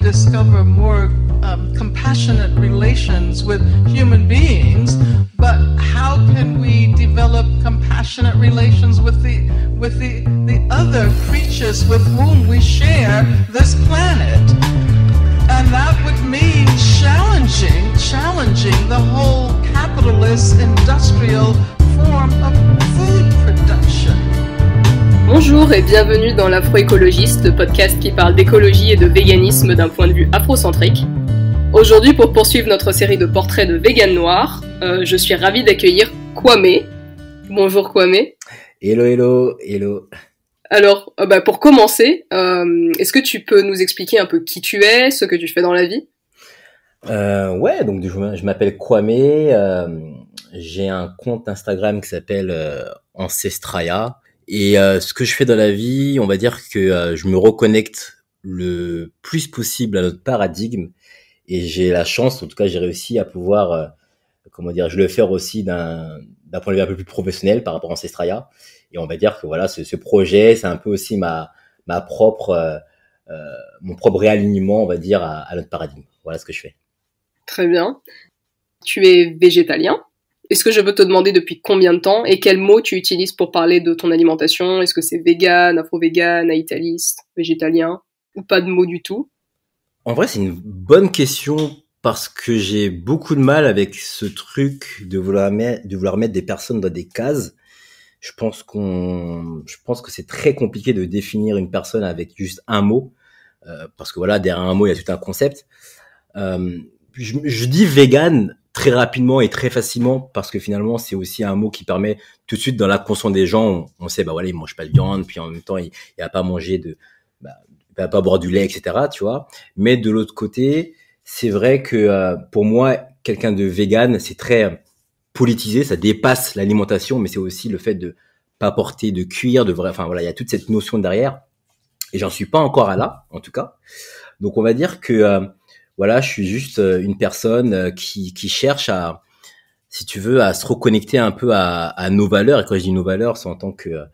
discover more um, compassionate relations with human beings, but how can we develop compassionate relations with the with the, the other creatures with whom we share this planet? And that would mean challenging, challenging the whole capitalist industrial form of food production. Bonjour et bienvenue dans l'Afroécologiste, le podcast qui parle d'écologie et de véganisme d'un point de vue afrocentrique. Aujourd'hui, pour poursuivre notre série de portraits de vegan noirs, euh, je suis ravie d'accueillir Kwame. Bonjour Kwame. Hello, hello, hello. Alors, euh, bah, pour commencer, euh, est-ce que tu peux nous expliquer un peu qui tu es, ce que tu fais dans la vie Ouais, donc je m'appelle Kwame. J'ai un compte Instagram qui s'appelle Ancestraya et euh, ce que je fais dans la vie, on va dire que euh, je me reconnecte le plus possible à notre paradigme. Et j'ai la chance, en tout cas, j'ai réussi à pouvoir, euh, comment dire, je le faire aussi d'un point de vue un peu plus professionnel par rapport à Ancestralia. Et on va dire que voilà, ce, ce projet, c'est un peu aussi ma ma propre mon propre réalignement, on va dire, à, à notre paradigme. Voilà ce que je fais. Très bien. Tu es végétalien est-ce que je peux te demander depuis combien de temps et quels mots tu utilises pour parler de ton alimentation Est-ce que c'est vegan, afro-vegan, italiste, végétalien ou pas de mots du tout En vrai, c'est une bonne question parce que j'ai beaucoup de mal avec ce truc de vouloir mettre, des personnes dans des cases. Je pense qu'on, je pense que c'est très compliqué de définir une personne avec juste un mot, euh, parce que voilà, derrière un mot, il y a tout un concept. Euh, je, je, dis vegan très rapidement et très facilement parce que finalement c'est aussi un mot qui permet tout de suite dans la conscience des gens on, sait bah voilà il mange pas de viande puis en même temps il, n'a a pas mangé de bah, il pas boire du lait etc tu vois mais de l'autre côté c'est vrai que euh, pour moi quelqu'un de vegan c'est très politisé ça dépasse l'alimentation mais c'est aussi le fait de pas porter de cuir de vrai enfin voilà il y a toute cette notion derrière et j'en suis pas encore à là en tout cas donc on va dire que euh, voilà, je suis juste euh, une personne euh, qui, qui cherche à, si tu veux, à se reconnecter un peu à, à nos valeurs. Et quand je dis nos valeurs, c'est en tant que,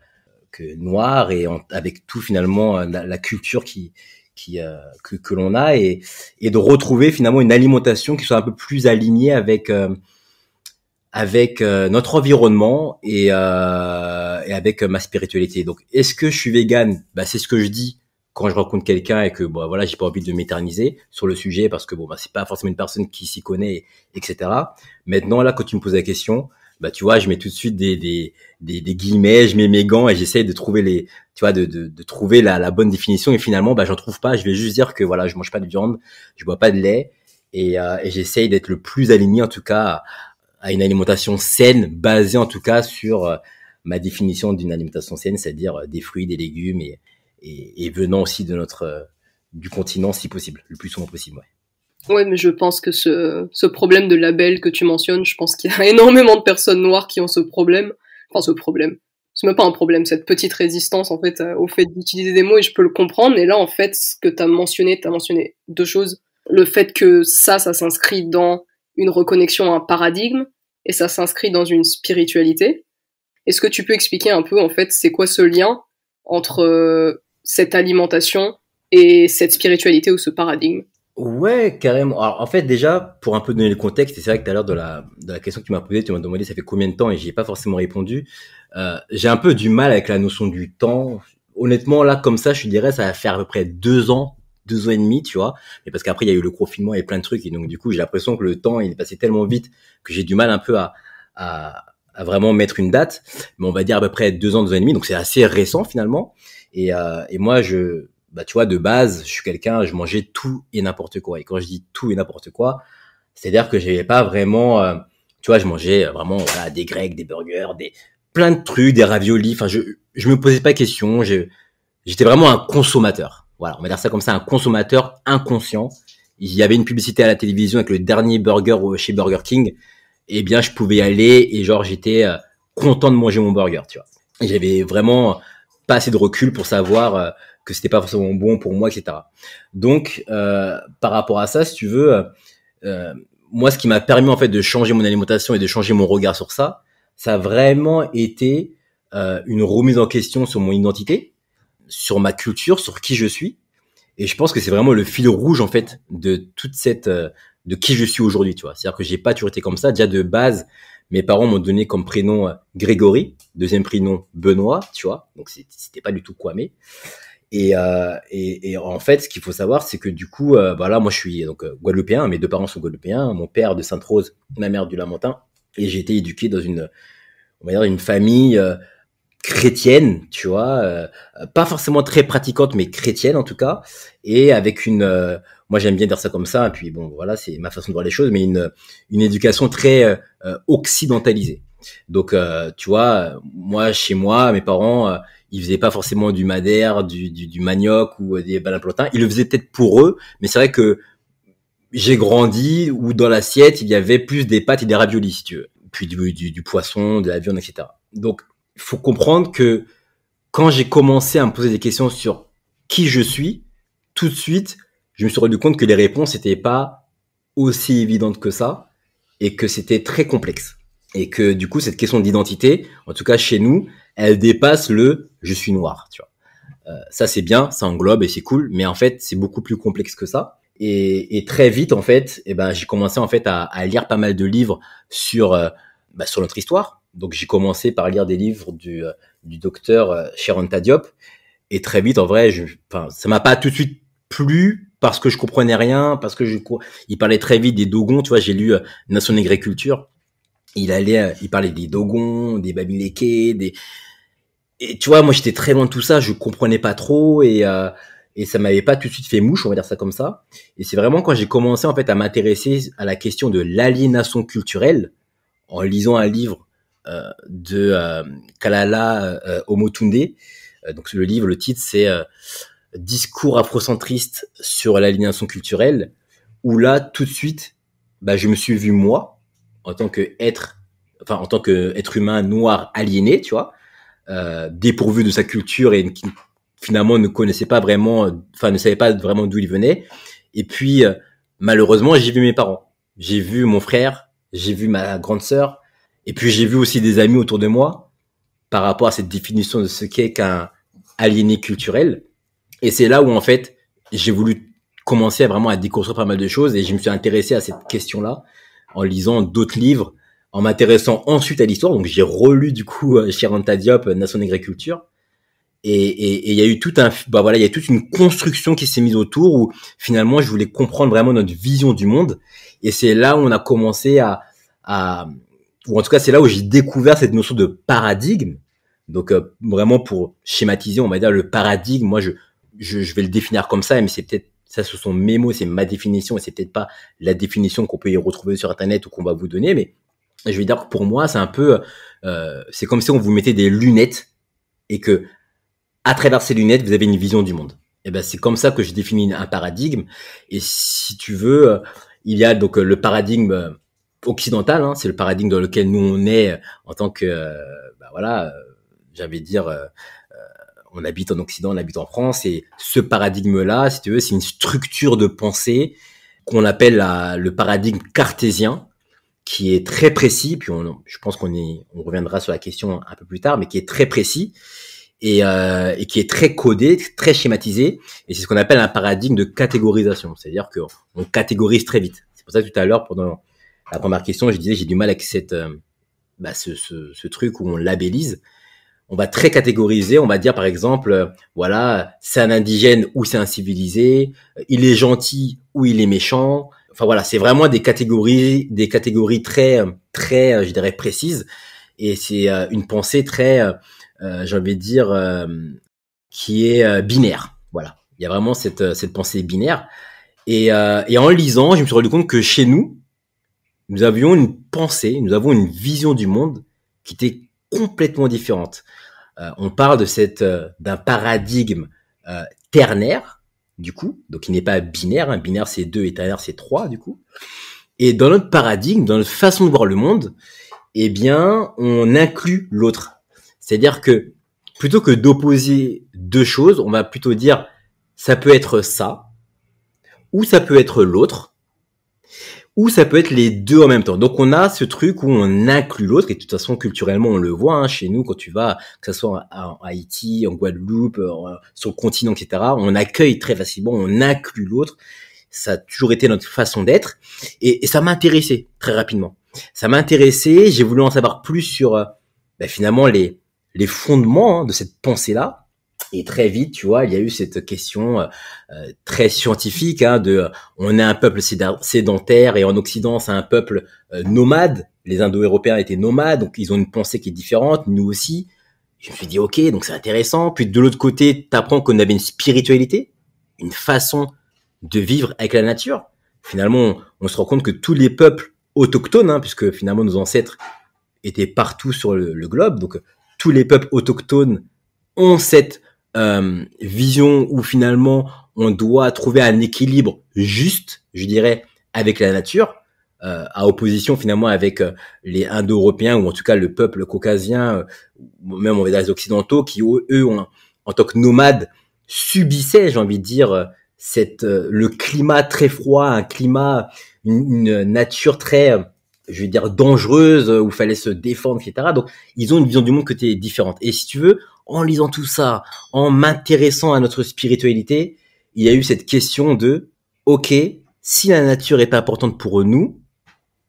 que noir et avec tout finalement euh, la, culture qui, qui que, que l'on a et, et de retrouver finalement une alimentation qui soit un peu plus alignée avec avec notre environnement et, et avec ma spiritualité. Donc, est-ce que je suis vegan bah, C'est ce que je dis quand je rencontre quelqu'un et que bon bah, voilà j'ai pas envie de m'éterniser sur le sujet parce que bon bah c'est pas forcément une personne qui s'y connaît etc maintenant là quand tu me poses la question bah tu vois je mets tout de suite des des, des, des guillemets je mets mes gants et j'essaye de trouver les tu vois de, de, de trouver la, bonne définition et finalement bah j'en trouve pas je vais juste dire que voilà je mange pas de viande je bois pas de lait et, euh, et j'essaye d'être le plus aligné en tout cas à une alimentation saine basée en tout cas sur euh, ma définition d'une alimentation saine c'est-à-dire euh, des fruits des légumes et, et, venant aussi de notre euh, du continent si possible, le plus souvent possible. Ouais. mais je pense que ce, problème de label que tu mentionnes, je pense qu'il y a énormément de personnes noires qui ont ce problème. Enfin, ce problème. C'est même pas un problème, cette petite résistance, en fait, euh, au fait d'utiliser des mots, et je peux le comprendre. mais là, en fait, ce que tu as mentionné, tu as mentionné deux choses. Le fait que ça, ça s'inscrit dans une reconnexion à un paradigme, et ça s'inscrit dans une spiritualité. Est-ce que tu peux expliquer un peu, en fait, c'est quoi ce lien entre euh, cette alimentation et cette spiritualité ou ce paradigme Ouais, carrément. Alors, en fait, déjà, pour un peu donner le contexte, et c'est vrai que tout à l'heure, de la, question que tu m'as posée, tu m'as demandé ça fait combien de temps et j'ai ai pas forcément répondu. Euh, j'ai un peu du mal avec la notion du temps. Honnêtement, là, comme ça, je dirais, ça va faire à peu près deux ans, deux ans et demi, tu vois. Mais parce qu'après, il y a eu le confinement et plein de trucs. Et donc, du coup, j'ai l'impression que le temps, il est passé tellement vite que j'ai du mal un peu à, à vraiment mettre une date. Mais on va dire à peu près deux ans, deux ans et demi. Donc, c'est assez récent, finalement. Et, euh, et moi, je, bah, tu vois, de base, je suis quelqu'un, je mangeais tout et n'importe quoi. Et quand je dis tout et n'importe quoi, c'est-à-dire que j'avais pas vraiment, euh, tu vois, je mangeais vraiment voilà, des grecs, des burgers, des plein de trucs, des raviolis. Enfin, je, je me posais pas question. J'étais vraiment un consommateur. Voilà, on va dire ça comme ça, un consommateur inconscient. Il y avait une publicité à la télévision avec le dernier burger chez Burger King. Eh bien, je pouvais y aller et genre j'étais euh, content de manger mon burger, tu vois. J'avais vraiment pas assez de recul pour savoir euh, que c'était pas forcément bon pour moi, etc. Donc, euh, par rapport à ça, si tu veux, euh, moi, ce qui m'a permis en fait de changer mon alimentation et de changer mon regard sur ça, ça a vraiment été une remise en question sur mon identité, sur ma culture, sur qui je suis. Et je pense que c'est vraiment le fil rouge en fait de toute cette de qui je suis aujourd'hui, tu vois. C'est-à-dire que j'ai pas toujours été comme ça. Déjà de base, mes parents m'ont donné comme prénom euh, Grégory, deuxième prénom Benoît, tu vois. Donc c'était pas du tout Kwame. Et, euh, et, et, en fait, ce qu'il faut savoir, c'est que du coup, euh, bah moi, je suis donc euh, guadeloupéen. Mes deux parents sont guadeloupéens. Mon père de Sainte-Rose, ma mère du Lamentin. Et j'ai été éduqué dans une, on va dire, une famille euh, chrétienne, tu vois, pas forcément très pratiquante, mais chrétienne en tout cas, et avec une moi j'aime bien dire ça comme ça. Et puis bon, voilà, c'est ma façon de voir les choses, mais une une éducation très euh, euh, occidentalisée. Donc euh, tu vois, moi chez moi, mes parents, ils ils faisaient pas forcément du madère, du, manioc ou des bananes plantains. Ils le faisaient peut-être pour eux, mais c'est vrai que j'ai grandi où dans l'assiette il y avait plus des pâtes et des raviolis, si tu veux, puis du, poisson, de la viande, etc. Donc il faut comprendre que quand j'ai commencé à me poser des questions sur qui je suis, tout de suite, je me suis rendu compte que les réponses n'étaient pas aussi évidentes que ça et que c'était très complexe. Et que du coup, cette question d'identité, en tout cas chez nous, elle dépasse le je suis noir. Tu vois. Euh, ça, c'est bien, ça englobe et c'est cool, mais en fait, c'est beaucoup plus complexe que ça. Et, et très vite, en fait, eh ben, j'ai commencé en fait à, à, lire pas mal de livres sur, euh, bah, sur notre histoire. Donc, j'ai commencé par lire des livres du, euh, du docteur Sharon Tadiop. Et très vite, en vrai, je, ça m'a pas tout de suite plu parce que je comprenais rien, parce que je, il parlait très vite des Dogons, tu vois, j'ai lu euh, Nation Agriculture, il allait, euh, il parlait des Dogons, des Babilékés, des, et tu vois, moi j'étais très loin de tout ça, je comprenais pas trop et euh, et ça m'avait pas tout de suite fait mouche, on va dire ça comme ça. Et c'est vraiment quand j'ai commencé en fait à m'intéresser à la question de l'aliénation culturelle en lisant un livre euh, de Kalala Omotunde. donc le livre, le titre c'est discours afrocentriste sur l'aliénation culturelle, où là, tout de suite, bah, je me suis vu moi, en tant que être, enfin, en tant que être humain noir aliéné, tu vois, euh, dépourvu de sa culture et qui finalement ne connaissait pas vraiment, enfin, ne savait pas vraiment d'où il venait. Et puis, euh, malheureusement, j'ai vu mes parents, j'ai vu mon frère, j'ai vu ma grande sœur, et puis j'ai vu aussi des amis autour de moi par rapport à cette définition de ce qu'est qu'un aliéné culturel. Et c'est là où, en fait, j'ai voulu commencer vraiment à découvrir pas mal de choses et je me suis intéressé à cette question-là en lisant d'autres livres, en m'intéressant ensuite à l'histoire. Donc, j'ai relu, du coup, euh, Chiranta Diop, euh, Nation d'agriculture. Et il y a eu tout un, bah voilà, il y a toute une construction qui s'est mise autour où finalement je voulais comprendre vraiment notre vision du monde. Et c'est là où on a commencé à, à ou en tout cas c'est là où j'ai découvert cette notion de paradigme. Donc euh, vraiment pour schématiser, on va dire le paradigme. Moi je je, je, vais le définir comme ça, mais c'est peut-être ça, ce sont mes mots, c'est ma définition, et c'est peut-être pas la définition qu'on peut y retrouver sur internet ou qu'on va vous donner, mais je vais dire que pour moi, c'est un peu, euh, c'est comme si on vous mettait des lunettes et que à travers ces lunettes, vous avez une vision du monde. Et eh ben c'est comme ça que je définis un paradigme. Et si tu veux, euh, il y a donc euh, le paradigme euh, occidental, hein, c'est le paradigme dans lequel nous on est en tant que, bah, voilà, j'avais dire on habite en Occident, on habite en France, et ce paradigme-là, si tu veux, c'est une structure de pensée qu'on appelle le paradigme cartésien, qui est très précis, puis je pense qu'on on reviendra sur la question un peu plus tard, mais qui est très précis euh, et, qui est très codé, très schématisé, et c'est ce qu'on appelle un paradigme de catégorisation, c'est-à-dire qu'on catégorise très vite. C'est pour ça que tout à l'heure, pendant la première question, je disais j'ai du mal avec cette, euh, bah, ce truc où on labellise, on va très catégoriser, on va dire par exemple, euh, voilà, c'est un indigène ou c'est un civilisé, euh, il est gentil ou il est méchant. Enfin voilà, c'est vraiment des catégories, des catégories très, euh, très, je dirais précises. Et c'est une pensée très, euh, j'ai envie de dire, qui est binaire. Voilà, il y a vraiment cette, cette pensée binaire. et en lisant, je me suis rendu compte que chez nous, nous avions une pensée, nous avons une vision du monde qui était complètement différente. Euh, on parle de cette euh, d'un paradigme euh, ternaire du coup, donc il n'est pas binaire. un hein. Binaire c'est deux et ternaire c'est trois du coup. Et dans notre paradigme, dans notre façon de voir le monde, eh bien, on inclut l'autre. C'est-à-dire que plutôt que d'opposer deux choses, on va plutôt dire ça peut être ça ou ça peut être l'autre ou ça peut être les deux en même temps. Donc on a ce truc où on inclut l'autre, et de toute façon culturellement on le voit hein, chez nous quand tu vas, que ce soit en Haïti, en Guadeloupe, sur le continent, etc. On accueille très facilement, on inclut l'autre. Ça a toujours été notre façon d'être, et, ça m'a intéressé très rapidement. Ça m'a intéressé, j'ai voulu en savoir plus sur euh, bah, finalement les les fondements hein, de cette pensée-là. Et très vite, tu vois, il y a eu cette question euh, euh, très scientifique hein, de euh, on est un peuple sédentaire et en Occident, c'est un peuple nomade. Les Indo-Européens étaient nomades, donc ils ont une pensée qui est différente, nous aussi. Je me suis dit, ok, donc c'est intéressant. Puis de l'autre côté, t'apprends qu'on avait une spiritualité, une façon de vivre avec la nature. Finalement, on, se rend compte que tous les peuples autochtones, hein, puisque finalement nos ancêtres étaient partout sur le globe, donc tous les peuples autochtones ont cette euh, vision où finalement on doit trouver un équilibre juste, je dirais, avec la nature, euh, à opposition finalement avec euh, les Indo-Européens ou en tout cas le peuple caucasien, même on va dire les Occidentaux, qui eux, ont, en tant que nomades, subissaient, j'ai envie de dire, cette le climat très froid, un climat, une, nature très je veux dire, dangereuse, où il fallait se défendre, etc. Donc, ils ont une vision du monde qui est différente. Et si tu veux, en lisant tout ça, en m'intéressant à notre spiritualité, il y a eu cette question de, ok, si la nature est pas importante pour nous,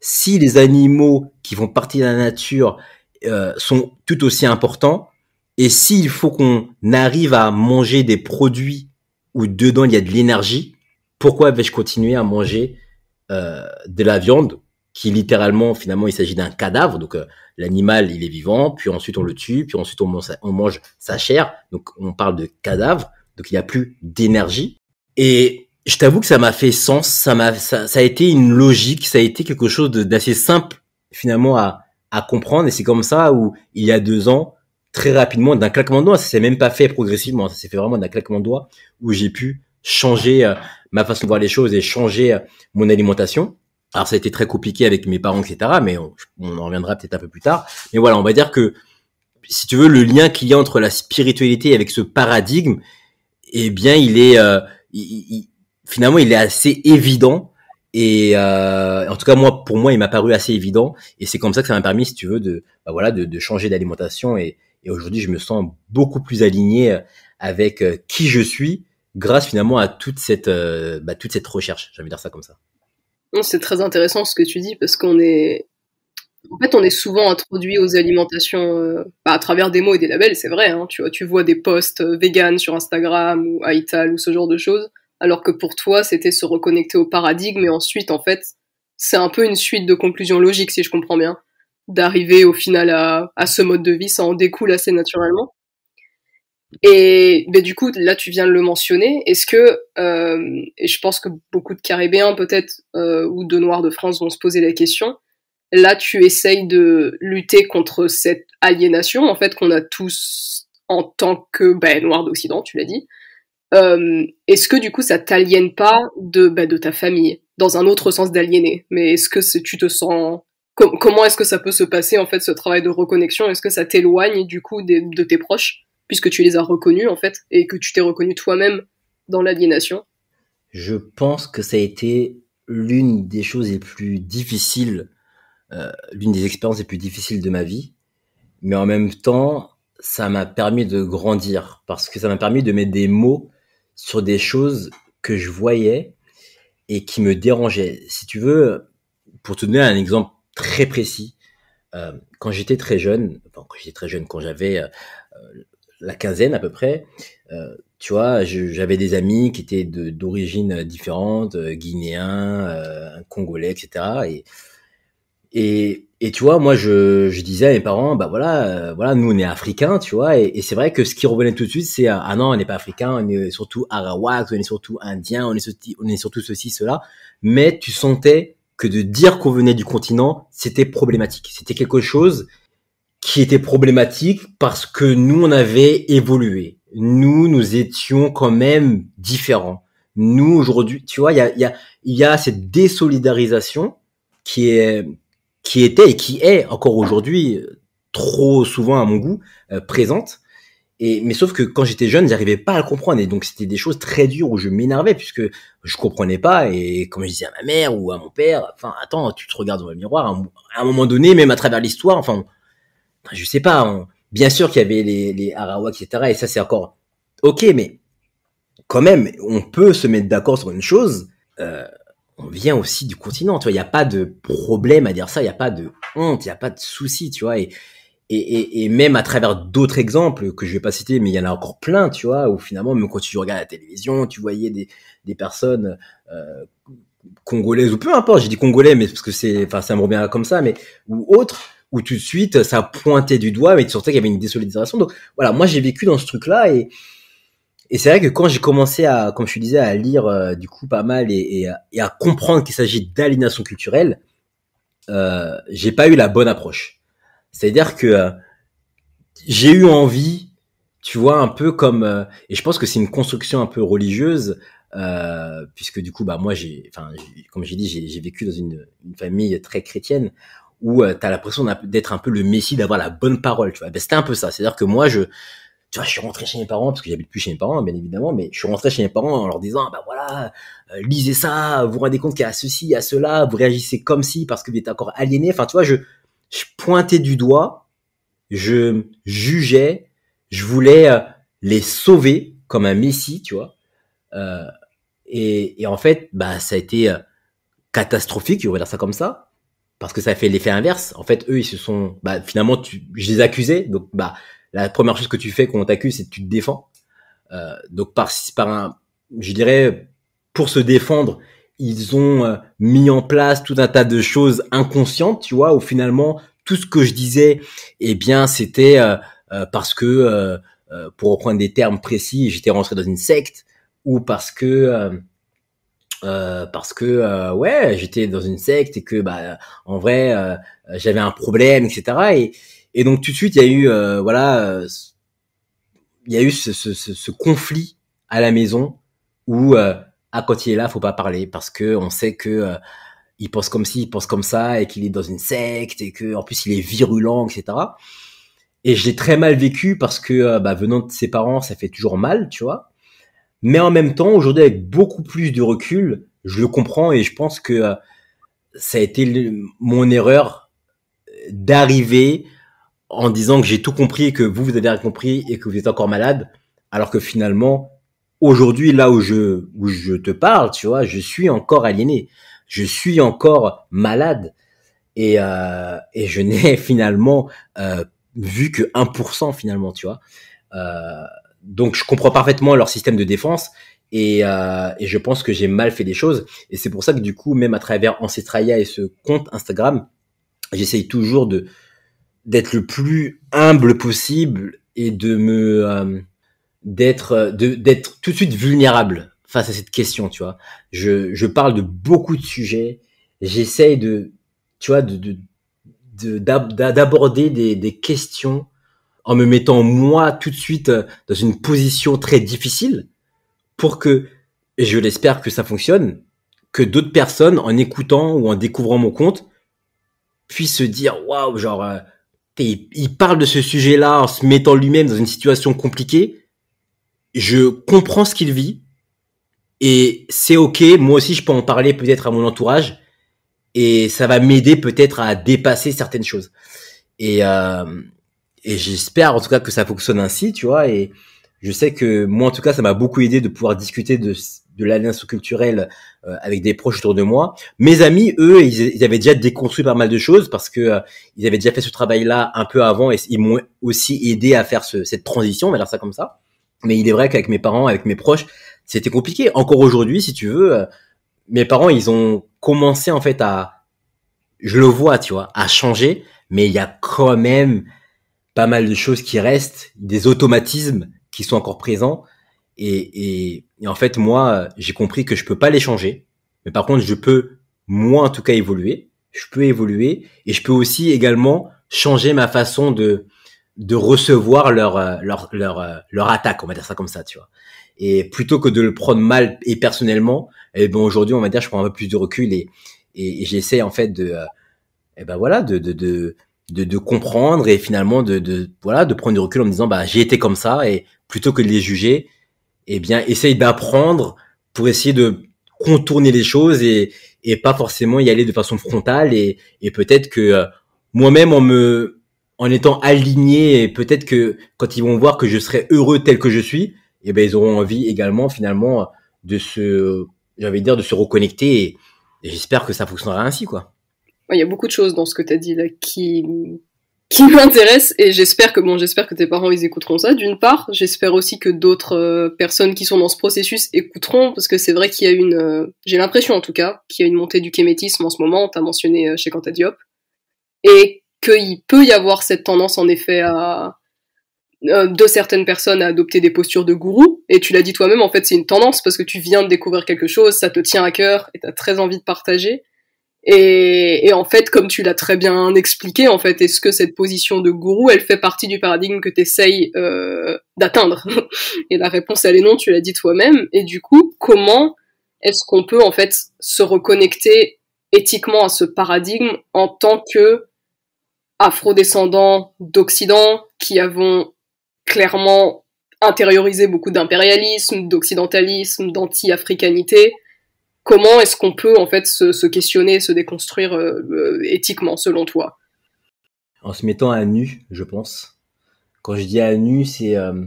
si les animaux qui font partie de la nature euh, sont tout aussi importants, et s'il faut qu'on arrive à manger des produits où dedans il y a de l'énergie, pourquoi vais-je continuer à manger euh, de la viande qui littéralement, finalement, il s'agit d'un cadavre. Donc, euh, l'animal, il est vivant, puis ensuite on le tue, puis ensuite on, on mange sa chair. Donc, on parle de cadavre. Donc, il n'y a plus d'énergie. Et je t'avoue que ça m'a fait sens. Ça m'a, ça, a été une logique. Ça a été quelque chose d'assez simple, finalement, à, à comprendre. Et c'est comme ça où, il y a deux ans, très rapidement, d'un claquement de doigts, ça s'est même pas fait progressivement. Ça s'est fait vraiment d'un claquement de doigts où j'ai pu changer euh, ma façon de voir les choses et changer euh, mon alimentation. Alors ça a été très compliqué avec mes parents, etc. Mais on, en reviendra peut-être un peu plus tard. Mais voilà, on va dire que si tu veux le lien qu'il y a entre la spiritualité avec ce paradigme, eh bien il est euh, finalement il est assez évident. Et euh, en tout cas moi pour moi il m'a paru assez évident. Et c'est comme ça que ça m'a permis, si tu veux, de bah voilà de, changer d'alimentation. Et, aujourd'hui je me sens beaucoup plus aligné euh, avec qui je suis grâce finalement à toute cette bah, toute cette recherche. J'aime dire ça comme ça c'est très intéressant ce que tu dis parce qu'on est. En fait, on est souvent introduit aux alimentations euh, bah, à travers des mots et des labels, c'est vrai. Hein, tu, vois, tu vois des posts euh, vegan sur Instagram ou Aital ou ce genre de choses, alors que pour toi, c'était se reconnecter au paradigme et ensuite, en fait, c'est un peu une suite de conclusions logiques, si je comprends bien, d'arriver au final à, à, ce mode de vie, ça en découle assez naturellement. Et ben, du coup, là, tu viens de le mentionner. Est-ce que, euh, et je pense que beaucoup de Caribéens peut-être euh, ou de Noirs de France vont se poser la question. Là, tu essayes de lutter contre cette aliénation en fait qu'on a tous en tant que ben, Noirs d'Occident, tu l'as dit. Euh, est-ce que du coup, ça t'aliène pas de ben, de ta famille dans un autre sens d'aliéné Mais est-ce que tu te sens comment est-ce que ça peut se passer en fait ce travail de reconnexion Est-ce que ça t'éloigne du coup de tes proches puisque tu les as reconnus en fait, et que tu t'es reconnu toi-même dans l'aliénation Je pense que ça a été l'une des choses les plus difficiles, euh, l'une des expériences les plus difficiles de ma vie, mais en même temps, ça m'a permis de grandir, parce que ça m'a permis de mettre des mots sur des choses que je voyais et qui me dérangeaient. Si tu veux, pour te donner un exemple très précis, euh, quand j'étais très jeune, quand j'étais très jeune, quand j'avais euh, la quinzaine à peu près, euh, tu vois, j'avais des amis qui étaient d'origine euh, différente guinéen euh, guinéens, congolais, etc. Et, et, et, tu vois, moi, je, disais à mes parents, bah voilà, voilà, nous on est africains, tu vois, et, c'est vrai que ce qui revenait tout de suite, c'est ah non, on n'est pas africain, on est surtout arawak, on est surtout indien, on est on est surtout ceci, cela. Mais tu sentais que de dire qu'on venait du continent, c'était problématique. C'était quelque chose qui était problématique parce que nous, on avait évolué. Nous, nous étions quand même différents. Nous, aujourd'hui, tu vois, il y a, y, a, y a cette désolidarisation qui est qui était et qui est encore aujourd'hui euh, trop souvent à mon goût euh, présente. Et mais sauf que quand j'étais jeune, j'arrivais pas à le comprendre et donc c'était des choses très dures où je m'énervais puisque je comprenais pas et comme je disais à ma mère ou à mon père, enfin attends, tu te regardes dans le miroir à un moment donné, même à travers l'histoire, enfin je sais pas, bien sûr qu'il y avait les, les etc. Et ça, c'est encore ok, mais quand même, on peut se mettre d'accord sur une chose. Euh, on vient aussi du continent, tu vois. Il n'y a pas de problème à dire ça, il n'y a pas de honte, il n'y a pas de souci, tu vois. Et, et, même à travers d'autres exemples que je vais pas citer, mais il y en a encore plein, tu vois, où finalement, même quand tu regardes la télévision, tu voyais des, personnes euh, congolaises ou peu importe, j'ai dit congolais, mais parce que c'est, enfin, ça me revient comme ça, mais ou autres, où tout de suite euh, ça pointait du doigt, mais tu sentais qu'il y avait une désolidation. Donc voilà, moi j'ai vécu dans ce truc-là et c'est vrai que quand j'ai commencé à, comme je te disais, à lire euh, du coup pas mal et, à, comprendre qu'il s'agit d'aliénation culturelle, euh, j'ai pas eu la bonne approche. C'est-à-dire que j'ai eu envie, tu vois, un peu comme, et je pense que c'est une construction un peu religieuse, puisque du coup, bah moi, j'ai, enfin, comme j'ai dit, j'ai vécu dans une, une, famille très chrétienne où tu euh, t'as l'impression d'être un peu le messie, d'avoir la bonne parole, tu vois. Ben, c'était un peu ça. C'est-à-dire que moi, je, tu vois, je suis rentré chez mes parents, parce que j'habite plus chez mes parents, hein, bien évidemment, mais je suis rentré chez mes parents en leur disant, bah voilà, euh, lisez ça, vous rendez compte qu'il y a ceci, il y a cela, vous réagissez comme si, parce que vous êtes encore aliéné. Enfin, tu vois, je, je pointais du doigt, je jugeais, je voulais euh, les sauver comme un messie, tu vois. et, en fait, bah, ça a été catastrophique, il va dire ça comme ça parce que ça fait l'effet inverse. En fait, eux, ils se sont, bah, finalement, tu, je les accusais. Donc, bah, la première chose que tu fais quand on t'accuse, c'est que tu te défends. Euh, donc, par, par un, je dirais, pour se défendre, ils ont euh, mis en place tout un tas de choses inconscientes, tu vois, où finalement, tout ce que je disais, eh bien, c'était euh, euh, parce que, pour reprendre des termes précis, j'étais rentré dans une secte, ou parce que euh, parce que euh, ouais j'étais dans une secte et que bah en vrai euh, j'avais un problème etc et, et donc tout de suite il y a eu voilà il y a eu ce, ce, ce, conflit à la maison où à ah, quand il est là faut pas parler parce que on sait que il pense comme ci il pense comme ça et qu'il est dans une secte et que en plus il est virulent etc et je l'ai très mal vécu parce que bah, venant de ses parents ça fait toujours mal tu vois mais en même temps, aujourd'hui, avec beaucoup plus de recul, je le comprends et je pense que euh, ça a été mon erreur euh, d'arriver en disant que j'ai tout compris et que vous, vous avez rien compris et que vous êtes encore malade, alors que finalement, aujourd'hui, là où je, où je te parle, tu vois, je suis encore aliéné, je suis encore malade et, euh, et je n'ai finalement euh, vu que 1% finalement, tu vois. Euh, donc je comprends parfaitement leur système de défense et, euh, et je pense que j'ai mal fait des choses et c'est pour ça que du coup même à travers Ancestralia et ce compte Instagram j'essaye toujours de d'être le plus humble possible et de me euh, d'être d'être tout de suite vulnérable face à cette question tu vois je, je parle de beaucoup de sujets j'essaye de tu vois de d'aborder de, des, des questions en me mettant moi tout de suite euh, dans une position très difficile pour que, et je l'espère que ça fonctionne, que d'autres personnes en écoutant ou en découvrant mon compte puissent se dire waouh genre euh, il parle de ce sujet-là en se mettant lui-même dans une situation compliquée. Je comprends ce qu'il vit et c'est ok. Moi aussi, je peux en parler peut-être à mon entourage et ça va m'aider peut-être à dépasser certaines choses. Et euh, et j'espère en tout cas que ça fonctionne ainsi, tu vois. Et je sais que moi, en tout cas, ça m'a beaucoup aidé de pouvoir discuter de, de l'alliance culturelle euh, avec des proches autour de moi. Mes amis, eux, ils, avaient déjà déconstruit pas mal de choses parce que euh, ils avaient déjà fait ce travail-là un peu avant et ils m'ont aussi aidé à faire ce, cette transition, on va dire ça comme ça. Mais il est vrai qu'avec mes parents, avec mes proches, c'était compliqué. Encore aujourd'hui, si tu veux, euh, mes parents, ils ont commencé en fait à, je le vois, tu vois, à changer, mais il y a quand même pas mal de choses qui restent, des automatismes qui sont encore présents. Et, et, en fait, moi, j'ai compris que je peux pas les changer, mais par contre, je peux, moi en tout cas, évoluer. Je peux évoluer et je peux aussi également changer ma façon de de recevoir leur leur leur leur attaque, on va dire ça comme ça, tu vois. Et plutôt que de le prendre mal et personnellement, et eh ben aujourd'hui, on va dire, je prends un peu plus de recul et et, j'essaie en fait de euh, eh ben voilà de, de de, de comprendre et finalement de, de, voilà de prendre du recul en me disant bah j'ai été comme ça et plutôt que de les juger eh bien essaye d'apprendre pour essayer de contourner les choses et, et pas forcément y aller de façon frontale et, et peut-être que euh, moi-même en me en étant aligné et peut-être que quand ils vont voir que je serai heureux tel que je suis eh ben ils auront envie également finalement de se euh, j'avais dire de se reconnecter et j'espère que ça fonctionnera ainsi quoi il y a beaucoup de choses dans ce que tu as dit là qui qui m'intéressent et j'espère que bon j'espère que tes parents ils écouteront ça d'une part j'espère aussi que d'autres euh, personnes qui sont dans ce processus écouteront parce que c'est vrai qu'il y a une euh, j'ai l'impression en tout cas qu'il y a une montée du kémétisme en ce moment as mentionné euh, chez Quanta Diop et qu'il peut y avoir cette tendance en effet à de certaines personnes à adopter des postures de gourou. Et tu l'as dit toi-même, en fait, c'est une tendance parce que tu viens de découvrir quelque chose, ça te tient à cœur et tu as très envie de partager. Et, en fait, comme tu l'as très bien expliqué, en fait, est-ce que cette position de gourou, elle fait partie du paradigme que tu essayes euh, d'atteindre Et la réponse, elle est non, tu l'as dit toi-même. Et du coup, comment est-ce qu'on peut en fait se reconnecter éthiquement à ce paradigme en tant que descendants d'Occident qui avons clairement intériorisé beaucoup d'impérialisme, d'occidentalisme, d'anti-africanité comment est-ce qu'on peut en fait se, questionner, se déconstruire euh, euh, éthiquement selon toi En se mettant à nu, je pense. Quand je dis à nu, c'est euh,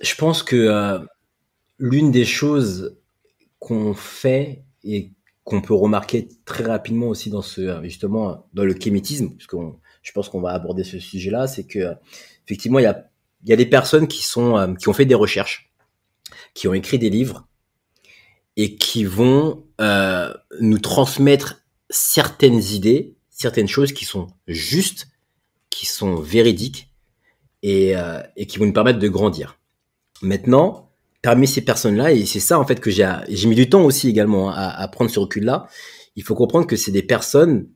je pense que l'une des choses qu'on fait et qu'on peut remarquer très rapidement aussi dans ce justement dans le kémitisme, puisqu'on je pense qu'on va aborder ce sujet-là, c'est que effectivement il y a des personnes qui sont qui ont fait des recherches, qui ont écrit des livres et qui vont euh, nous transmettre certaines idées, certaines choses qui sont justes, qui sont véridiques euh, et, qui vont nous permettre de grandir. Maintenant, parmi ces personnes-là, et c'est ça en fait que j'ai, mis du temps aussi également à prendre ce recul-là, il faut comprendre que c'est des personnes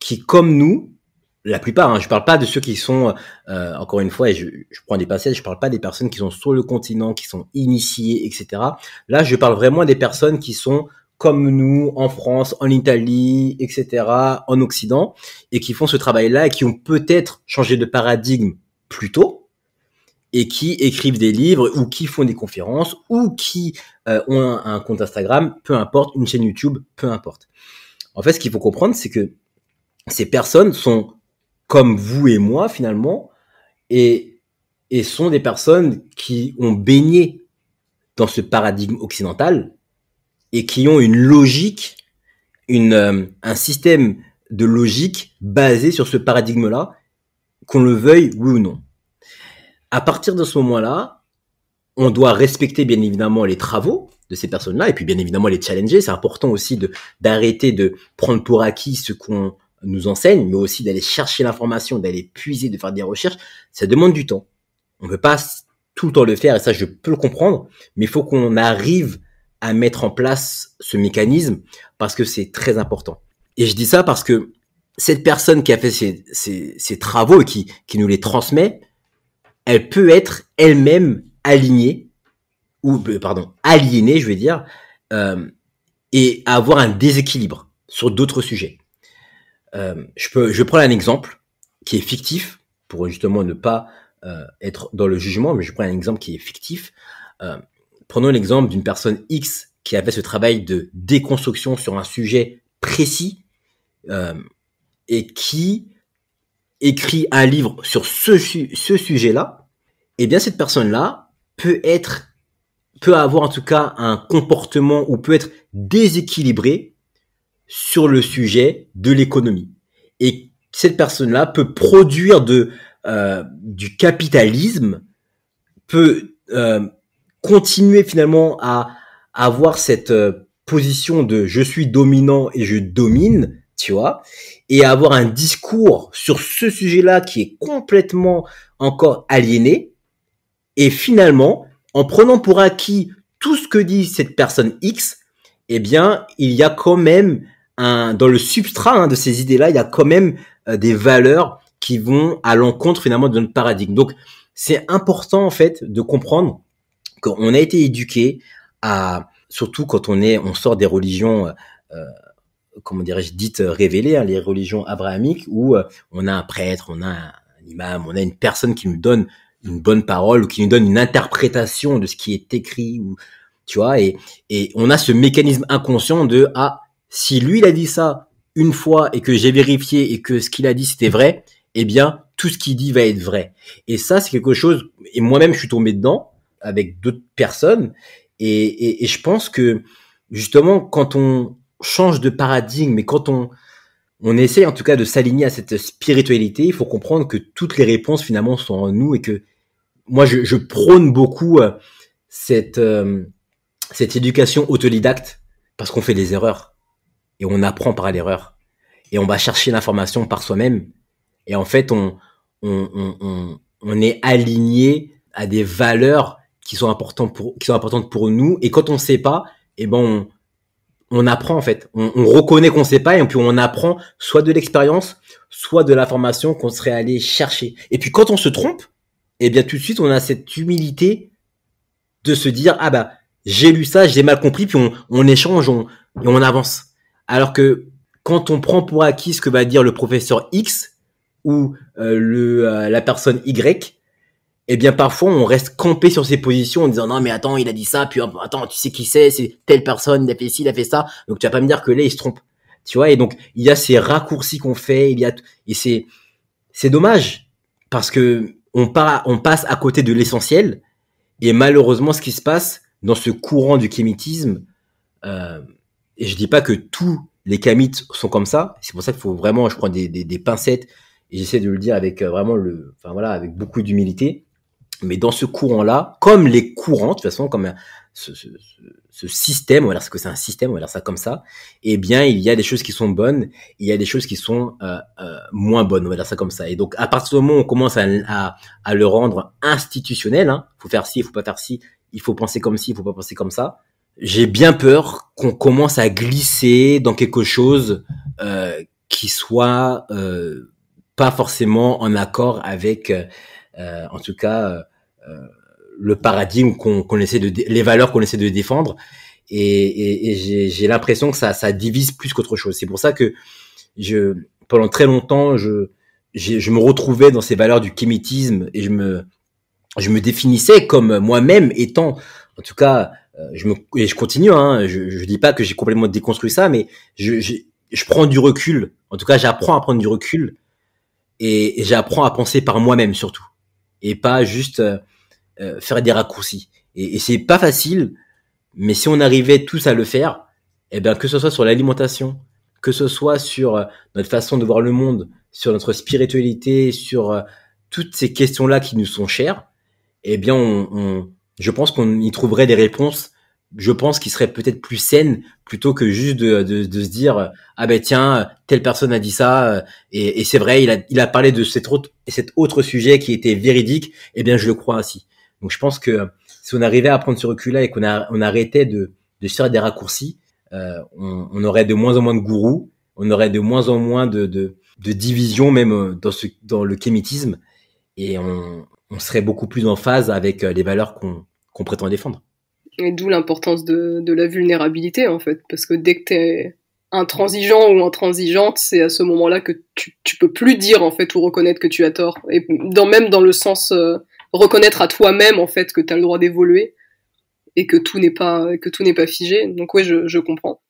qui, comme nous, la plupart, hein, je parle pas de ceux qui sont, euh, encore une fois, et je, prends des pincettes, je ne parle pas des personnes qui sont sur le continent, qui sont initiées, etc. Là, je parle vraiment des personnes qui sont comme nous, en France, en Italie, etc., en Occident, et qui font ce travail-là et qui ont peut-être changé de paradigme plus tôt, et qui écrivent des livres, ou qui font des conférences, ou qui euh, ont un compte Instagram, peu importe, une chaîne YouTube, peu importe. En fait, ce qu'il faut comprendre, c'est que ces personnes sont comme vous et moi finalement, et, et sont des personnes qui ont baigné dans ce paradigme occidental et qui ont une logique, une, euh, un système de logique basé sur ce paradigme-là, qu'on le veuille oui ou non. À partir de ce moment-là, on doit respecter bien évidemment les travaux de ces personnes-là et puis bien évidemment les challenger. C'est important aussi de d'arrêter de prendre pour acquis ce qu'on nous enseigne, mais aussi d'aller chercher l'information, d'aller puiser, de faire des recherches, ça demande du temps. On ne peut pas tout le temps le faire, et ça je peux le comprendre, mais il faut qu'on arrive à mettre en place ce mécanisme parce que c'est très important. Et je dis ça parce que cette personne qui a fait ces, travaux et qui, nous les transmet, elle peut être elle-même alignée, ou euh, pardon, aliénée, je vais dire, euh, et avoir un déséquilibre sur d'autres sujets. Euh, je peux, je vais prendre un exemple qui est fictif pour justement ne pas euh, être dans le jugement, mais je prends un exemple qui est fictif. Euh, prenons l'exemple d'une personne X qui avait ce travail de déconstruction sur un sujet précis et qui écrit un livre sur ce, ce sujet-là. Eh bien, cette personne-là peut être peut avoir en tout cas un comportement ou peut être déséquilibré sur le sujet de l'économie. Et cette personne-là peut produire de, euh, du capitalisme, peut euh, continuer finalement à, avoir cette euh, position de je suis dominant et je domine, tu vois, et avoir un discours sur ce sujet-là qui est complètement encore aliéné. Et finalement, en prenant pour acquis tout ce que dit cette personne X, eh bien, il y a quand même dans le substrat hein, de ces idées-là, il y a quand même euh, des valeurs qui vont à l'encontre finalement de notre paradigme. Donc, c'est important en fait de comprendre qu'on a été éduqué à, surtout quand on est, on sort des religions. Euh, euh, comment dirais-je, dites révélées, hein, les religions abrahamiques, où on a un prêtre, on a un imam, on a une personne qui nous donne une bonne parole ou qui nous donne une interprétation de ce qui est écrit, ou tu vois, et, et on a ce mécanisme inconscient de ah si lui, il a dit ça une fois et que j'ai vérifié et que ce qu'il a dit, c'était vrai, eh bien, tout ce qu'il dit va être vrai. Et ça, c'est quelque chose, et moi-même, je suis tombé dedans avec d'autres personnes, et, je pense que, justement, quand on change de paradigme et quand on, on essaye en tout cas de s'aligner à cette spiritualité, il faut comprendre que toutes les réponses finalement sont en nous et que moi je, je prône beaucoup euh, cette, euh, cette éducation autodidacte parce qu'on fait des erreurs et on apprend par l'erreur. Et on va chercher l'information par soi-même. Et en fait, on, on, on, on, est aligné à des valeurs qui sont importantes pour, qui sont importantes pour nous. Et quand on ne sait pas, et eh ben on, apprend en fait. On, reconnaît qu'on ne sait pas et puis on apprend soit de l'expérience, soit de l'information qu'on serait allé chercher. Et puis quand on se trompe, et eh bien tout de suite on a cette humilité de se dire ah bah j'ai lu ça, j'ai mal compris, puis on, échange, on, on avance. Alors que quand on prend pour acquis ce que va dire le professeur X ou euh, le, euh, la personne Y, eh bien parfois on reste campé sur ses positions en disant non mais attends il a dit ça puis attends tu sais qui c'est c'est telle personne il a fait ci il a fait ça donc tu vas pas me dire que là il se trompe tu vois et donc il y a ces raccourcis qu'on fait il y a et c'est c'est dommage parce que on on passe à côté de l'essentiel et malheureusement ce qui se passe dans ce courant du kémitisme euh, et je dis pas que tous les camites sont comme ça. C'est pour ça qu'il faut vraiment, je prends des, des, des pincettes et j'essaie de le dire avec euh, vraiment le, enfin voilà, avec beaucoup d'humilité. Mais dans ce courant-là, comme les courants, de toute façon, comme euh, ce, ce, ce système, on va dire que c'est un système, on va dire ça comme ça, eh bien, il y a des choses qui sont bonnes, il y a des choses qui sont euh, euh moins bonnes, on va dire ça comme ça. Et donc, à partir du moment où on commence à, à, à le rendre institutionnel, hein, faut faire ci, il faut pas faire ci, il faut penser comme ci, il faut pas penser comme ça, j'ai bien peur qu'on commence à glisser dans quelque chose euh, qui soit euh, pas forcément en accord avec, euh, euh en tout cas, euh, euh, le paradigme qu'on essaie de, les valeurs qu'on essaie de défendre. Et, et, j'ai l'impression que ça, ça divise plus qu'autre chose. C'est pour ça que je, pendant très longtemps, je, je me retrouvais dans ces valeurs du kémitisme et je me, je me définissais comme moi-même étant, en tout cas, euh, je me et je continue. Hein, je, je dis pas que j'ai complètement déconstruit ça, mais je, je, prends du recul. En tout cas, j'apprends à prendre du recul et, j'apprends à penser par moi-même surtout, et pas juste euh, euh, faire des raccourcis. Et, et c'est pas facile, mais si on arrivait tous à le faire, et eh bien que ce soit sur l'alimentation, que ce soit sur notre façon de voir le monde, sur notre spiritualité, sur toutes ces questions-là qui nous sont chères, eh bien on je pense qu'on y trouverait des réponses, je pense, qu'il serait peut-être plus saine plutôt que juste de, de, de, se dire ah ben tiens telle personne a dit ça euh, et, c'est vrai il a, il a parlé de cet autre cet autre sujet qui était véridique eh bien je le crois ainsi. Donc je pense que si on arrivait à prendre ce recul-là et qu'on on arrêtait de, de faire des raccourcis, euh, on, on, aurait de moins en moins de gourous, on aurait de moins en moins de, de, de divisions même euh, dans, ce, dans le kémitisme, et on, on serait beaucoup plus en phase avec les valeurs qu'on qu'on prétend défendre. Et d'où l'importance de, la vulnérabilité, en fait, parce que dès que tu es intransigeant ou intransigeante, c'est à ce moment-là que tu, peux plus dire, en fait, ou reconnaître que tu as tort. Et dans, même dans le sens euh, reconnaître à toi-même, en fait, que tu as le droit d'évoluer et que tout n'est pas, que tout n'est pas figé. Donc, oui, je comprends.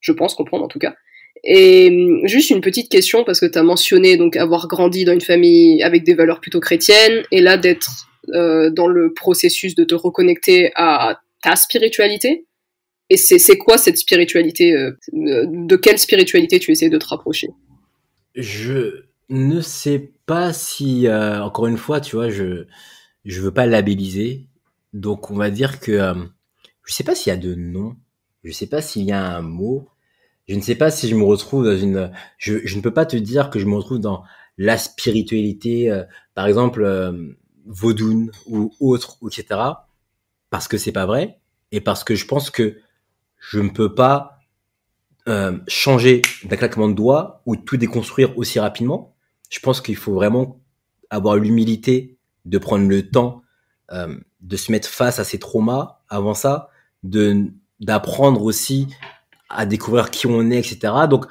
Je pense comprendre, en tout cas. Et hum, juste une petite question, parce que tu as mentionné donc avoir grandi dans une famille avec des valeurs plutôt chrétiennes, et là d'être euh, dans le processus de te reconnecter à ta spiritualité. Et c'est quoi cette spiritualité euh, euh, De quelle spiritualité tu essaies de te rapprocher Je ne sais pas si, encore une fois, tu vois, je ne veux pas labelliser. Donc on va dire que je sais pas s'il y a de nom, je sais pas s'il y a un mot je ne sais pas si je me retrouve dans une. Je, je ne peux pas te dire que je me retrouve dans la spiritualité, euh, par exemple euh, ou autre, etc. Parce que c'est pas vrai et parce que je pense que je ne peux pas euh, changer d'un claquement de doigts ou tout déconstruire aussi rapidement. Je pense qu'il faut vraiment avoir l'humilité de prendre le temps euh, de se mettre face à ces traumas avant ça, de d'apprendre aussi à découvrir qui on est, etc. Donc,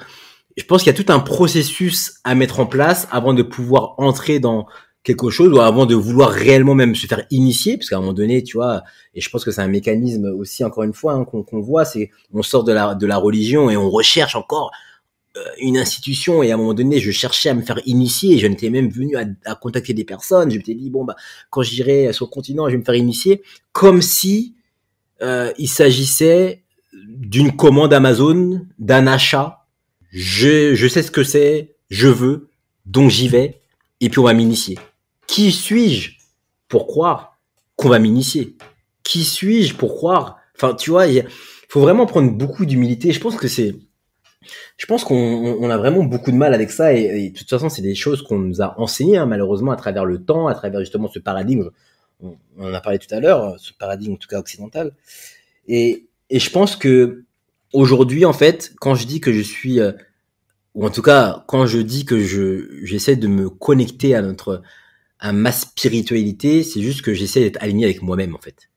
je pense qu'il y a tout un processus à mettre en place avant de pouvoir entrer dans quelque chose ou avant de vouloir réellement même se faire initier, parce qu'à un moment donné, tu vois, et je pense que c'est un mécanisme aussi encore une fois hein, qu'on voit, c'est on sort de la de la religion et on recherche encore euh, une institution et à un moment donné je cherchais à me faire initier je n'étais même venu à, contacter des personnes je m'étais dit bon bah quand j'irai sur le continent je vais me faire initier comme si euh, il s'agissait d'une commande Amazon, d'un achat. Je, je sais ce que c'est, je veux, donc j'y vais, et puis on va m'initier. Qui suis-je pour croire qu'on va m'initier Qui suis-je pour croire Enfin, tu vois, il faut vraiment prendre beaucoup d'humilité. Je pense que c'est... Je pense qu'on on a vraiment beaucoup de mal avec ça et, de toute façon c'est des choses qu'on nous a enseignées hein, malheureusement à travers le temps, à travers justement ce paradigme, on, en a parlé tout à l'heure, ce paradigme en tout cas occidental. Et et je pense que aujourd'hui, en fait, quand je dis que je suis, euh, ou en tout cas, quand je dis que je j'essaie de me connecter à notre à ma spiritualité, c'est juste que j'essaie d'être aligné avec moi-même, en fait.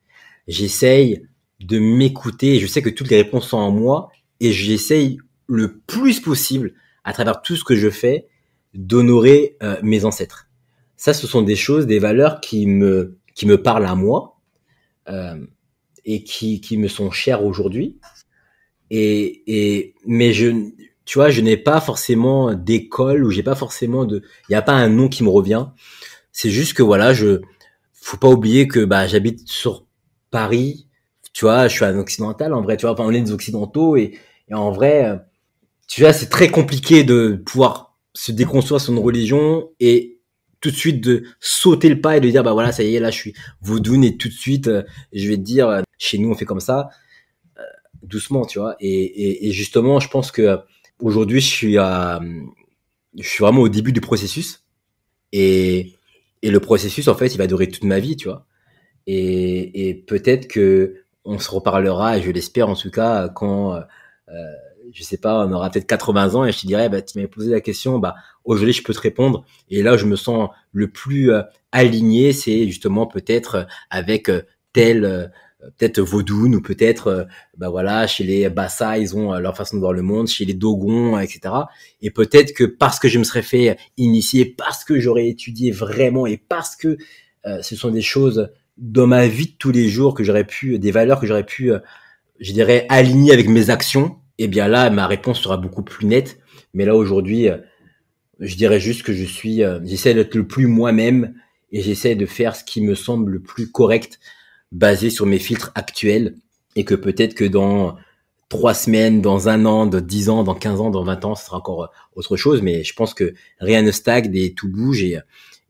J'essaie de m'écouter. Je sais que toutes les réponses sont en moi et j'essaie le plus possible, à travers tout ce que je fais, d'honorer euh, mes ancêtres. Ça, ce sont des choses, des valeurs qui me qui me parlent à moi. Euh, et qui, qui me sont chers aujourd'hui. Et, et, mais je, tu vois, je n'ai pas forcément d'école ou j'ai pas forcément de, il n'y a pas un nom qui me revient. C'est juste que voilà, je, faut pas oublier que bah j'habite sur Paris. Tu vois, je suis un occidental en vrai. Tu vois, pas on est des occidentaux et, en vrai, tu vois, c'est très compliqué de pouvoir se déconstruire son religion et tout de suite de sauter le pas et de dire bah voilà ça y est là je suis vous et tout de suite euh, je vais te dire chez nous, on fait comme ça, euh, doucement, tu vois. Et, justement, je pense que euh, aujourd'hui, je suis je suis vraiment au début du processus. Et, le processus, en fait, il va durer toute ma vie, tu vois. Et, peut-être que on se reparlera, et je l'espère en tout cas, quand, je euh, je sais pas, on aura peut-être 80 ans, et je te dirai, bah, tu m'avais posé la question, bah, aujourd'hui, je peux te répondre. Et là, je me sens le plus aligné, c'est justement peut-être avec tel euh, peut-être vaudoune ou peut-être euh, bah voilà chez les Bassa ils ont euh, leur façon de voir le monde chez les Dogons etc et peut-être que parce que je me serais fait initier parce que j'aurais étudié vraiment et parce que ce sont des choses dans ma vie de tous les jours que j'aurais pu des valeurs que j'aurais pu je dirais aligner avec mes actions et eh bien là ma réponse sera beaucoup plus nette mais là aujourd'hui je dirais juste que je suis j'essaie d'être le plus moi-même et j'essaie de faire ce qui me semble le plus correct basé sur mes filtres actuels et que peut-être que dans trois semaines, dans un an, dans dix ans, dans quinze ans, dans vingt ans, ce sera encore euh, autre chose. Mais je pense que rien ne stagne et tout bouge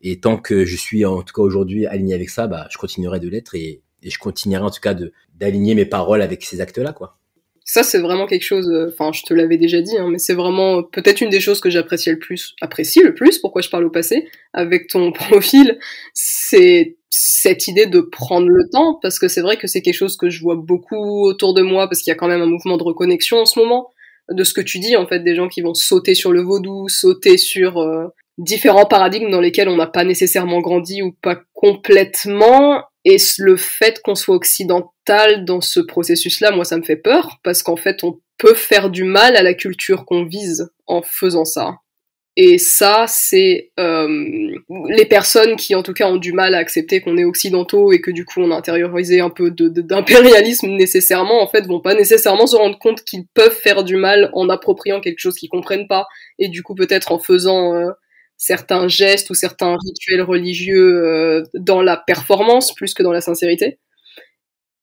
et, tant que je suis en tout cas aujourd'hui aligné avec ça, bah, je continuerai de l'être et, je continuerai en tout cas d'aligner mes paroles avec ces actes-là, quoi. Ça, c'est vraiment quelque chose. Euh, enfin, je te l'avais déjà dit, hein, mais c'est vraiment euh, peut-être une des choses que j'apprécie le plus. Apprécie le plus. Pourquoi je parle au passé Avec ton profil, c'est cette idée de prendre le temps, parce que c'est vrai que c'est quelque chose que je vois beaucoup autour de moi, parce qu'il y a quand même un mouvement de reconnexion en ce moment, de ce que tu dis, en fait, des gens qui vont sauter sur le vaudou, sauter sur euh, différents paradigmes dans lesquels on n'a pas nécessairement grandi ou pas complètement, et le fait qu'on soit occidental dans ce processus-là, moi, ça me fait peur, parce qu'en fait, on peut faire du mal à la culture qu'on vise en faisant ça. Et ça, c'est euh, les personnes qui, en tout cas, ont du mal à accepter qu'on est occidentaux et que du coup, on a intériorisé un peu d'impérialisme nécessairement, en fait, vont pas nécessairement se rendre compte qu'ils peuvent faire du mal en appropriant quelque chose qu'ils comprennent pas et du coup, peut-être en faisant euh, certains gestes ou certains rituels religieux euh, dans la performance plus que dans la sincérité.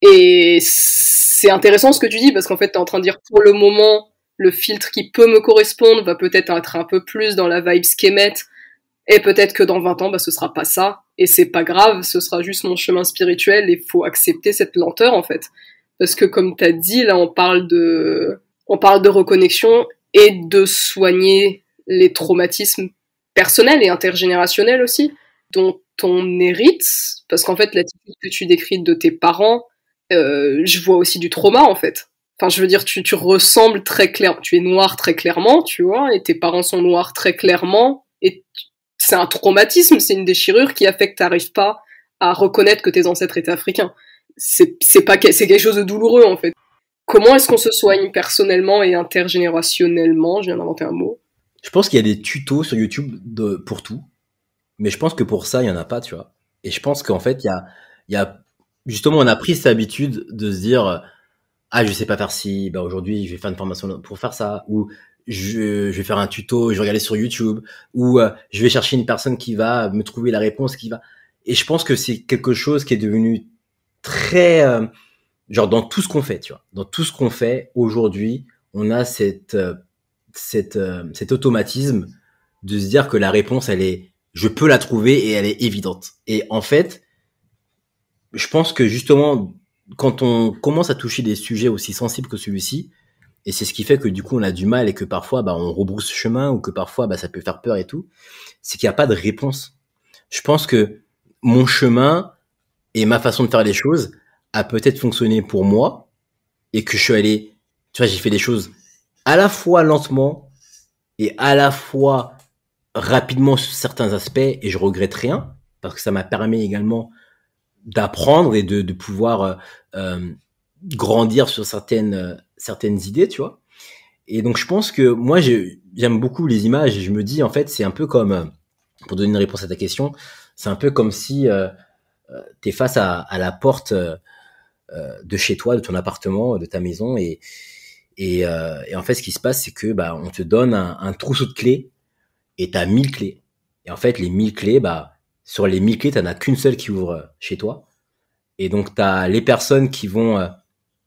Et c'est intéressant ce que tu dis parce qu'en fait, tu en train de dire pour le moment, le filtre qui peut me correspondre va peut-être être un peu plus dans la vibe skémette, et peut-être que dans 20 ans, bah, ce sera pas ça, et c'est pas grave, ce sera juste mon chemin spirituel, et faut accepter cette lenteur, en fait. Parce que comme t'as dit, là, on parle de, on parle de reconnexion et de soigner les traumatismes personnels et intergénérationnels aussi, dont on hérite, parce qu'en fait, l'attitude que tu décris de tes parents, euh, je vois aussi du trauma, en fait. Enfin, je veux dire, tu, ressembles très clairement, tu es noir très clairement, tu vois, et tes parents sont noirs très clairement, et c'est un traumatisme, c'est une déchirure qui affecte. fait que t'arrives pas à reconnaître que tes ancêtres étaient africains. C'est, pas, c'est quelque chose de douloureux, en fait. Comment est-ce qu'on se soigne personnellement et intergénérationnellement? Je viens d'inventer un mot. Je pense qu'il y a des tutos sur YouTube de, pour tout. Mais je pense que pour ça, il y en a pas, tu vois. Et je pense qu'en fait, il y a, il y a, justement, on a pris cette habitude de se dire, ah, je sais pas faire ci, bah aujourd'hui, je vais faire une formation pour faire ça, ou je, vais faire un tuto, je vais regarder sur YouTube, ou euh, je vais chercher une personne qui va me trouver la réponse qui va. Et je pense que c'est quelque chose qui est devenu très, euh, genre dans tout ce qu'on fait, tu vois, dans tout ce qu'on fait aujourd'hui, on a cette, euh, cette, cet automatisme de se dire que la réponse, elle est, je peux la trouver et elle est évidente. Et en fait, je pense que justement, quand on commence à toucher des sujets aussi sensibles que celui-ci, et c'est ce qui fait que du coup on a du mal et que parfois bah, on rebrousse chemin ou que parfois bah, ça peut faire peur et tout, c'est qu'il n'y a pas de réponse. Je pense que mon chemin et ma façon de faire les choses a peut-être fonctionné pour moi et que je suis allé, tu vois, j'ai fait des choses à la fois lentement et à la fois rapidement sur certains aspects et je regrette rien parce que ça m'a permis également d'apprendre et de, pouvoir euh, euh, grandir sur certaines euh, certaines idées, tu vois. Et donc je pense que moi j'aime beaucoup les images et je me dis en fait c'est un peu comme pour donner une réponse à ta question, c'est un peu comme si euh, tu es face à, la porte de chez toi, de ton appartement, de ta maison et et, en fait ce qui se passe c'est que bah on te donne un, trousseau de clés et tu as 1000 clés. Et en fait les mille clés bah sur les 1000 clés, tu as qu'une seule qui ouvre euh, chez toi. Et donc, tu as les personnes qui vont euh,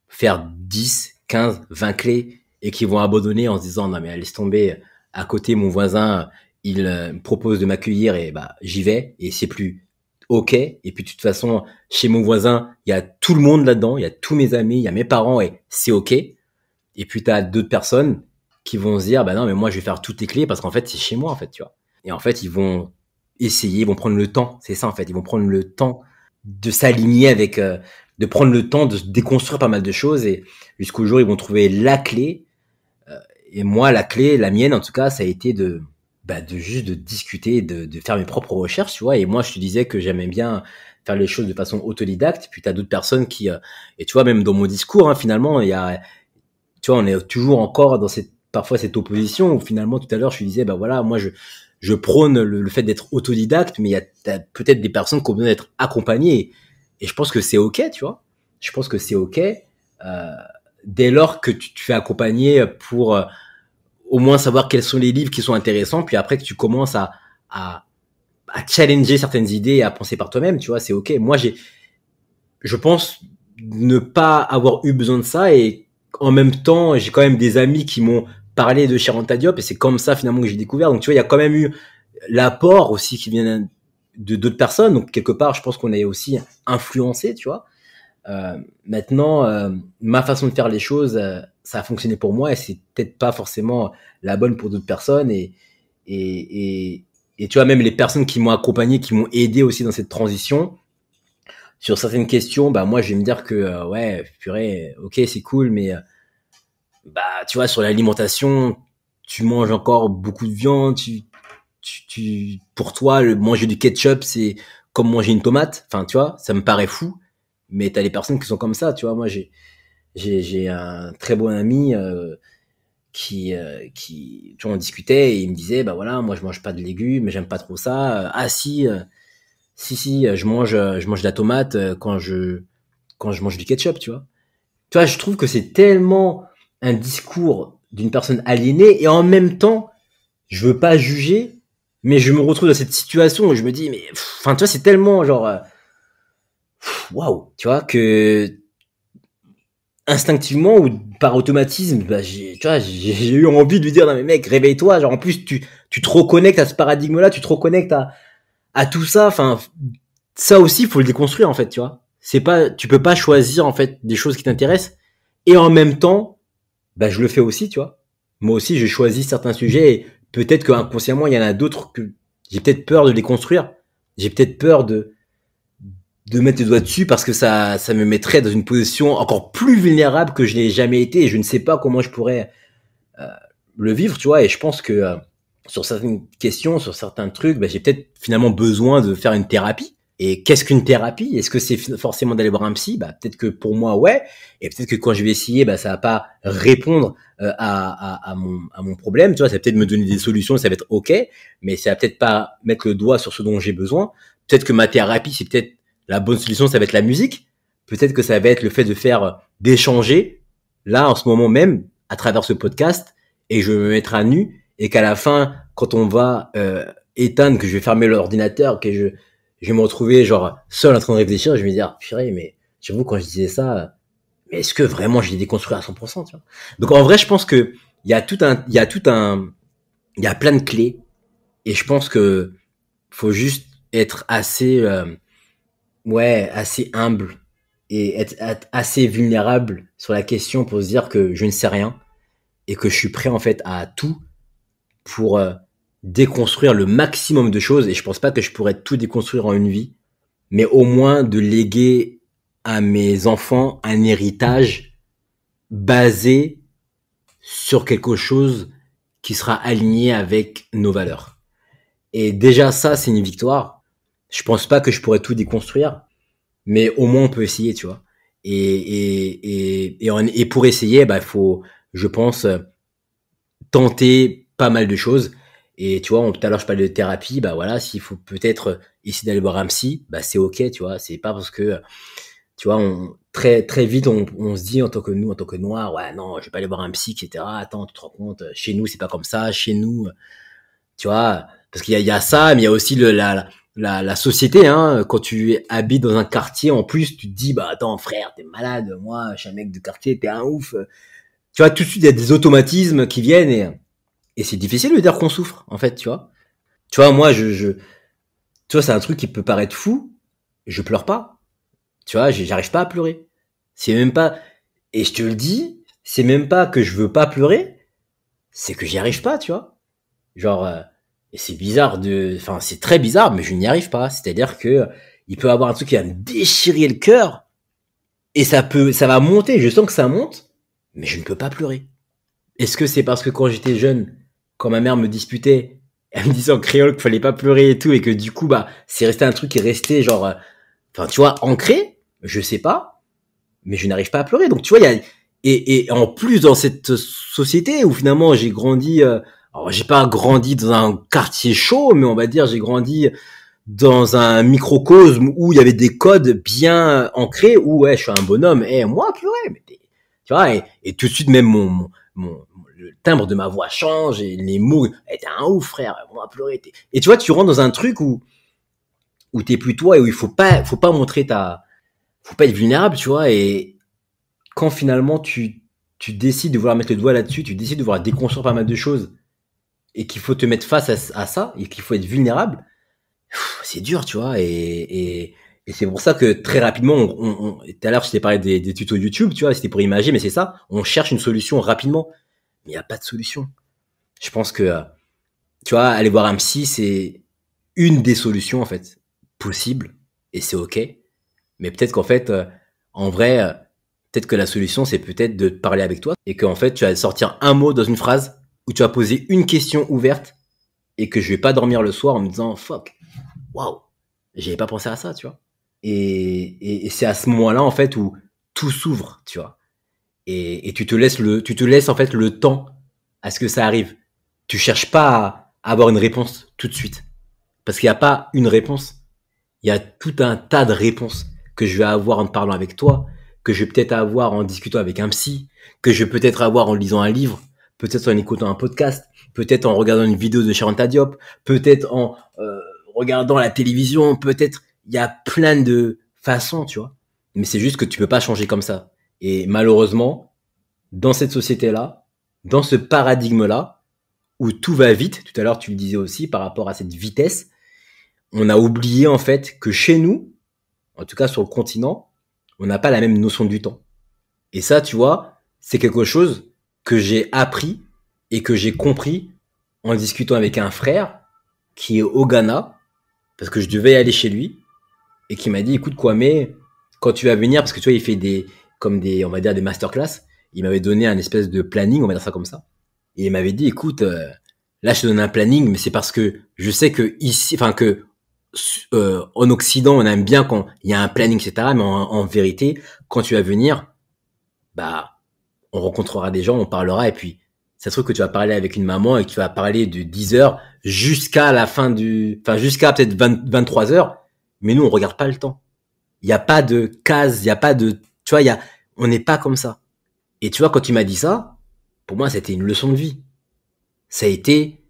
faire 10, 15, 20 clés et qui vont abandonner en se disant non mais laisse tomber à côté mon voisin il euh, propose de m'accueillir et bah j'y vais et c'est plus ok et puis de toute façon chez mon voisin il y a tout le monde là-dedans il y a tous mes amis il y a mes parents et c'est ok et puis tu as d'autres personnes qui vont se dire bah non mais moi je vais faire toutes tes clés parce qu'en fait c'est chez moi en fait tu vois et en fait ils vont essayer, ils vont prendre le temps. C'est ça en fait, ils vont prendre le temps de s'aligner avec, euh, de prendre le temps de déconstruire pas mal de choses et jusqu'au jour ils vont trouver la clé. Euh, et moi, la clé, la mienne en tout cas, ça a été de, bah, de juste de discuter, de, de faire mes propres recherches, tu vois. Et moi, je te disais que j'aimais bien faire les choses de façon autodidacte. Puis tu as d'autres personnes qui, euh, et tu vois, même dans mon discours, hein, finalement, il y a, tu vois, on est toujours encore dans cette parfois cette opposition où finalement tout à l'heure je disais bah voilà moi je je prône le, fait d'être autodidacte, mais il y a peut-être des personnes qui ont besoin d'être accompagnées. Et je pense que c'est OK, tu vois. Je pense que c'est OK euh, dès lors que tu te fais accompagner pour euh, au moins savoir quels sont les livres qui sont intéressants, puis après que tu commences à, à, à challenger certaines idées et à penser par toi-même, tu vois, c'est OK. Moi, j'ai, je pense ne pas avoir eu besoin de ça et en même temps, j'ai quand même des amis qui m'ont parler de Charenta Diop et c'est comme ça finalement que j'ai découvert. Donc tu vois, il y a quand même eu l'apport aussi qui vient de d'autres personnes. Donc quelque part, je pense qu'on est aussi influencé, tu vois. Euh, maintenant, euh, ma façon de faire les choses, euh, ça a fonctionné pour moi et c'est peut-être pas forcément la bonne pour d'autres personnes. Et, et, et, tu vois, même les personnes qui m'ont accompagné, qui m'ont aidé aussi dans cette transition, sur certaines questions, bah moi je vais me dire que ouais, purée, ok, c'est cool, mais bah, tu vois, sur l'alimentation, tu manges encore beaucoup de viande, tu, tu, pour toi, le manger du ketchup, c'est comme manger une tomate. Enfin, tu vois, ça me paraît fou, mais t'as les personnes qui sont comme ça, tu vois. Moi, j'ai, j'ai, j'ai un très bon ami euh, qui, euh, qui, tu vois, on discutait et il me disait, bah voilà, moi, je mange pas de légumes, mais j'aime pas trop ça. Euh, ah si, si, si, je mange, je mange de la tomate quand je, quand je mange du ketchup, tu vois. Tu vois, je trouve que c'est tellement un discours d'une personne aliénée et en même temps, je veux pas juger, mais je me retrouve dans cette situation où je me dis, mais, enfin, tu vois, c'est tellement genre, euh, waouh, tu vois, que instinctivement ou par automatisme, bah, j'ai, tu vois, j'ai eu envie de lui dire, non mais mec, réveille-toi, genre en plus tu, tu te reconnectes à ce paradigme-là, tu te reconnectes à, à tout ça, enfin, ça aussi, il faut le déconstruire en fait, tu vois. C'est pas, tu peux pas choisir en fait des choses qui t'intéressent et en même temps bah, je le fais aussi, tu vois. Moi aussi, je choisis certains sujets et peut-être qu'inconsciemment, il y en a d'autres que j'ai peut-être peur de les construire. J'ai peut-être peur de, de mettre le doigt dessus parce que ça, ça me mettrait dans une position encore plus vulnérable que je n'ai jamais été et je ne sais pas comment je pourrais euh, le vivre, tu vois. Et je pense que euh, sur certaines questions, sur certains trucs, bah, j'ai peut-être finalement besoin de faire une thérapie et qu'est-ce qu'une thérapie Est-ce que c'est forcément d'aller voir un psy bah, Peut-être que pour moi, ouais. Et peut-être que quand je vais essayer, bah, ça va pas répondre euh, à, à, mon, à mon problème. Tu vois, ça va peut-être me donner des solutions, ça va être OK, mais ça va peut-être pas mettre le doigt sur ce dont j'ai besoin. Peut-être que ma thérapie, c'est peut-être la bonne solution, ça va être la musique. Peut-être que ça va être le fait de faire euh, d'échanger, là, en ce moment même, à travers ce podcast, et je vais me mettre à nu, et qu'à la fin, quand on va... Euh, éteindre, que je vais fermer l'ordinateur, que je, je vais me retrouver genre seul en train de réfléchir, je vais me dire ah, purée mais j'avoue quand je disais ça, mais est-ce que vraiment je l'ai déconstruit à 100% tu vois Donc en vrai je pense que il y a tout un il y a tout un il y a plein de clés et je pense que faut juste être assez euh, ouais assez humble et être, assez vulnérable sur la question pour se dire que je ne sais rien et que je suis prêt en fait à tout pour euh, déconstruire le maximum de choses et je pense pas que je pourrais tout déconstruire en une vie, mais au moins de léguer à mes enfants un héritage basé sur quelque chose qui sera aligné avec nos valeurs. Et déjà ça, c'est une victoire. Je pense pas que je pourrais tout déconstruire, mais au moins on peut essayer, tu vois. Et, et, et, pour essayer, bah, faut, je pense, tenter pas mal de choses et tu vois, on, tout à l'heure, je parlais de thérapie, bah voilà, s'il faut peut-être euh, essayer d'aller voir un psy, bah c'est ok, tu vois, c'est pas parce que, euh, tu vois, on, très, très vite, on, se dit en tant que nous, en tant que noirs, ouais, non, je vais pas aller voir un psy, etc. Attends, tu te rends compte, euh, chez nous, c'est pas comme ça, chez nous, tu vois, parce qu'il y a, ça, mais il y a aussi la, la, société, hein, quand tu habites dans un quartier, en plus, tu te dis, bah attends, frère, t'es malade, moi, je suis un mec de quartier, t'es un ouf. Tu vois, tout de suite, il y a des automatismes qui viennent et, et c'est difficile de dire qu'on souffre, en fait, tu vois. Tu vois, moi, je, je... tu vois, c'est un truc qui peut paraître fou. Je pleure pas. Tu vois, j'arrive pas à pleurer. C'est même pas, et je te le dis, c'est même pas que je veux pas pleurer, c'est que j'y arrive pas, tu vois. Genre, euh, et c'est bizarre de, enfin, c'est très bizarre, mais je n'y arrive pas. C'est-à-dire que euh, il peut avoir un truc qui va me déchirer le cœur, et ça peut, ça va monter. Je sens que ça monte, mais je ne peux pas pleurer. Est-ce que c'est parce que quand j'étais jeune, quand ma mère me disputait, elle me disait en créole qu'il fallait pas pleurer et tout, et que du coup, bah, c'est resté un truc qui est resté genre, euh, enfin, tu vois, ancré, je sais pas, mais je n'arrive pas à pleurer. Donc, tu vois, il y a, et, en plus, dans cette société où finalement j'ai grandi, euh, alors j'ai pas grandi dans un quartier chaud, mais on va dire, j'ai grandi dans un microcosme où il y avait des codes bien ancrés où, ouais, je suis un bonhomme, et moi, purée, tu vois, et, tout de suite, même mon, mon timbre de ma voix change et les mots, t'es un ouf frère, on va pleurer. Et tu vois, tu rentres dans un truc où où t'es plus toi et où il faut pas, faut pas montrer ta, faut pas être vulnérable, tu vois. Et quand finalement tu décides de vouloir mettre le doigt là-dessus, tu décides de vouloir déconstruire pas mal de choses et qu'il faut te mettre face à, ça et qu'il faut être vulnérable, c'est dur, tu vois. Et, et, c'est pour ça que très rapidement, on, on, tout à l'heure, je t'ai parlé des, des tutos YouTube, tu vois, c'était pour imaginer, mais c'est ça, on cherche une solution rapidement il n'y a pas de solution. Je pense que, euh, tu vois, aller voir un psy, c'est une des solutions, en fait, possible. Et c'est OK. Mais peut-être qu'en fait, euh, en vrai, euh, peut-être que la solution, c'est peut-être de parler avec toi. Et qu'en fait, tu vas sortir un mot dans une phrase où tu vas poser une question ouverte et que je vais pas dormir le soir en me disant fuck, waouh, j'avais pas pensé à ça, tu vois. et, et c'est à ce moment-là, en fait, où tout s'ouvre, tu vois et, tu te laisses le, tu te laisses en fait le temps à ce que ça arrive. Tu cherches pas à avoir une réponse tout de suite, parce qu'il n'y a pas une réponse. Il y a tout un tas de réponses que je vais avoir en parlant avec toi, que je vais peut-être avoir en discutant avec un psy, que je vais peut-être avoir en lisant un livre, peut-être en écoutant un podcast, peut-être en regardant une vidéo de Sharon Diop, peut-être en euh, regardant la télévision, peut-être il y a plein de façons, tu vois. Mais c'est juste que tu ne peux pas changer comme ça et malheureusement, dans cette société-là, dans ce paradigme-là, où tout va vite, tout à l'heure tu le disais aussi par rapport à cette vitesse, on a oublié en fait que chez nous, en tout cas sur le continent, on n'a pas la même notion du temps. Et ça, tu vois, c'est quelque chose que j'ai appris et que j'ai compris en discutant avec un frère qui est au Ghana, parce que je devais aller chez lui, et qui m'a dit, écoute quoi, mais quand tu vas venir, parce que tu vois, il fait des, comme des, on va dire, des masterclass. Il m'avait donné un espèce de planning, on va dire ça comme ça. il m'avait dit, écoute, euh, là, je te donne un planning, mais c'est parce que je sais que ici, enfin, que, euh, en Occident, on aime bien quand il y a un planning, etc. Mais en, vérité, quand tu vas venir, bah, on rencontrera des gens, on parlera, et puis, ça se trouve que tu vas parler avec une maman et que tu vas parler de 10 heures jusqu'à la fin du, enfin, jusqu'à peut-être 23 heures. Mais nous, on regarde pas le temps. Il n'y a pas de case, il n'y a pas de tu vois, y on n'est pas comme ça. Et tu vois, quand il m'a dit ça, pour moi, c'était une leçon de vie. Ça a été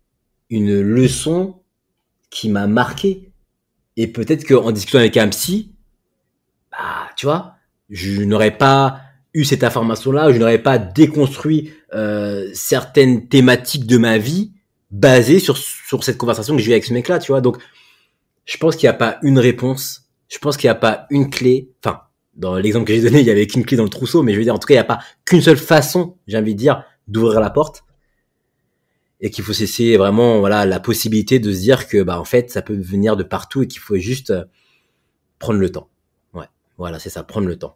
une leçon qui m'a marqué. Et peut-être qu'en discutant avec un psy, bah, tu vois, je n'aurais pas eu cette information-là, je n'aurais pas déconstruit euh, certaines thématiques de ma vie basées sur, sur cette conversation que j'ai eue avec ce mec-là, tu vois. Donc, je pense qu'il n'y a pas une réponse, je pense qu'il n'y a pas une clé. Enfin, dans l'exemple que j'ai donné, il y avait qu'une clé dans le trousseau, mais je veux dire, en tout cas, il n'y a pas qu'une seule façon, j'ai envie de dire, d'ouvrir la porte. Et qu'il faut cesser vraiment, voilà, la possibilité de se dire que, bah, en fait, ça peut venir de partout et qu'il faut juste euh, prendre le temps. Ouais. Voilà, c'est ça, prendre le temps.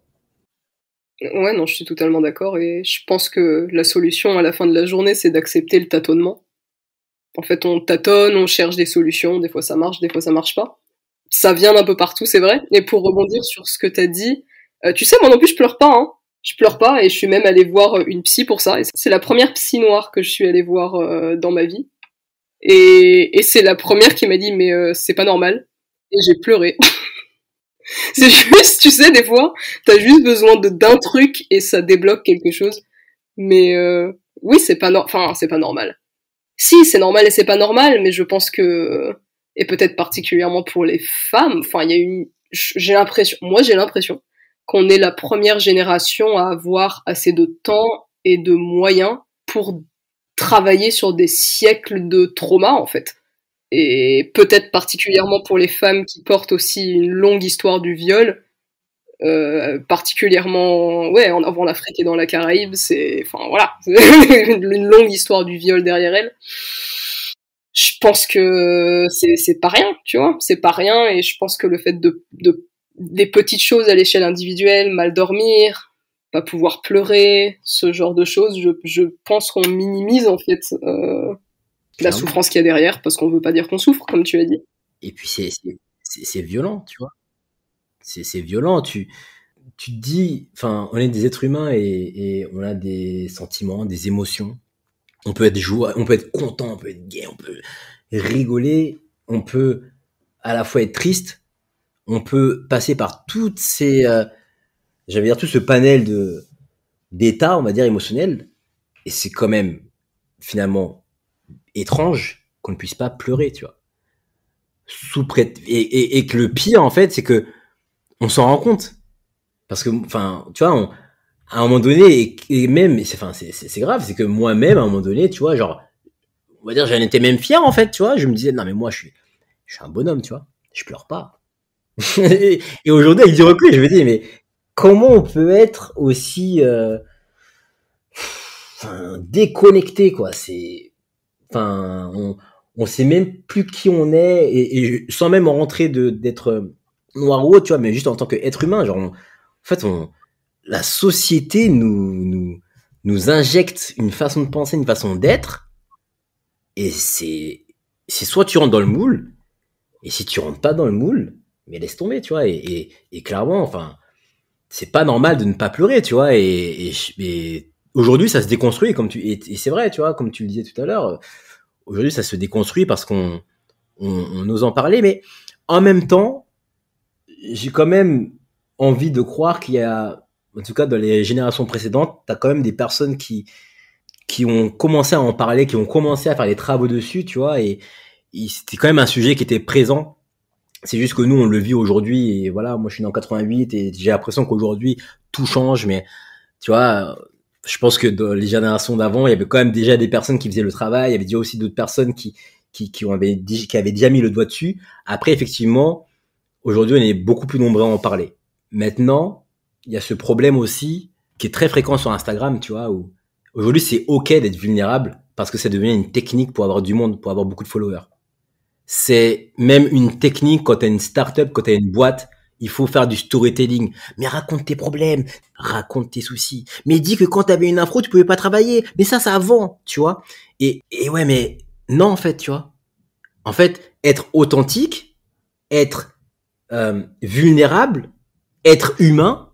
Euh, ouais, non, je suis totalement d'accord et je pense que la solution à la fin de la journée, c'est d'accepter le tâtonnement. En fait, on tâtonne, on cherche des solutions, des fois ça marche, des fois ça marche pas. Ça vient d'un peu partout, c'est vrai. Et pour rebondir sur ce que tu as dit, euh, tu sais, moi non plus, je pleure pas. Hein. Je pleure pas et je suis même allée voir euh, une psy pour ça. Et c'est la première psy noire que je suis allée voir euh, dans ma vie. Et, et c'est la première qui m'a dit mais c'est pas normal. Et j'ai pleuré. c'est juste, tu sais, des fois, t'as juste besoin d'un truc et ça débloque quelque chose. Mais oui, c'est pas enfin c'est pas normal. Si c'est normal et c'est pas normal, mais je pense que et peut-être particulièrement pour les femmes. Enfin, il y a une, j'ai l'impression, moi j'ai l'impression qu'on est la première génération à avoir assez de temps et de moyens pour travailler sur des siècles de trauma en fait. Et peut-être particulièrement pour les femmes qui portent aussi une longue histoire du viol, euh, particulièrement ouais en, avant Afrique et dans la Caraïbe, c'est enfin voilà une longue histoire du viol derrière elle. Je pense que c'est pas rien, tu vois, c'est pas rien et je pense que le fait de, de des petites choses à l'échelle individuelle, mal dormir, pas pouvoir pleurer, ce genre de choses, je, pense qu'on minimise en fait euh, la souffrance qu'il y a derrière parce qu'on veut pas dire qu'on souffre, comme tu as dit. Et puis c'est violent, tu vois. C'est violent, tu, tu te dis, enfin, on est des êtres humains et, on a des sentiments, des émotions. On peut être on peut être content, on peut être gay, on peut rigoler, on peut à la fois être triste, on peut passer par toutes ces, euh, j'avais dire tout ce panel de d'états, on va dire émotionnel. et c'est quand même finalement étrange qu'on ne puisse pas pleurer, tu vois. Sous et, et, et, que le pire en fait, c'est que on s'en rend compte, parce que, enfin, tu vois, à un moment donné, et, même, enfin, c'est grave, c'est que moi-même, à un moment donné, tu vois, genre, on va dire, j'en étais même fier en fait, tu vois, je me disais, non mais moi, je suis, je suis un bonhomme, tu vois, je pleure pas et, aujourd'hui, avec du recul, je me dis, mais comment on peut être aussi euh, déconnecté, quoi C'est, enfin, on, on sait même plus qui on est, et, sans même en rentrer de d'être euh, noir ou autre, tu vois, mais juste en tant qu'être humain, genre, en fait, on, la société nous, nous, nous injecte une façon de penser, une façon d'être, et c'est, c'est soit tu rentres dans le moule, et si tu rentres pas dans le moule, mais laisse tomber, tu vois. Et, clairement, enfin, c'est pas normal de ne pas pleurer, tu vois. Et, aujourd'hui, ça se déconstruit, comme tu, et, c'est vrai, tu vois, comme tu le disais tout à l'heure. Aujourd'hui, ça se déconstruit parce qu'on on, ose en parler, mais en même temps, j'ai quand même envie de croire qu'il y a, en tout cas dans les générations précédentes, t'as quand même des personnes qui qui ont commencé à en parler, qui ont commencé à faire des travaux dessus, tu vois, et c'était quand même un sujet qui était présent c'est juste que nous, on le vit aujourd'hui. Et voilà, moi, je suis né en 88 et j'ai l'impression qu'aujourd'hui, tout change. Mais tu vois, je pense que dans les générations d'avant, il y avait quand même déjà des personnes qui faisaient le travail. Il y avait déjà aussi d'autres personnes qui, qui, qui, ont, qui avaient déjà mis le doigt dessus. Après, effectivement, aujourd'hui, on est beaucoup plus nombreux à en parler. Maintenant, il y a ce problème aussi qui est très fréquent sur Instagram, tu vois, où aujourd'hui, c'est OK d'être vulnérable parce que ça devient une technique pour avoir du monde, pour avoir beaucoup de followers c'est même une technique quand tu as une startup, quand tu as une boîte, il faut faire du storytelling. Mais raconte tes problèmes, raconte tes soucis. Mais dis que quand tu avais une info, tu pouvais pas travailler. Mais ça, ça vend, tu vois. Et, et ouais, mais non, en fait, tu vois. En fait, être authentique, être euh, vulnérable, être humain,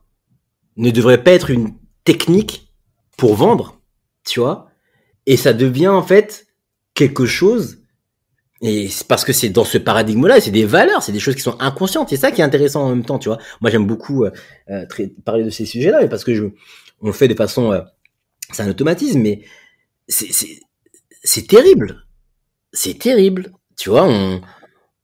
ne devrait pas être une technique pour vendre, tu vois. Et ça devient en fait quelque chose et c'est parce que c'est dans ce paradigme-là, c'est des valeurs, c'est des choses qui sont inconscientes. C'est ça qui est intéressant en même temps, tu vois. Moi, j'aime beaucoup euh, euh, parler de ces sujets-là, parce que je, on le fait de façon, euh, c'est un automatisme, mais c'est terrible, c'est terrible. Tu vois, on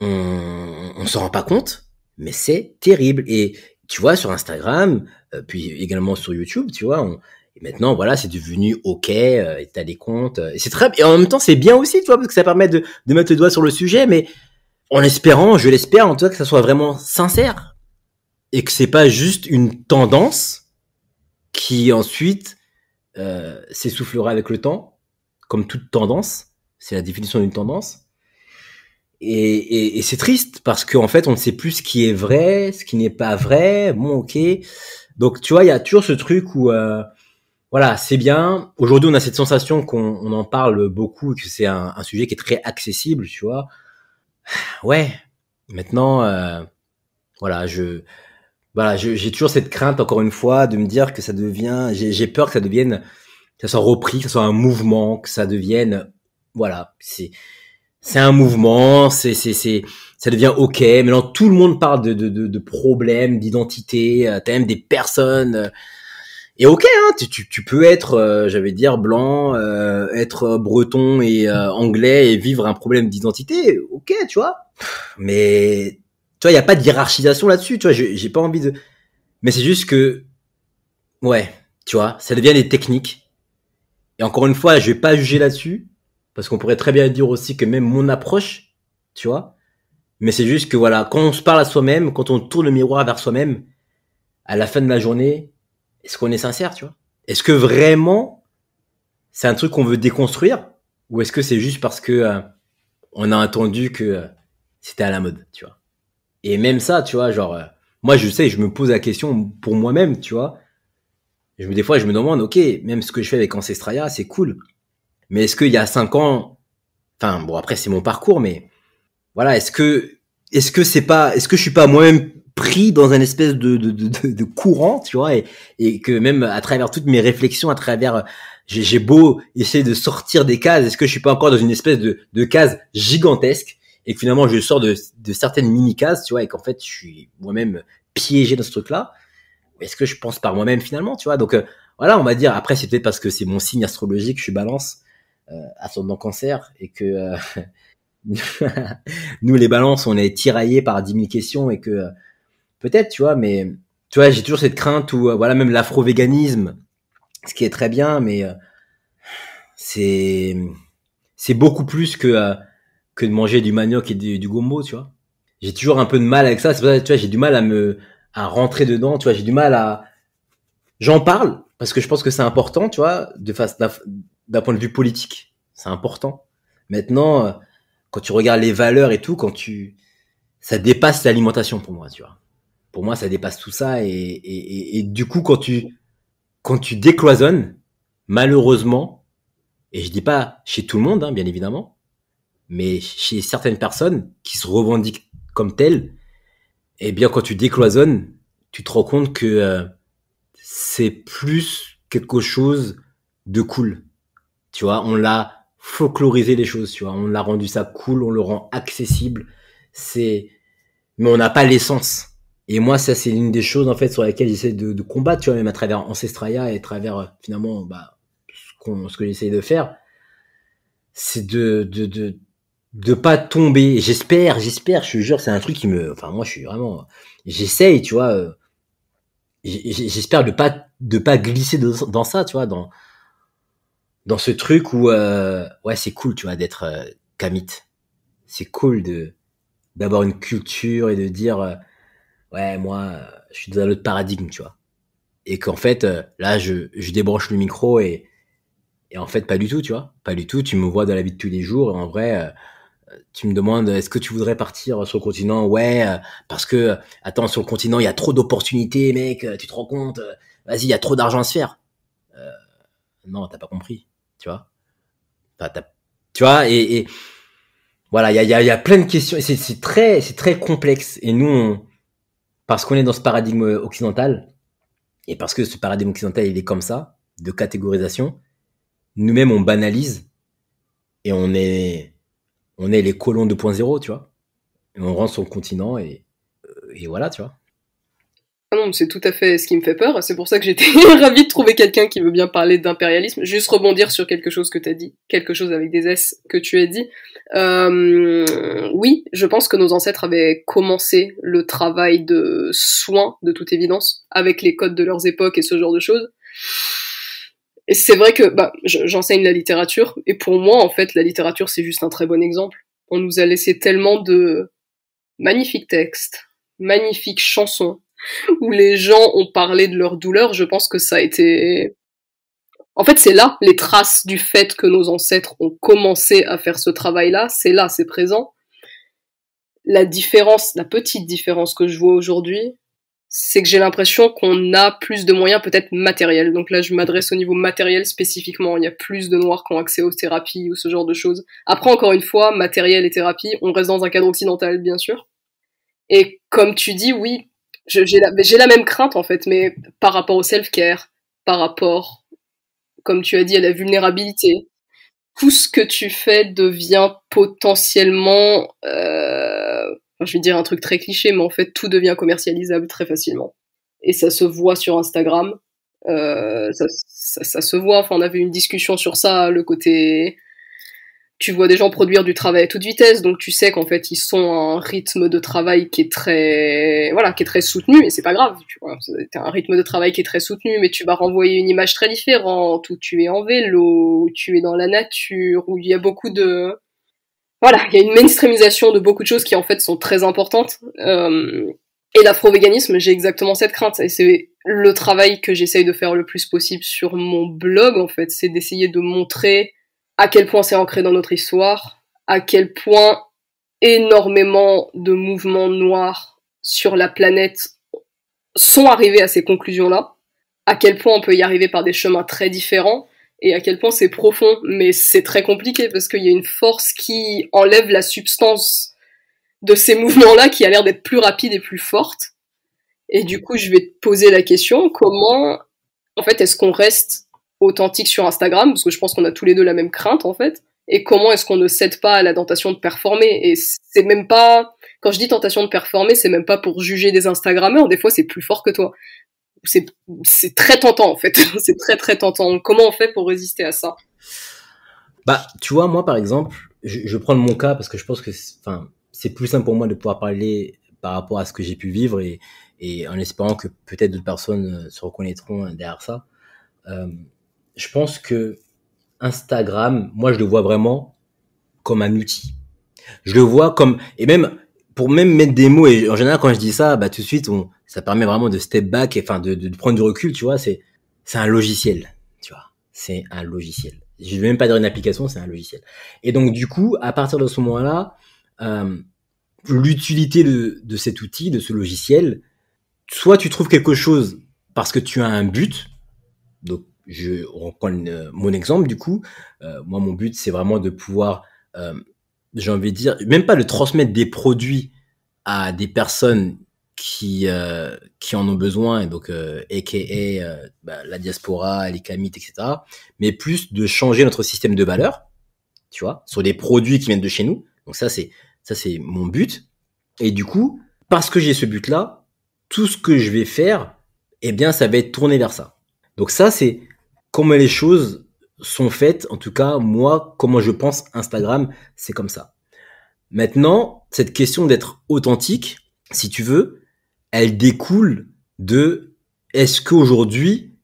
on, on s'en rend pas compte, mais c'est terrible. Et tu vois, sur Instagram, puis également sur YouTube, tu vois, on, et maintenant, voilà, c'est devenu OK, euh, et t'as des comptes. Euh, et c'est très, et en même temps, c'est bien aussi, tu vois, parce que ça permet de, de mettre le doigt sur le sujet, mais en espérant, je l'espère, en tout cas, que ça soit vraiment sincère. Et que c'est pas juste une tendance qui ensuite euh, s'essoufflera avec le temps, comme toute tendance. C'est la définition d'une tendance. Et, et, et c'est triste parce qu'en fait, on ne sait plus ce qui est vrai, ce qui n'est pas vrai. Bon, ok. Donc, tu vois, il y a toujours ce truc où euh, voilà, c'est bien. Aujourd'hui, on a cette sensation qu'on en parle beaucoup, que c'est un, sujet qui est très accessible, tu vois. Ouais. Maintenant, euh, voilà, je, voilà, j'ai toujours cette crainte, encore une fois, de me dire que ça devient, j'ai peur que ça devienne, que ça soit repris, que ça soit un mouvement, que ça devienne, voilà, c'est, c'est un mouvement, c'est, c'est, c'est, ça devient ok. Maintenant, tout le monde parle de, de, de, de problèmes, d'identité, euh, t'as même des personnes. Euh, et ok, hein, tu, tu, peux être, euh, j'avais dire, blanc, euh, être breton et euh, anglais et vivre un problème d'identité. Ok, tu vois. Mais tu vois, il n'y a pas de hiérarchisation là-dessus. Tu vois, j'ai pas envie de. Mais c'est juste que, ouais, tu vois, ça devient des techniques. Et encore une fois, je vais pas juger là-dessus parce qu'on pourrait très bien dire aussi que même mon approche, tu vois. Mais c'est juste que voilà, quand on se parle à soi-même, quand on tourne le miroir vers soi-même, à la fin de la journée, est-ce qu'on est sincère, tu vois Est-ce que vraiment c'est un truc qu'on veut déconstruire ou est-ce que c'est juste parce que euh, on a entendu que euh, c'était à la mode, tu vois Et même ça, tu vois, genre euh, moi je sais, je me pose la question pour moi-même, tu vois. Je me des fois je me demande OK, même ce que je fais avec Ancestralia, c'est cool. Mais est-ce qu'il y a cinq ans enfin bon après c'est mon parcours mais voilà, est-ce que est-ce que c'est pas est-ce que je suis pas moi-même pris dans un espèce de, de, de, de, courant, tu vois, et, et que même à travers toutes mes réflexions, à travers j'ai beau essayer de sortir des cases, est-ce que je suis pas encore dans une espèce de, de case gigantesque et que finalement je sors de, de certaines mini cases, tu vois, et qu'en fait je suis moi-même piégé dans ce truc-là. Est-ce que je pense par moi-même finalement, tu vois Donc euh, voilà, on va dire. Après, c'est peut-être parce que c'est mon signe astrologique, je suis Balance, euh, ascendant Cancer, et que euh, nous les Balances, on est tiraillés par 10 000 questions et que euh, Peut-être, tu vois, mais tu vois, j'ai toujours cette crainte où, euh, voilà, même l'afro-véganisme, ce qui est très bien, mais euh, c'est c'est beaucoup plus que euh, que de manger du manioc et du, gombo, tu vois. J'ai toujours un peu de mal avec ça. C'est ça, tu vois, j'ai du mal à me à rentrer dedans. Tu vois, j'ai du mal à j'en parle parce que je pense que c'est important, tu vois, de face d'un point de vue politique, c'est important. Maintenant, quand tu regardes les valeurs et tout, quand tu ça dépasse l'alimentation pour moi, tu vois pour moi, ça dépasse tout ça. Et, du coup, quand tu, quand tu décloisonnes, malheureusement, et je dis pas chez tout le monde, hein, bien évidemment, mais chez certaines personnes qui se revendiquent comme telles, eh bien, quand tu décloisonnes, tu te rends compte que euh, c'est plus quelque chose de cool. Tu vois, on l'a folklorisé les choses, tu vois, on l'a rendu ça cool, on le rend accessible. C'est, mais on n'a pas l'essence et moi, ça, c'est l'une des choses en fait sur laquelle j'essaie de, de, combattre, tu vois, même à travers Ancestralia et à travers euh, finalement bah, ce, qu ce que j'essaie de faire, c'est de, de, de de pas tomber. J'espère, j'espère, je te jure, c'est un truc qui me. Enfin, moi, je suis vraiment. J'essaye, tu vois. Euh, j'espère de pas de pas glisser dans ça, tu vois, dans dans ce truc où euh, ouais, c'est cool, tu vois, d'être euh, kamite. C'est cool de d'avoir une culture et de dire ouais, moi, je suis dans un autre paradigme, tu vois. Et qu'en fait, euh, là, je, je débranche le micro et, et en fait, pas du tout, tu vois. Pas du tout. Tu me vois dans la vie de tous les jours. Et en vrai, euh, tu me demandes, est-ce que tu voudrais partir sur le continent Ouais, euh, parce que, attends, sur le continent, il y a trop d'opportunités, mec. Tu te rends compte Vas-y, il y a trop d'argent à se faire. non, t'as pas compris, tu vois. Enfin, tu vois, et, voilà, il y a, y, y a, plein de questions. C'est très, c'est très complexe. Et nous, on, parce qu'on est dans ce paradigme occidental, et parce que ce paradigme occidental, il est comme ça, de catégorisation, nous-mêmes, on banalise et on est, on est les colons 2.0, tu vois. on rentre sur le continent et, euh, et voilà, tu vois. Ah non, c'est tout à fait ce qui me fait peur. C'est pour ça que j'étais ravi de trouver quelqu'un qui veut bien parler d'impérialisme. Juste rebondir sur quelque chose que tu as dit, quelque chose avec des S que tu as dit. Euh, oui, je pense que nos ancêtres avaient commencé le travail de soins, de toute évidence, avec les codes de leurs époques et ce genre de choses. Et c'est vrai que bah, j'enseigne la littérature, et pour moi, en fait, la littérature, c'est juste un très bon exemple. On nous a laissé tellement de magnifiques textes, magnifiques chansons, où les gens ont parlé de leur douleur. Je pense que ça a été en fait, c'est là les traces du fait que nos ancêtres ont commencé à faire ce travail-là, c'est là, c'est présent. La différence, la petite différence que je vois aujourd'hui, c'est que j'ai l'impression qu'on a plus de moyens peut-être matériels. Donc là, je m'adresse au niveau matériel spécifiquement. Il y a plus de noirs qui ont accès aux thérapies ou ce genre de choses. Après, encore une fois, matériel et thérapie, on reste dans un cadre occidental, bien sûr. Et comme tu dis, oui, j'ai la, la, même crainte, en fait, mais par rapport au self-care, par rapport comme tu as dit, à la vulnérabilité. Tout ce que tu fais devient potentiellement, euh, je vais dire un truc très cliché, mais en fait, tout devient commercialisable très facilement. Et ça se voit sur Instagram. Euh, ça, ça, se voit. Enfin, on avait une discussion sur ça, le côté tu vois des gens produire du travail à toute vitesse, donc tu sais qu'en fait ils sont à un rythme de travail qui est très, voilà, qui est très soutenu, mais c'est pas grave, tu vois, t'as un rythme de travail qui est très soutenu, mais tu vas renvoyer une image très différente, où tu es en vélo, où tu es dans la nature, où il y a beaucoup de, voilà, il y a une mainstreamisation de beaucoup de choses qui en fait sont très importantes. Euh, et l'afro-véganisme, j'ai exactement cette crainte, et c'est le travail que j'essaye de faire le plus possible sur mon blog, en fait, c'est d'essayer de montrer à quel point c'est ancré dans notre histoire, à quel point énormément de mouvements noirs sur la planète sont arrivés à ces conclusions-là, à quel point on peut y arriver par des chemins très différents, et à quel point c'est profond, mais c'est très compliqué parce qu'il y a une force qui enlève la substance de ces mouvements-là qui a l'air d'être plus rapide et plus forte. Et du coup, je vais te poser la question, comment, en fait, est-ce qu'on reste authentique sur Instagram, parce que je pense qu'on a tous les deux la même crainte en fait. Et comment est-ce qu'on ne cède pas à la tentation de performer Et c'est même pas quand je dis tentation de performer, c'est même pas pour juger des Instagrammeurs. Des fois, c'est plus fort que toi. C'est très tentant en fait. c'est très très tentant. Comment on fait pour résister à ça Bah, tu vois, moi par exemple, je, prends mon cas parce que je pense que enfin c'est plus simple pour moi de pouvoir parler par rapport à ce que j'ai pu vivre et, en espérant que peut-être d'autres personnes se reconnaîtront derrière ça. Euh, je pense que Instagram, moi, je le vois vraiment comme un outil. Je le vois comme, et même, pour même mettre des mots, et en général, quand je dis ça, bah, tout de suite, on, ça permet vraiment de step back, enfin, de, de, prendre du recul, tu vois, c'est, c'est un logiciel, tu vois. C'est un logiciel. Je vais même pas dire une application, c'est un logiciel. Et donc, du coup, à partir de ce moment-là, euh, l'utilité de, de cet outil, de ce logiciel, soit tu trouves quelque chose parce que tu as un but, donc je reprends euh, mon exemple du coup. Euh, moi, mon but, c'est vraiment de pouvoir, euh, j'ai envie de dire, même pas de transmettre des produits à des personnes qui qui en ont besoin et donc aka bah, la diaspora les camites etc mais plus de changer notre système de valeur tu vois sur des produits qui viennent de chez nous donc ça c'est ça c'est mon but et du coup parce que j'ai ce but là tout ce que je vais faire eh bien ça va être tourné vers ça donc ça c'est comment les choses sont faites, en tout cas, moi, comment je pense Instagram, c'est comme ça. Maintenant, cette question d'être authentique, si tu veux, elle découle de est-ce qu'aujourd'hui,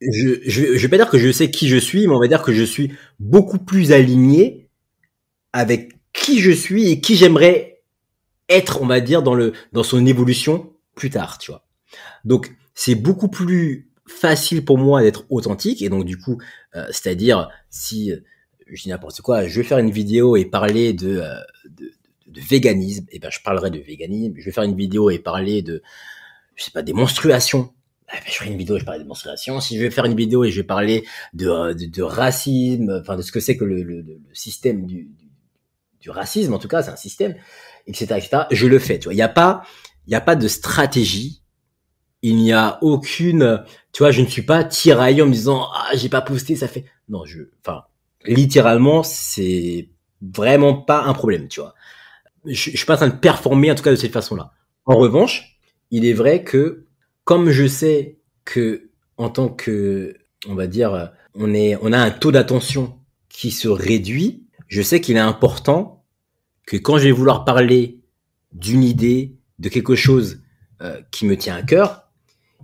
je, je, vais pas dire que je sais qui je suis, mais on va dire que je suis beaucoup plus aligné avec qui je suis et qui j'aimerais être, on va dire, dans le dans son évolution plus tard, tu vois. Donc c'est beaucoup plus facile pour moi d'être authentique et donc du coup, euh, c'est-à-dire si euh, je dis n'importe quoi, je vais faire une vidéo et parler de, euh, de, de, véganisme, et eh ben je parlerai de véganisme. Je vais faire une vidéo et parler de, je sais pas, des menstruations. Eh ben, je ferai une vidéo et je parlerai de menstruations. Si je vais faire une vidéo et je vais parler de, euh, de, de racisme, enfin de ce que c'est que le, le, le système du, du, du, racisme, en tout cas, c'est un système, etc., etc. Je le fais. Tu vois, il n'y a pas, il n'y a pas de stratégie il n'y a aucune, tu vois, je ne suis pas tiraillé en me disant ah j'ai pas posté, ça fait non je, enfin littéralement c'est vraiment pas un problème, tu vois. Je, je suis pas en train de performer en tout cas de cette façon-là. En revanche, il est vrai que comme je sais que en tant que on va dire on est on a un taux d'attention qui se réduit, je sais qu'il est important que quand je vais vouloir parler d'une idée, de quelque chose euh, qui me tient à cœur,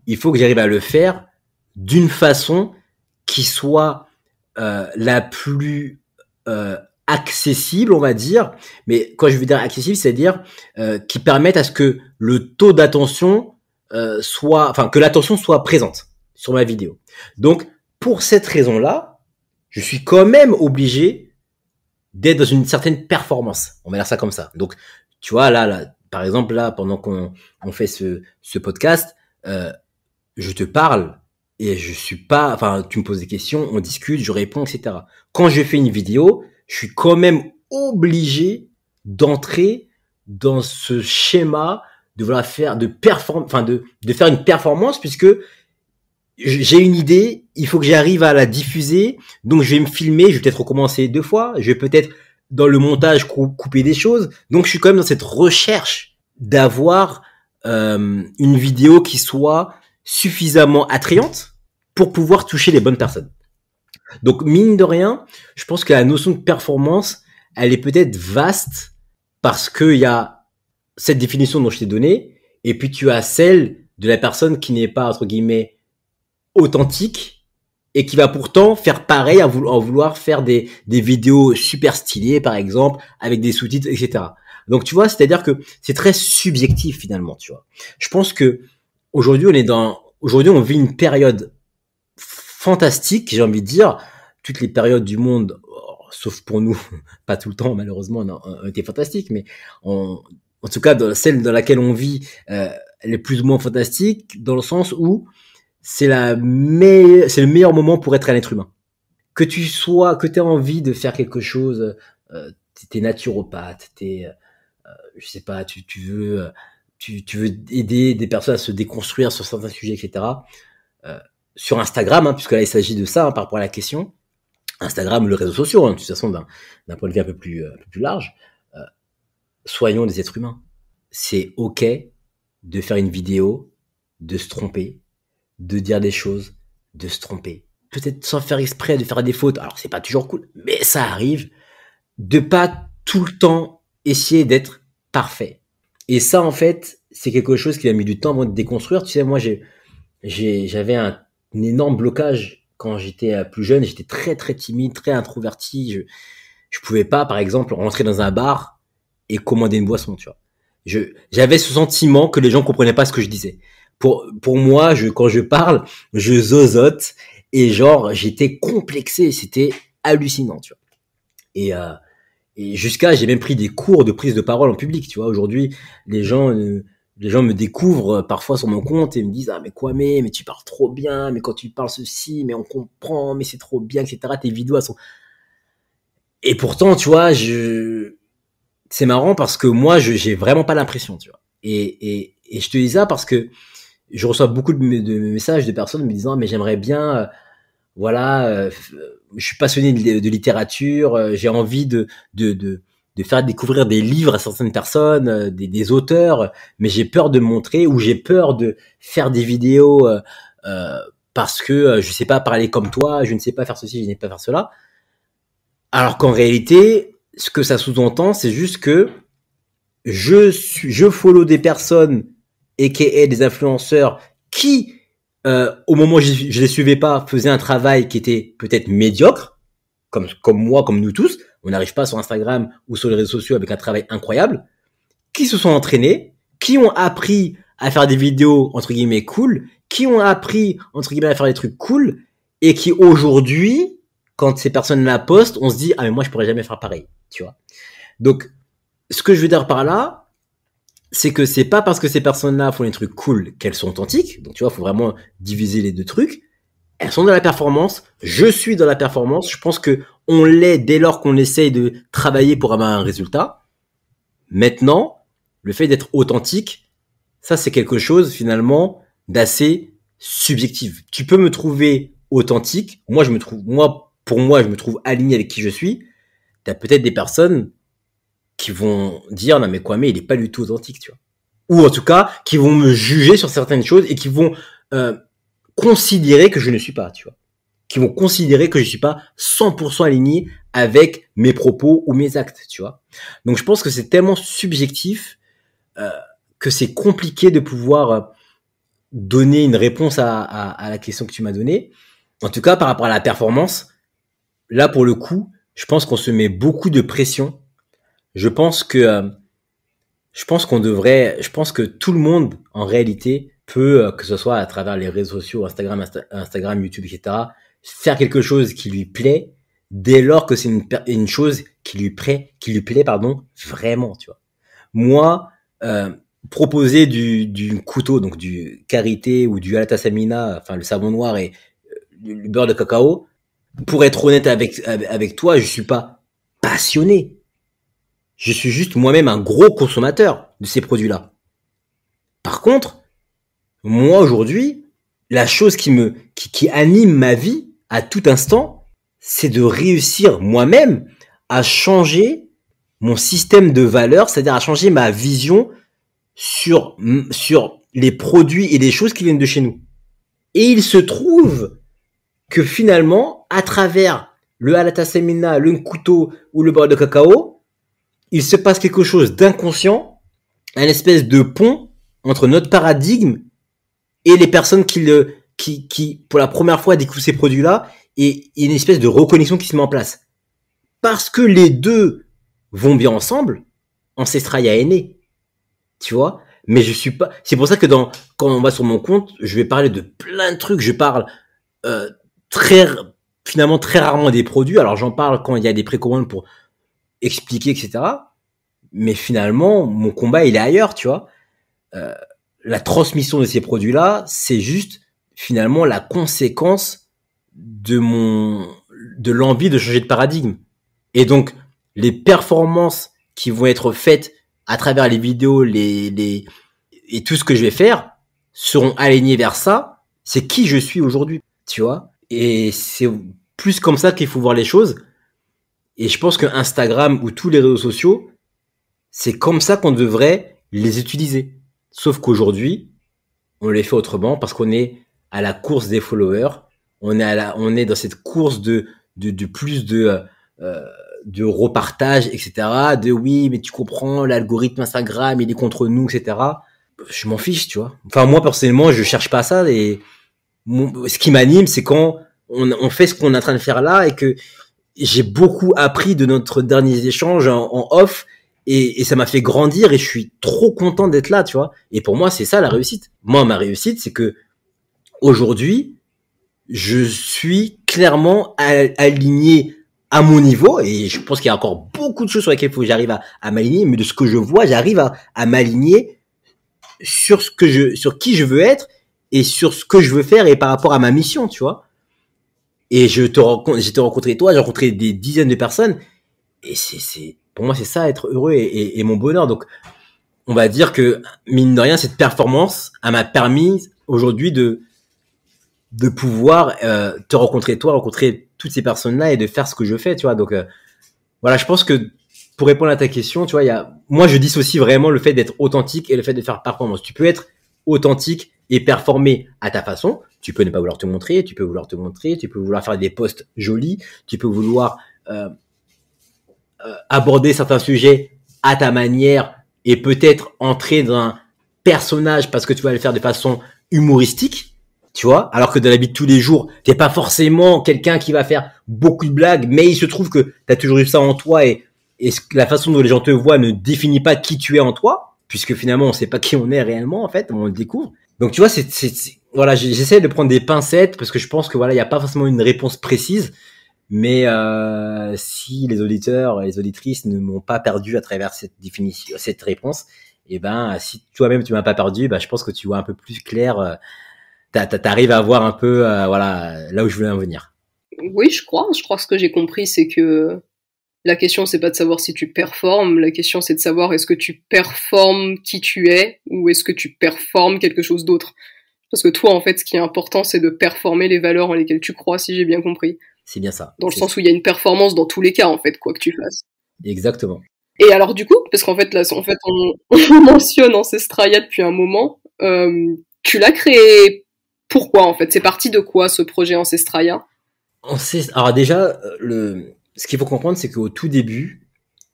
il faut que j'arrive à le faire d'une façon qui soit euh, la plus euh, accessible, on va dire. Mais quand je veux dire accessible, c'est-à-dire euh, qui permette à ce que le taux d'attention soit, enfin que l'attention soit présente sur ma vidéo. Donc pour cette raison-là, je suis quand même obligé d'être dans une certaine performance. On va dire ça comme ça. Donc tu vois là, là par exemple là pendant qu'on on fait ce, podcast, euh, je te parle et je suis pas, enfin, tu me poses des questions, on discute, je réponds, etc. Quand je fais une vidéo, je suis quand même obligé d'entrer dans ce schéma de faire de perform, enfin de, de faire une performance puisque j'ai une idée, il faut que j'arrive à la diffuser, donc je vais me filmer, je vais peut-être recommencer deux fois, je vais peut-être dans le montage couper des choses, donc je suis quand même dans cette recherche d'avoir euh, une vidéo qui soit suffisamment attrayante pour pouvoir toucher les bonnes personnes. Donc mine de rien, je pense que la notion de performance, elle est peut-être vaste parce qu'il y a cette définition dont je t'ai donné, et puis tu as celle de la personne qui n'est pas, entre guillemets, authentique, et qui va pourtant faire pareil en vouloir faire des, des vidéos super stylées, par exemple, avec des sous-titres, etc. Donc tu vois, c'est-à-dire que c'est très subjectif finalement, tu vois. Je pense que aujourd'hui, on est dans, aujourd'hui, on vit une période fantastique, j'ai envie de dire. Toutes les périodes du monde, oh, sauf pour nous, pas tout le temps, malheureusement, ont été fantastiques, mais on, en tout cas, dans celle dans laquelle on vit, euh, elle est plus ou moins fantastique, dans le sens où c'est la meilleure, c'est le meilleur moment pour être un être humain. Que tu sois, que tu aies envie de faire quelque chose, tu euh, t'es naturopathe, t'es, euh, je sais pas, tu, tu veux euh, tu, veux aider des personnes à se déconstruire sur certains sujets, etc. Euh, sur Instagram, hein, puisque là il s'agit de ça hein, par rapport à la question, Instagram ou les réseaux sociaux, hein, de toute façon d'un point de vue un peu plus, euh, large, euh, soyons des êtres humains. C'est ok de faire une vidéo, de se tromper, de dire des choses, de se tromper. Peut-être sans faire exprès, de faire des fautes. Alors c'est pas toujours cool, mais ça arrive. De pas tout le temps essayer d'être parfait. Et ça, en fait, c'est quelque chose qui a mis du temps avant de déconstruire. Tu sais, moi, j'ai, j'avais un, énorme blocage quand j'étais euh, plus jeune. J'étais très, très timide, très introverti. Je, je pouvais pas, par exemple, rentrer dans un bar et commander une boisson, tu vois. Je, j'avais ce sentiment que les gens comprenaient pas ce que je disais. Pour, pour moi, quand je parle, je zozote et genre, j'étais complexé. C'était hallucinant, tu vois. Et, euh, et jusqu'à j'ai même pris des cours de prise de parole en public tu vois aujourd'hui les gens euh, les gens me découvrent euh, parfois sur mon compte et me disent ah mais quoi mais mais tu parles trop bien mais quand tu parles ceci mais on comprend mais c'est trop bien etc tes vidéos elles sont et pourtant tu vois je c'est marrant parce que moi je j'ai vraiment pas l'impression tu vois et, et et je te dis ça parce que je reçois beaucoup de, messages de personnes me disant mais j'aimerais bien euh, voilà je suis passionné de, littérature, euh, j'ai envie de, de, de, de, faire découvrir des livres à certaines personnes, euh, des, des auteurs, mais j'ai peur de montrer ou j'ai peur de faire des vidéos euh, euh parce que je ne sais pas parler comme toi, je ne sais pas faire ceci, je ne sais pas faire cela. Alors qu'en réalité, ce que ça sous-entend, c'est juste que je, je follow des personnes, et des influenceurs, qui euh, au moment où je, ne les suivais pas, faisaient un travail qui était peut-être médiocre, comme, comme moi, comme nous tous, on n'arrive pas sur Instagram ou sur les réseaux sociaux avec un travail incroyable, qui se sont entraînés, qui ont appris à faire des vidéos entre guillemets cool, qui ont appris entre guillemets à faire des trucs cool et qui aujourd'hui, quand ces personnes la postent, on se dit ah mais moi je pourrais jamais faire pareil, tu vois. Donc ce que je veux dire par là, c'est que c'est pas parce que ces personnes-là font des trucs cool qu'elles sont authentiques. Donc, tu vois, il faut vraiment diviser les deux trucs. Elles sont dans la performance. Je suis dans la performance. Je pense que on l'est dès lors qu'on essaye de travailler pour avoir un résultat. Maintenant, le fait d'être authentique, ça, c'est quelque chose, finalement, d'assez subjectif. Tu peux me trouver authentique. Moi, je me trouve, moi, pour moi, je me trouve aligné avec qui je suis. T'as peut-être des personnes qui vont dire non mais quoi mais il est pas du tout authentique, tu vois. Ou en tout cas qui vont me juger sur certaines choses et qui vont euh, considérer que je ne suis pas, tu vois. Qui vont considérer que je suis pas 100% aligné avec mes propos ou mes actes, tu vois. Donc je pense que c'est tellement subjectif euh, que c'est compliqué de pouvoir euh, donner une réponse à, à, à, la question que tu m'as donnée. En tout cas, par rapport à la performance, là pour le coup, je pense qu'on se met beaucoup de pression je pense que euh, je pense qu'on devrait, je pense que tout le monde en réalité peut, euh, que ce soit à travers les réseaux sociaux, Instagram, Instagram, YouTube, etc., faire quelque chose qui lui plaît dès lors que c'est une, chose qui lui plaît, qui lui plaît pardon vraiment, tu vois. Moi, euh, proposer du, couteau, donc du karité ou du alatasamina, enfin le savon noir et le beurre de cacao, pour être honnête avec, avec toi, je suis pas passionné. Je suis juste moi-même un gros consommateur de ces produits-là. Par contre, moi aujourd'hui, la chose qui me qui, anime ma vie à tout instant, c'est de réussir moi-même à changer mon système de valeurs, c'est-à-dire à changer ma vision sur sur les produits et les choses qui viennent de chez nous. Et il se trouve que finalement, à travers le halata semina, le Nkuto ou le beurre de cacao, il se passe quelque chose d'inconscient, un espèce de pont entre notre paradigme et les personnes qui le, qui, qui pour la première fois découvrent ces produits-là et, une espèce de reconnexion qui se met en place. Parce que les deux vont bien ensemble, Ancestralia est né. Tu vois? Mais je suis pas, c'est pour ça que dans, quand on va sur mon compte, je vais parler de plein de trucs, je parle, euh, très, finalement très rarement des produits. Alors j'en parle quand il y a des précommandes pour expliquer, etc. Mais finalement, mon combat, il est ailleurs, tu vois. Euh, la transmission de ces produits-là, c'est juste finalement la conséquence de mon de l'envie de changer de paradigme. Et donc, les performances qui vont être faites à travers les vidéos, les, et tout ce que je vais faire seront alignées vers ça. C'est qui je suis aujourd'hui, tu vois. Et c'est plus comme ça qu'il faut voir les choses et je pense que Instagram ou tous les réseaux sociaux, c'est comme ça qu'on devrait les utiliser. Sauf qu'aujourd'hui, on les fait autrement parce qu'on est à la course des followers. On est, à la, on est dans cette course de, de, de plus de, euh, euh, de repartage, etc. De oui, mais tu comprends, l'algorithme Instagram, il est contre nous, etc. Je m'en fiche, tu vois. Enfin, moi, personnellement, je cherche pas ça. Et ce qui m'anime, c'est quand on, on, fait ce qu'on est en train de faire là et que j'ai beaucoup appris de notre dernier échange en, off et, ça m'a fait grandir et je suis trop content d'être là, tu vois. Et pour moi, c'est ça la réussite. Moi, ma réussite, c'est que aujourd'hui, je suis clairement aligné à mon niveau et je pense qu'il y a encore beaucoup de choses sur lesquelles faut que j'arrive à, m'aligner, mais de ce que je vois, j'arrive à, à m'aligner sur ce que je, sur qui je veux être et sur ce que je veux faire et par rapport à ma mission, tu vois. Et je te j'ai rencontré toi, j'ai rencontré des dizaines de personnes. Et c'est, pour moi, c'est ça, être heureux et, mon bonheur. Donc, on va dire que, mine de rien, cette performance, m'a permis aujourd'hui de, de pouvoir euh, te rencontrer toi, rencontrer toutes ces personnes-là et de faire ce que je fais, tu vois. Donc, euh, voilà, je pense que pour répondre à ta question, tu vois, moi, je dissocie vraiment le fait d'être authentique et le fait de faire performance. Tu peux être authentique et performer à ta façon. Tu peux ne pas vouloir te montrer, tu peux vouloir te montrer, tu peux vouloir faire des posts jolis, tu peux vouloir euh, euh, aborder certains sujets à ta manière et peut-être entrer dans un personnage parce que tu vas le faire de façon humoristique, tu vois, alors que dans la vie de tous les jours, n'es pas forcément quelqu'un qui va faire beaucoup de blagues, mais il se trouve que tu as toujours eu ça en toi et, la façon dont les gens te voient ne définit pas qui tu es en toi, puisque finalement on sait pas qui on est réellement en fait, on le découvre. Donc tu vois, c'est voilà, j'essaie de prendre des pincettes parce que je pense que voilà, il n'y a pas forcément une réponse précise. Mais euh, si les auditeurs et les auditrices ne m'ont pas perdu à travers cette définition, cette réponse, et eh ben si toi-même tu m'as pas perdu, ben, je pense que tu vois un peu plus clair. Euh, tu T'arrives à voir un peu, euh, voilà, là où je voulais en venir. Oui, je crois. Je crois que ce que j'ai compris, c'est que la question c'est pas de savoir si tu performes. La question c'est de savoir est-ce que tu performes qui tu es ou est-ce que tu performes quelque chose d'autre. Parce que toi, en fait, ce qui est important, c'est de performer les valeurs en lesquelles tu crois, si j'ai bien compris. C'est bien ça. Dans le sens où il y a une performance dans tous les cas, en fait, quoi que tu fasses. Exactement. Et alors, du coup, parce qu'en fait, là, en fait, on, mentionne Ancestralia depuis un moment. Euh, tu l'as créé pourquoi, en fait C'est parti de quoi, ce projet Ancestralia Alors, déjà, euh, le... ce qu'il faut comprendre, c'est qu'au tout début,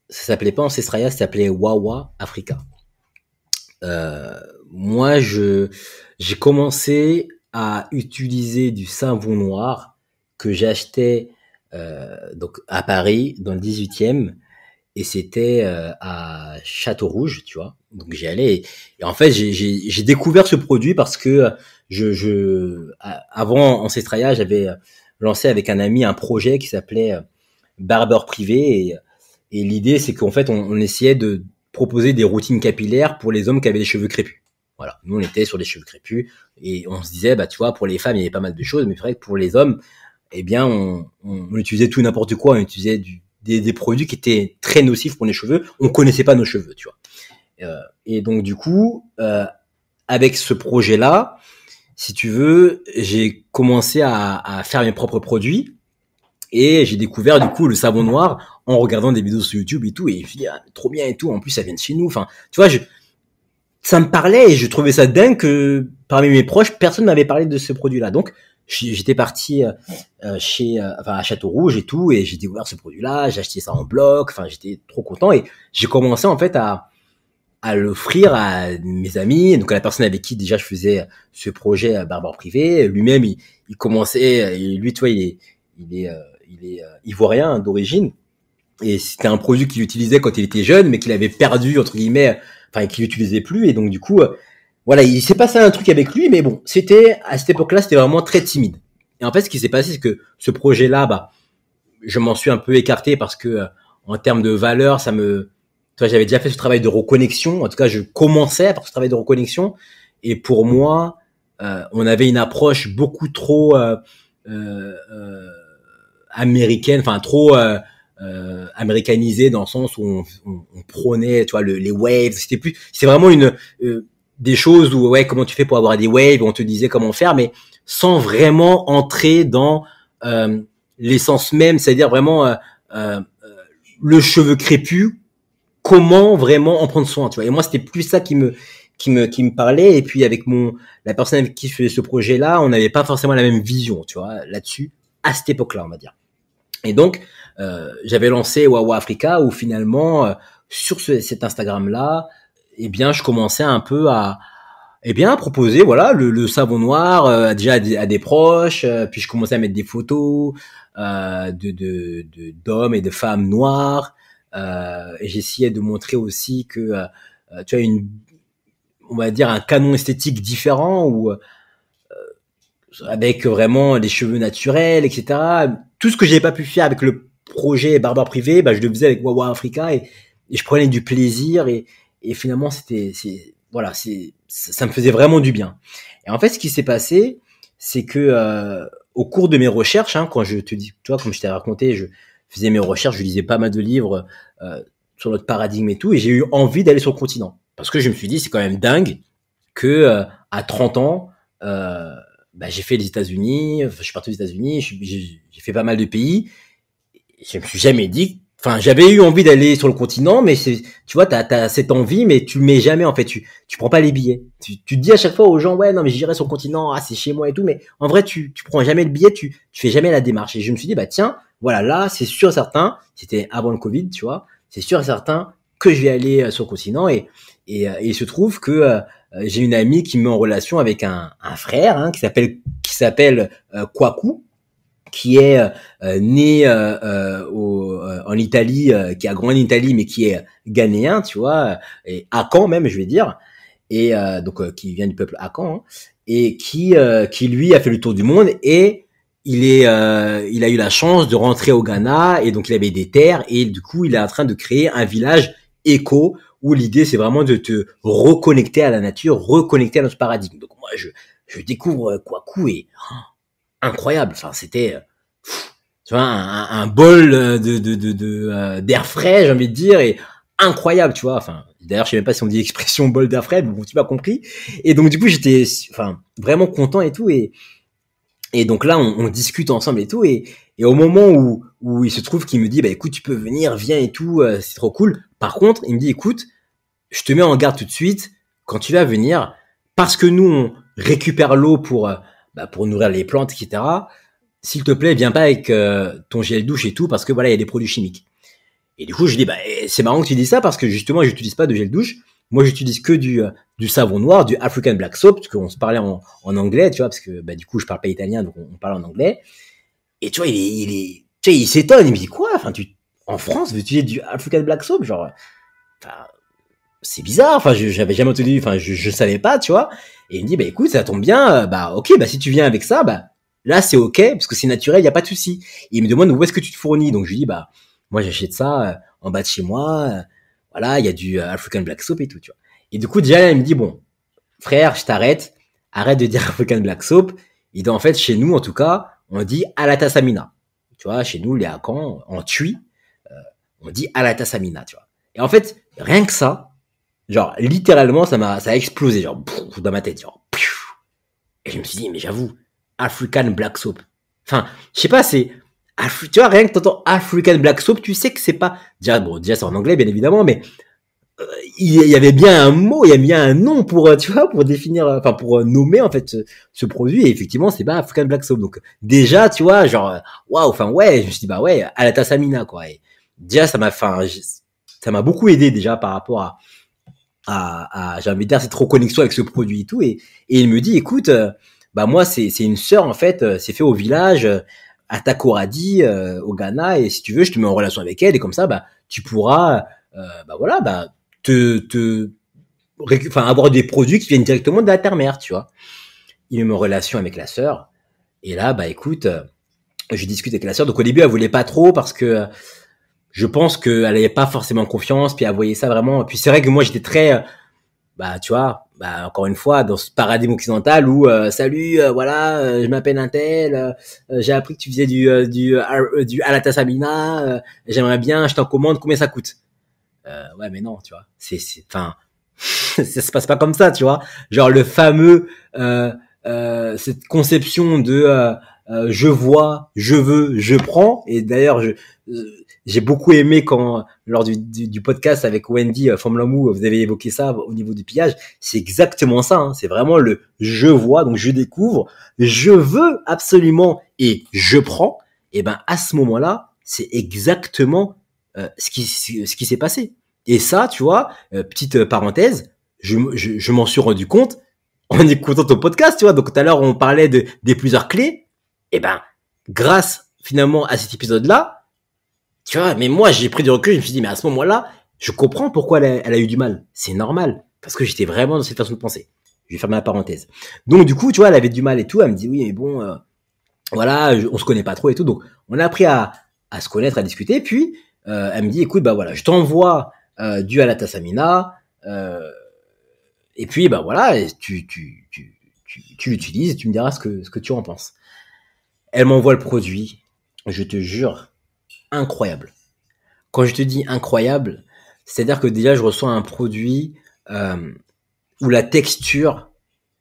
ça s'appelait pas Ancestralia, ça s'appelait Wawa Africa. Euh, moi, je j'ai commencé à utiliser du savon noir que j'achetais euh, donc à Paris dans le 18e et c'était euh, à Château Rouge, tu vois. Donc j'y allais et, en fait j'ai découvert ce produit parce que je, je avant j'avais lancé avec un ami un projet qui s'appelait euh, Barber privé et, l'idée c'est qu'en fait on, on essayait de proposer des routines capillaires pour les hommes qui avaient des cheveux crépus. Voilà. Nous, on était sur les cheveux crépus et on se disait, bah, tu vois, pour les femmes, il y avait pas mal de choses, mais vrai pour les hommes, eh bien, on, utilisait tout n'importe quoi. On utilisait des, produits qui étaient très nocifs pour les cheveux. On connaissait pas nos cheveux, tu vois. Euh, et donc, du coup, euh, avec ce projet-là, si tu veux, j'ai commencé à, faire mes propres produits et j'ai découvert du coup le savon noir en regardant des vidéos sur YouTube et tout et je me suis dit ah, trop bien et tout en plus ça vient de chez nous enfin tu vois je ça me parlait et je trouvais ça dingue que parmi mes proches, personne m'avait parlé de ce produit-là. Donc, j'étais parti euh, euh, chez, euh, enfin, à Château Rouge et tout, et j'ai découvert ce produit-là, j'ai acheté ça en bloc, enfin, j'étais trop content et j'ai commencé, en fait, à, à l'offrir à mes amis, donc à la personne avec qui déjà je faisais ce projet Barbare Privé. Lui-même, il, commençait, lui, tu vois, il est, il est, il est, il ivoirien d'origine. Et c'était un produit qu'il utilisait quand il était jeune, mais qu'il avait perdu, entre guillemets, enfin qu'il l'utilisait plus et donc du coup euh, voilà il s'est passé un truc avec lui mais bon c'était à cette époque-là c'était vraiment très timide et en fait ce qui s'est passé c'est que ce projet-là bah je m'en suis un peu écarté parce que euh, en termes de valeur ça me toi j'avais déjà fait ce travail de reconnexion en tout cas je commençais par ce travail de reconnexion et pour moi euh, on avait une approche beaucoup trop américaine, enfin trop euh, américanisé dans le sens où on, on, prônait, tu vois, les waves. C'était plus, c'est vraiment une euh, des choses où ouais, comment tu fais pour avoir des waves On te disait comment faire, mais sans vraiment entrer dans euh, l'essence même, c'est-à-dire vraiment le cheveu crépus. Comment vraiment en prendre soin, tu vois Et moi, c'était plus ça qui me qui me qui me parlait et puis avec mon la personne avec qui je faisais ce projet là on n'avait pas forcément la même vision tu vois là-dessus à cette époque-là on va dire et donc euh, j'avais lancé Wawa Africa où finalement euh, sur ce, cet Instagram là, et eh bien je commençais un peu à et eh bien à proposer voilà le, le savon noir euh, déjà à des, proches puis je commençais à mettre des photos euh, de d'hommes de, et de femmes noires et j'essayais de montrer aussi que tu as une on va dire un canon esthétique différent ou avec vraiment des cheveux naturels etc tout ce que j'avais pas pu faire avec le projet Barbare Privé, bah, je le faisais avec Wawa Africa et, je prenais du plaisir et, et finalement c'était voilà c'est ça, me faisait vraiment du bien. Et en fait, ce qui s'est passé, c'est que euh, au cours de mes recherches, hein, quand je te dis, toi comme je t'ai raconté, je faisais mes recherches, je lisais pas mal de livres euh, sur notre paradigme et tout, et j'ai eu envie d'aller sur le continent parce que je me suis dit c'est quand même dingue que euh, à 30 ans bah, j'ai fait les États-Unis, je suis parti aux États-Unis, j'ai fait pas mal de pays, je me suis jamais dit enfin j'avais eu envie d'aller sur le continent mais c'est tu vois t'as as cette envie mais tu mets jamais en fait tu tu prends pas les billets tu, tu dis à chaque fois aux gens ouais non mais j'irai sur le continent ah c'est chez moi et tout mais en vrai tu tu prends jamais le billet tu tu fais jamais la démarche et je me suis dit bah tiens voilà là c'est sûr certain c'était avant le covid tu vois c'est sûr certain que je vais aller euh, sur le continent et et, euh, il se trouve que euh, j'ai une amie qui me met en relation avec un, un frère hein, qui s'appelle qui s'appelle Kwaku qui est euh, euh, né euh, en Italie, qui a grandi en Italie, mais qui est ghanéen, tu vois, et Akan même, je vais dire, et donc qui vient du peuple Akan, hein, et qui, qui lui a fait le tour du monde et il est, il a eu la chance de rentrer au Ghana et donc il avait des terres et du coup il est en train de créer un village éco où l'idée c'est vraiment de te reconnecter à la nature, reconnecter à notre paradigme. Donc moi je, je découvre Kwaku et hein, incroyable. Enfin, c'était euh, tu vois un, bol de euh, d'air de, de, euh, frais, j'ai envie de dire, et incroyable, tu vois. Enfin, d'ailleurs, je sais même pas si on dit expression bol d'air frais, mais bon, tu m'as compris. Et donc du coup, j'étais enfin vraiment content et tout et et donc là, on, discute ensemble et tout et et au moment où où il se trouve qu'il me dit bah écoute, tu peux venir, viens et tout, c'est trop cool. Par contre, il me dit écoute, je te mets en garde tout de suite quand tu vas venir parce que nous on récupère l'eau pour bah, pour nourrir les plantes, etc. S'il te plaît, viens pas avec euh, ton gel douche et tout parce que voilà, il y a des produits chimiques. Et du coup, je dis bah eh, c'est marrant que tu dis ça parce que justement, j'utilise pas de gel douche. Moi, j'utilise que du, euh, du savon noir, du African Black Soap, parce qu'on se parlait en, en, anglais, tu vois, parce que bah, du coup, je parle pas italien, donc on, parle en anglais. Et tu vois, il est, il s'étonne, il me dit quoi Enfin, tu, en France, veux utiliser du African Black Soap, genre, c'est bizarre, enfin j'avais jamais entendu, enfin je, je savais pas, tu vois. Et il me dit bah écoute, ça tombe bien, euh, bah ok, bah si tu viens avec ça, bah là c'est ok parce que c'est naturel, il y a pas de souci. il me demande où est-ce que tu te fournis, donc je lui dis bah moi j'achète ça euh, en bas de chez moi, euh, voilà, il y a du African Black Soap et tout, tu vois. Et du coup déjà il me dit bon frère, je t'arrête, arrête de dire African Black Soap. Et en fait chez nous en tout cas, on dit Alatasamina, tu vois, chez nous les Akans, en tui, on dit Alatasamina, tu vois. Et en fait rien que ça Genre, littéralement, ça m'a, ça a explosé, genre, dans ma tête, genre, et je me suis dit, mais j'avoue, African Black Soap. Enfin, je sais pas, c'est, tu vois, rien que t'entends African Black Soap, tu sais que c'est pas, déjà, bon, déjà, c'est en anglais, bien évidemment, mais, euh, il y avait bien un mot, il y avait bien un nom pour, euh, tu vois, pour définir, euh, enfin, pour nommer, en fait, ce, produit, et effectivement, c'est pas African Black Soap. Donc, déjà, tu vois, genre, waouh, enfin, ouais, je me suis dit, bah ouais, à la quoi. Et déjà, ça m'a, enfin, ça m'a beaucoup aidé, déjà, par rapport à, ah, j'ai envie de dire cette reconnexion avec ce produit et tout et, il me dit écoute euh, bah moi c'est c'est une sœur en fait euh, c'est fait au village euh, à Takoradi au Ghana et si tu veux je te mets en relation avec elle et comme ça bah tu pourras bah voilà bah te te enfin avoir des produits qui viennent directement de la terre mère tu vois il me met en relation avec la sœur et là bah écoute je discute avec la sœur donc au début elle voulait pas trop parce que je pense qu'elle n'avait pas forcément confiance, puis elle voyait ça vraiment. Puis c'est vrai que moi, j'étais très, euh, bah, tu vois, bah, encore une fois, dans ce paradigme occidental où, euh, salut, euh, voilà, je m'appelle Intel, j'ai appris que tu faisais du, du, du Alata Sabina, j'aimerais bien, je t'en commande, combien ça coûte? ouais, mais non, tu vois, c'est, enfin, ça se passe pas comme ça, tu vois. Genre le fameux, cette conception de, je vois, je veux, je prends, et d'ailleurs, je, j'ai beaucoup aimé quand, lors du, du, podcast avec Wendy euh, vous avez évoqué ça au niveau du pillage. C'est exactement ça. Hein. C'est vraiment le je vois, donc je découvre, je veux absolument et je prends. Et eh ben à ce moment-là, c'est exactement euh, ce qui ce qui s'est passé. Et ça, tu vois, euh, petite euh, parenthèse, je, je, je m'en suis rendu compte en écoutant ton podcast, tu vois. Donc tout à l'heure, on parlait de des plusieurs clés. Et eh ben grâce finalement à cet épisode-là, tu vois, mais moi, j'ai pris du recul, je me suis dit, mais à ce moment-là, je comprends pourquoi elle a, eu du mal. C'est normal. Parce que j'étais vraiment dans cette façon de penser. Je vais fermer la parenthèse. Donc, du coup, tu vois, elle avait du mal et tout. Elle me dit, oui, mais bon, euh, voilà, on se connaît pas trop et tout. Donc, on a appris à, à se connaître, à discuter. Puis, euh, elle me dit, écoute, bah voilà, je t'envoie euh, du Alatasamina. Euh, et puis, bah voilà, tu, tu, tu, tu, tu l'utilises et tu me diras ce que, ce que tu en penses. Elle m'envoie le produit. Je te jure, incroyable. Quand je te dis incroyable, c'est-à-dire que déjà, je reçois un produit euh, où la texture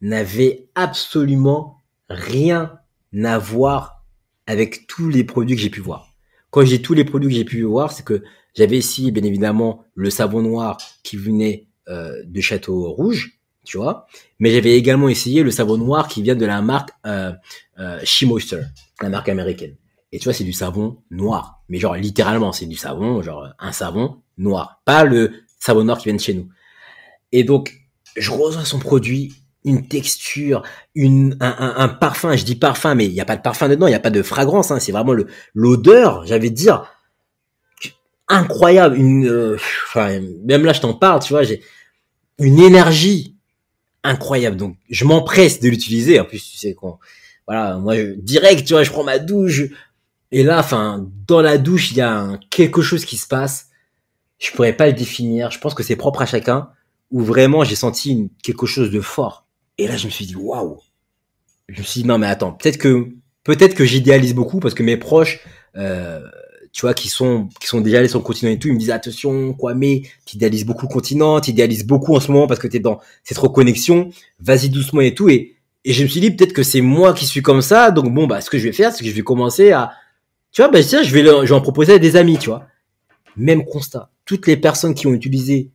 n'avait absolument rien à voir avec tous les produits que j'ai pu voir. Quand j'ai tous les produits que j'ai pu voir, c'est que j'avais ici, bien évidemment, le savon noir qui venait euh, de Château Rouge, tu vois. Mais j'avais également essayé le savon noir qui vient de la marque euh, euh la marque américaine. Et tu vois, c'est du savon noir. Mais genre, littéralement, c'est du savon, genre un savon noir. Pas le savon noir qui vient de chez nous. Et donc, je reçois son produit, une texture, une, un, parfum. Je dis parfum, mais il n'y a pas de parfum dedans, il n'y a pas de fragrance. Hein. c'est vraiment le, l'odeur, j'avais dire, incroyable. Une, euh, même là, je t'en parle, tu vois, j'ai une énergie incroyable. Donc, je m'empresse de l'utiliser. En plus, tu sais, quand, voilà, moi, direct, tu vois, je prends ma douche, et là, enfin, dans la douche, il y a quelque chose qui se passe. Je pourrais pas le définir. Je pense que c'est propre à chacun. Où vraiment, j'ai senti quelque chose de fort. Et là, je me suis dit, waouh. Je me suis dit, non, mais attends, peut-être que, peut-être que j'idéalise beaucoup parce que mes proches, euh, tu vois, qui sont, qui sont déjà allés sur le continent et tout, ils me disent, attention, quoi, mais t'idéalises beaucoup le continent, t'idéalises beaucoup en ce moment parce que t'es dans cette reconnexion. Vas-y doucement et tout. Et, et je me suis dit, peut-être que c'est moi qui suis comme ça. Donc bon, bah, ce que je vais faire, c'est que je vais commencer à, tu vois, ben, je vais, je vais en proposer à des amis, tu vois. Même constat. Toutes les personnes qui ont utilisé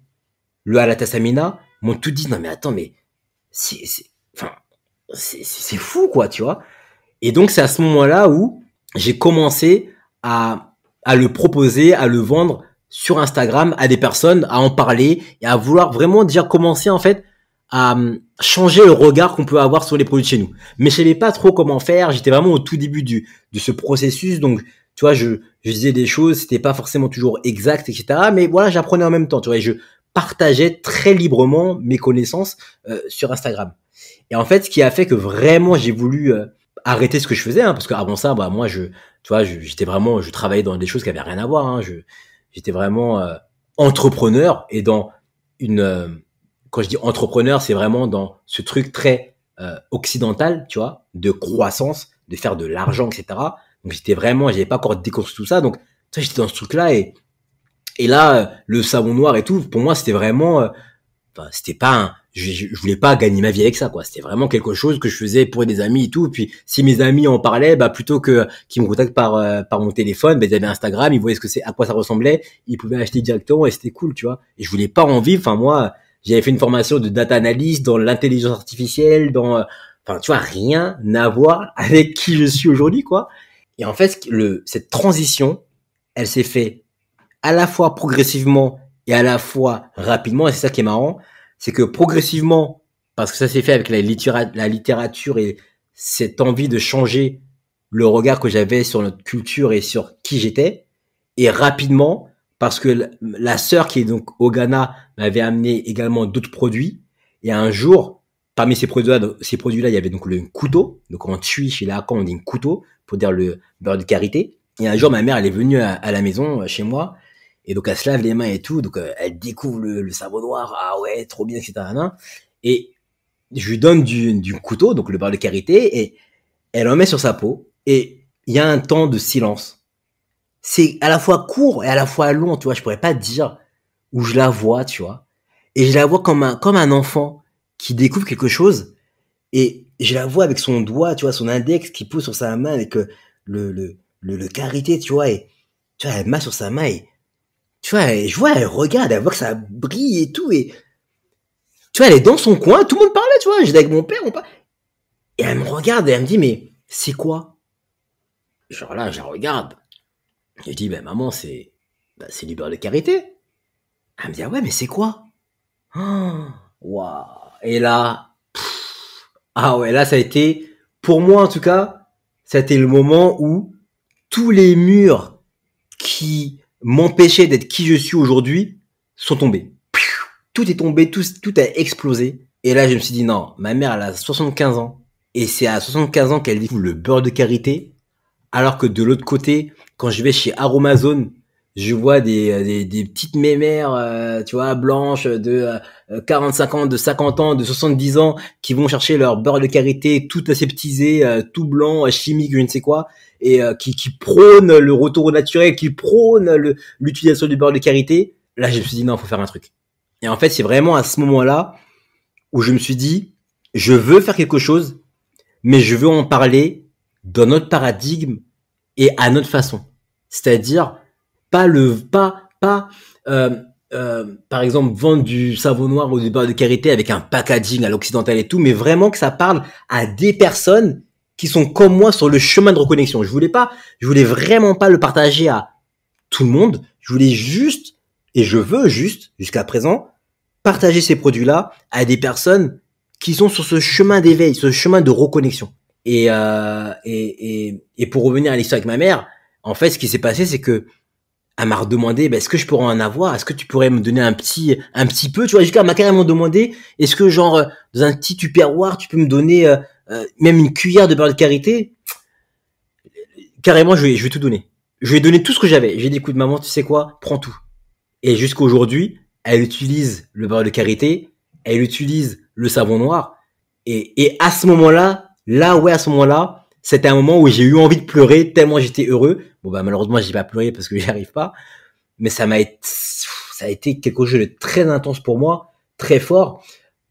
le Alatasamina m'ont tout dit, non mais attends, mais c'est, enfin, c'est fou, quoi, tu vois. Et donc, c'est à ce moment-là où j'ai commencé à, à le proposer, à le vendre sur Instagram à des personnes, à en parler et à vouloir vraiment dire commencer, en fait, à euh, changer le regard qu'on peut avoir sur les produits chez nous. Mais je savais pas trop comment faire. J'étais vraiment au tout début du, de ce processus. Donc, tu vois, je, disais des choses, c'était pas forcément toujours exact, etc. Mais voilà, j'apprenais en même temps, tu vois, et je partageais très librement mes connaissances euh, sur Instagram. Et en fait, ce qui a fait que vraiment j'ai voulu euh, arrêter ce que je faisais, hein, parce qu'avant ça, bah moi, je, tu vois, j'étais vraiment, je travaillais dans des choses qui avaient rien à voir. Hein. je, j'étais vraiment entrepreneur et dans une quand je dis entrepreneur, c'est vraiment dans ce truc très euh, occidental, tu vois, de croissance, de faire de l'argent, etc. Donc j'étais vraiment, j'avais pas encore déconstruit tout ça, donc ça j'étais dans ce truc-là et et là euh, le savon noir et tout, pour moi c'était vraiment, euh, Enfin, c'était pas, un, je, je, voulais pas gagner ma vie avec ça quoi, c'était vraiment quelque chose que je faisais pour des amis et tout. Puis si mes amis en parlaient, bah plutôt que qu'ils me contactent par euh, par mon téléphone, bah, ils avaient Instagram, ils voyaient ce que c'est, à quoi ça ressemblait, ils pouvaient acheter directement et c'était cool, tu vois. Et je voulais pas en vivre, enfin moi j'avais fait une formation de data analyst dans l'intelligence artificielle, dans, euh, enfin, tu vois, rien à voir avec qui je suis aujourd'hui, quoi. Et en fait, le, cette transition, elle s'est faite à la fois progressivement et à la fois rapidement. Et c'est ça qui est marrant, c'est que progressivement, parce que ça s'est fait avec la, la littérature et cette envie de changer le regard que j'avais sur notre culture et sur qui j'étais, et rapidement parce que la sœur qui est donc au Ghana m'avait amené également d'autres produits. Et un jour, parmi ces produits-là, il y avait donc le couteau. Donc on tue chez la on dit un couteau pour dire le beurre de karité. Et un jour, ma mère, elle est venue à, la maison euh, chez moi. Et donc elle se lave les mains et tout. Donc euh, elle découvre le, savon noir. Ah ouais, trop bien, etc. Et je lui donne du, du couteau, donc le beurre de karité, et elle en met sur sa peau. Et il y a un temps de silence c'est à la fois court et à la fois long, tu vois, je pourrais pas dire où je la vois, tu vois. Et je la vois comme un, comme un enfant qui découvre quelque chose et je la vois avec son doigt, tu vois, son index qui pousse sur sa main avec le, le, carité, tu vois, et tu vois, elle m'a sur sa main tu vois, je vois, elle regarde, elle voit que ça brille et tout et tu vois, elle est dans son coin, tout le monde parle tu vois, j'étais avec mon père, on pas Et elle me regarde et elle me dit, mais c'est quoi? Genre là, je la regarde. J'ai je ben maman, c'est bah c'est du beurre de karité. Elle me dit, ah ouais, mais c'est quoi oh, Et là, ah ouais, là, ça a été, pour moi en tout cas, ça a été le moment où tous les murs qui m'empêchaient d'être qui je suis aujourd'hui sont tombés. Tout est tombé, tout, tout a explosé. Et là, je me suis dit, non, ma mère, elle a 75 ans. Et c'est à 75 ans qu'elle dit le beurre de karité alors que de l'autre côté, quand je vais chez Aromazone, je vois des, euh, petites mémères, euh, tu vois, blanches de 45 euh, ans, de 50 ans, de 70 ans, qui vont chercher leur beurre de karité tout aseptisé, tout blanc, chimique, je ne sais quoi, et qui, qui prônent le retour au naturel, qui prônent l'utilisation du beurre de karité. Là, je me suis dit, non, faut faire un truc. Et en fait, c'est vraiment à ce moment-là où je me suis dit, je veux faire quelque chose, mais je veux en parler dans notre paradigme et à notre façon. C'est-à-dire pas le pas pas euh, euh, par exemple vendre du savon noir ou du de carité avec un packaging à l'occidental et tout, mais vraiment que ça parle à des personnes qui sont comme moi sur le chemin de reconnexion. Je voulais pas, je voulais vraiment pas le partager à tout le monde. Je voulais juste et je veux juste jusqu'à présent partager ces produits-là à des personnes qui sont sur ce chemin d'éveil, ce chemin de reconnexion. Euh, et, et, et, pour revenir à l'histoire avec ma mère, en fait, ce qui s'est passé, c'est que elle m'a redemandé, ben, est-ce que je pourrais en avoir Est-ce que tu pourrais me donner un petit, un petit peu Tu vois, jusqu'à m'a carrément demandé, est-ce que genre euh, dans un petit tupperware, tu peux me donner euh, même une cuillère de beurre de karité Carrément, je vais, je vais tout donner. Je vais donner tout ce que j'avais. J'ai dit, écoute, maman, tu sais quoi Prends tout. Et jusqu'à aujourd'hui, elle utilise le beurre de karité, elle utilise le savon noir. Et, et à ce moment-là, Là, ouais, à ce moment-là, c'était un moment où j'ai eu envie de pleurer tellement j'étais heureux. Bon, bah, malheureusement, j'ai pas pleuré parce que j'y arrive pas. Mais ça m'a été, ça a été quelque chose de très intense pour moi, très fort,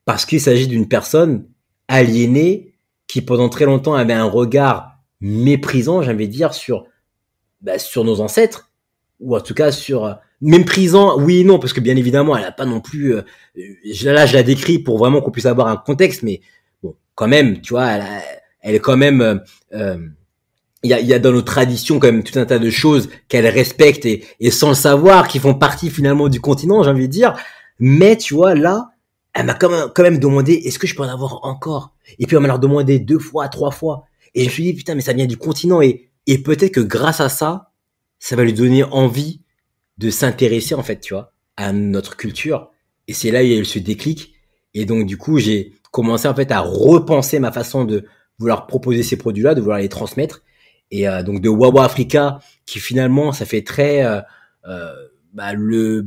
parce qu'il s'agit d'une personne aliénée qui pendant très longtemps avait un regard méprisant, j'aimerais dire, sur, bah, sur nos ancêtres, ou en tout cas sur, euh, méprisant, oui non, parce que bien évidemment, elle a pas non plus, euh, là, je la décris pour vraiment qu'on puisse avoir un contexte, mais quand même, tu vois, elle, est quand même euh, euh, il y, a, dans nos traditions quand même tout un tas de choses qu'elle respecte et, sans le savoir qui font partie finalement du continent, j'ai envie de dire. Mais tu vois, là, elle m'a quand même, quand même demandé est-ce que je peux en avoir encore Et puis elle m'a leur demandé deux fois, trois fois. Et je me suis dit putain, mais ça vient du continent et, et peut-être que grâce à ça, ça va lui donner envie de s'intéresser en fait, tu vois, à notre culture. Et c'est là où il y a eu ce déclic. Et donc, du coup, j'ai commencé en fait à repenser ma façon de vouloir proposer ces produits-là, de vouloir les transmettre. Et euh, donc, de Wawa Africa, qui finalement, ça fait très euh, euh bah, le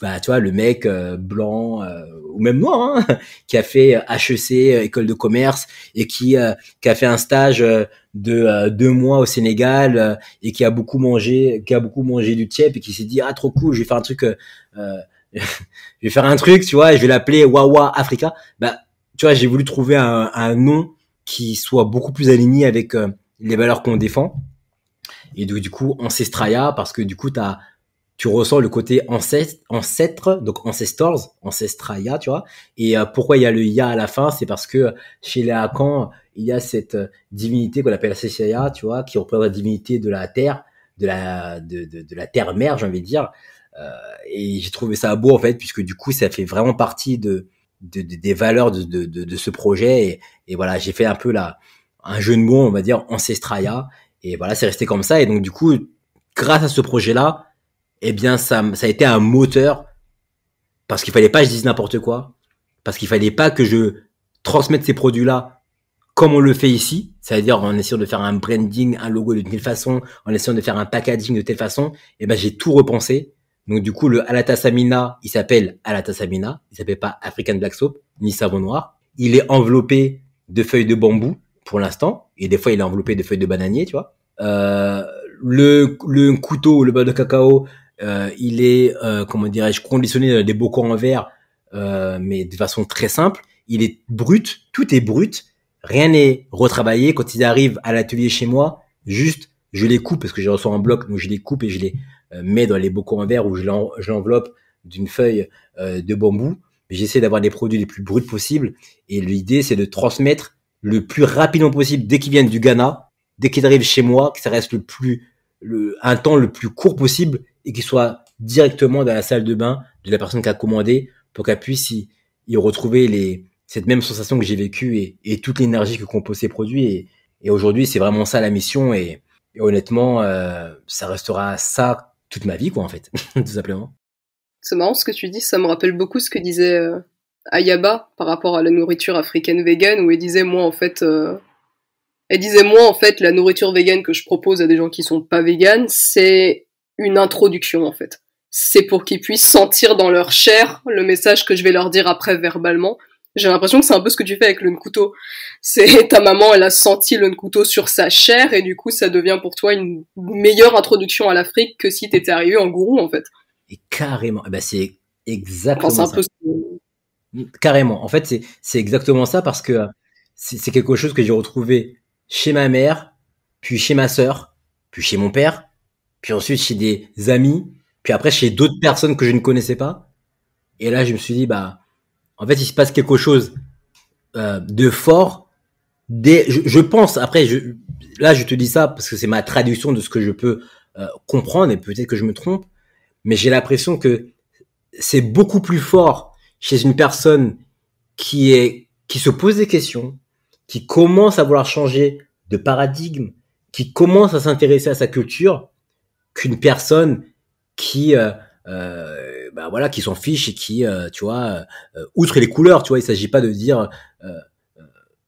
bah, tu vois, le mec euh, blanc euh, ou même noir hein, qui a fait HEC école de commerce et qui qui a fait un stage de deux mois au Sénégal et qui a beaucoup mangé qui a beaucoup mangé du tiep et qui s'est dit ah trop cool je vais faire un truc je vais faire un truc, tu vois, je vais l'appeler Wawa Africa. Bah, tu vois, j'ai voulu trouver un, nom qui soit beaucoup plus aligné avec euh, les valeurs qu'on défend. Et donc, du coup, Ancestraya, parce que du coup, as, tu ressens le côté ancêtre, donc Ancestors, Ancestraya, tu vois. Et euh, pourquoi il y a le Ya à la fin C'est parce que chez les Hakans, il y a cette euh, divinité qu'on appelle Ancestraya tu vois, qui représente la divinité de la terre, de la, de la terre-mère, j'ai envie de dire. Euh, et j'ai trouvé ça beau en fait, puisque du coup, ça fait vraiment partie de, de, des valeurs de, de, de, ce projet. Et, voilà, j'ai fait un peu la, un jeu de mots, on va dire, ancestralia. Et voilà, c'est resté comme ça. Et donc, du coup, grâce à ce projet-là, eh bien, ça, ça a été un moteur parce qu'il fallait pas que je dise n'importe quoi, parce qu'il fallait pas que je transmette ces produits-là comme on le fait ici, c'est-à-dire en essayant de faire un branding, un logo de telle façon, en essayant de faire un packaging de telle façon. Et eh ben, j'ai tout repensé. Donc du coup, le Alatasamina, il s'appelle Alatasamina, il s'appelle pas African Black Soap, ni savon noir. Il est enveloppé de feuilles de bambou pour l'instant, et des fois il est enveloppé de feuilles de bananier, tu vois. Euh, le, le couteau, le beurre de cacao, euh, il est, euh, comment dirais-je, conditionné dans des bocaux en verre, mais de façon très simple. Il est brut, tout est brut, rien n'est retravaillé. Quand il arrive à l'atelier chez moi, juste, je les coupe parce que je les reçois en bloc, donc je les coupe et je les euh, mets dans les bocaux en verre où je l'enveloppe d'une feuille euh, de bambou. J'essaie d'avoir des produits les plus bruts possibles. Et l'idée, c'est de transmettre le plus rapidement possible dès qu'ils viennent du Ghana, dès qu'ils arrivent chez moi, que ça reste le plus, le, un temps le plus court possible et qu'ils soient directement dans la salle de bain de la personne qui a commandé pour qu'elle puisse y, retrouver les, cette même sensation que j'ai vécue et, et, toute l'énergie que composent ces produits. Et, et aujourd'hui, c'est vraiment ça la mission. Et, honnêtement, euh, ça restera ça toute ma vie, quoi, en fait, tout simplement. C'est marrant ce que tu dis, ça me rappelle beaucoup ce que disait euh, Ayaba par rapport à la nourriture africaine vegan, où elle disait, moi, en fait, euh, elle disait, moi, en fait, la nourriture vegan que je propose à des gens qui sont pas vegan, c'est une introduction, en fait. C'est pour qu'ils puissent sentir dans leur chair le message que je vais leur dire après verbalement. J'ai l'impression que c'est un peu ce que tu fais avec le Nkuto. C'est ta maman, elle a senti le Nkuto sur sa chair et du coup, ça devient pour toi une meilleure introduction à l'Afrique que si t'étais arrivé en gourou, en fait. Et carrément. Eh ben, c'est exactement ça. Mm, carrément. En fait, c'est exactement ça parce que euh, c'est quelque chose que j'ai retrouvé chez ma mère, puis chez ma sœur, puis chez mon père, puis ensuite chez des amis, puis après chez d'autres personnes que je ne connaissais pas. Et là, je me suis dit, bah, en fait, il se passe quelque chose euh, de fort. je, pense, après, je, là, je te dis ça parce que c'est ma traduction de ce que je peux euh, comprendre et peut-être que je me trompe, mais j'ai l'impression que c'est beaucoup plus fort chez une personne qui se pose des questions, qui commence à vouloir changer de paradigme, qui commence à s'intéresser à sa culture, qu'une personne qui euh, bah, voilà, qui s'en fichent et qui, euh, tu vois, euh, outre les couleurs, tu vois, il s'agit pas de dire euh,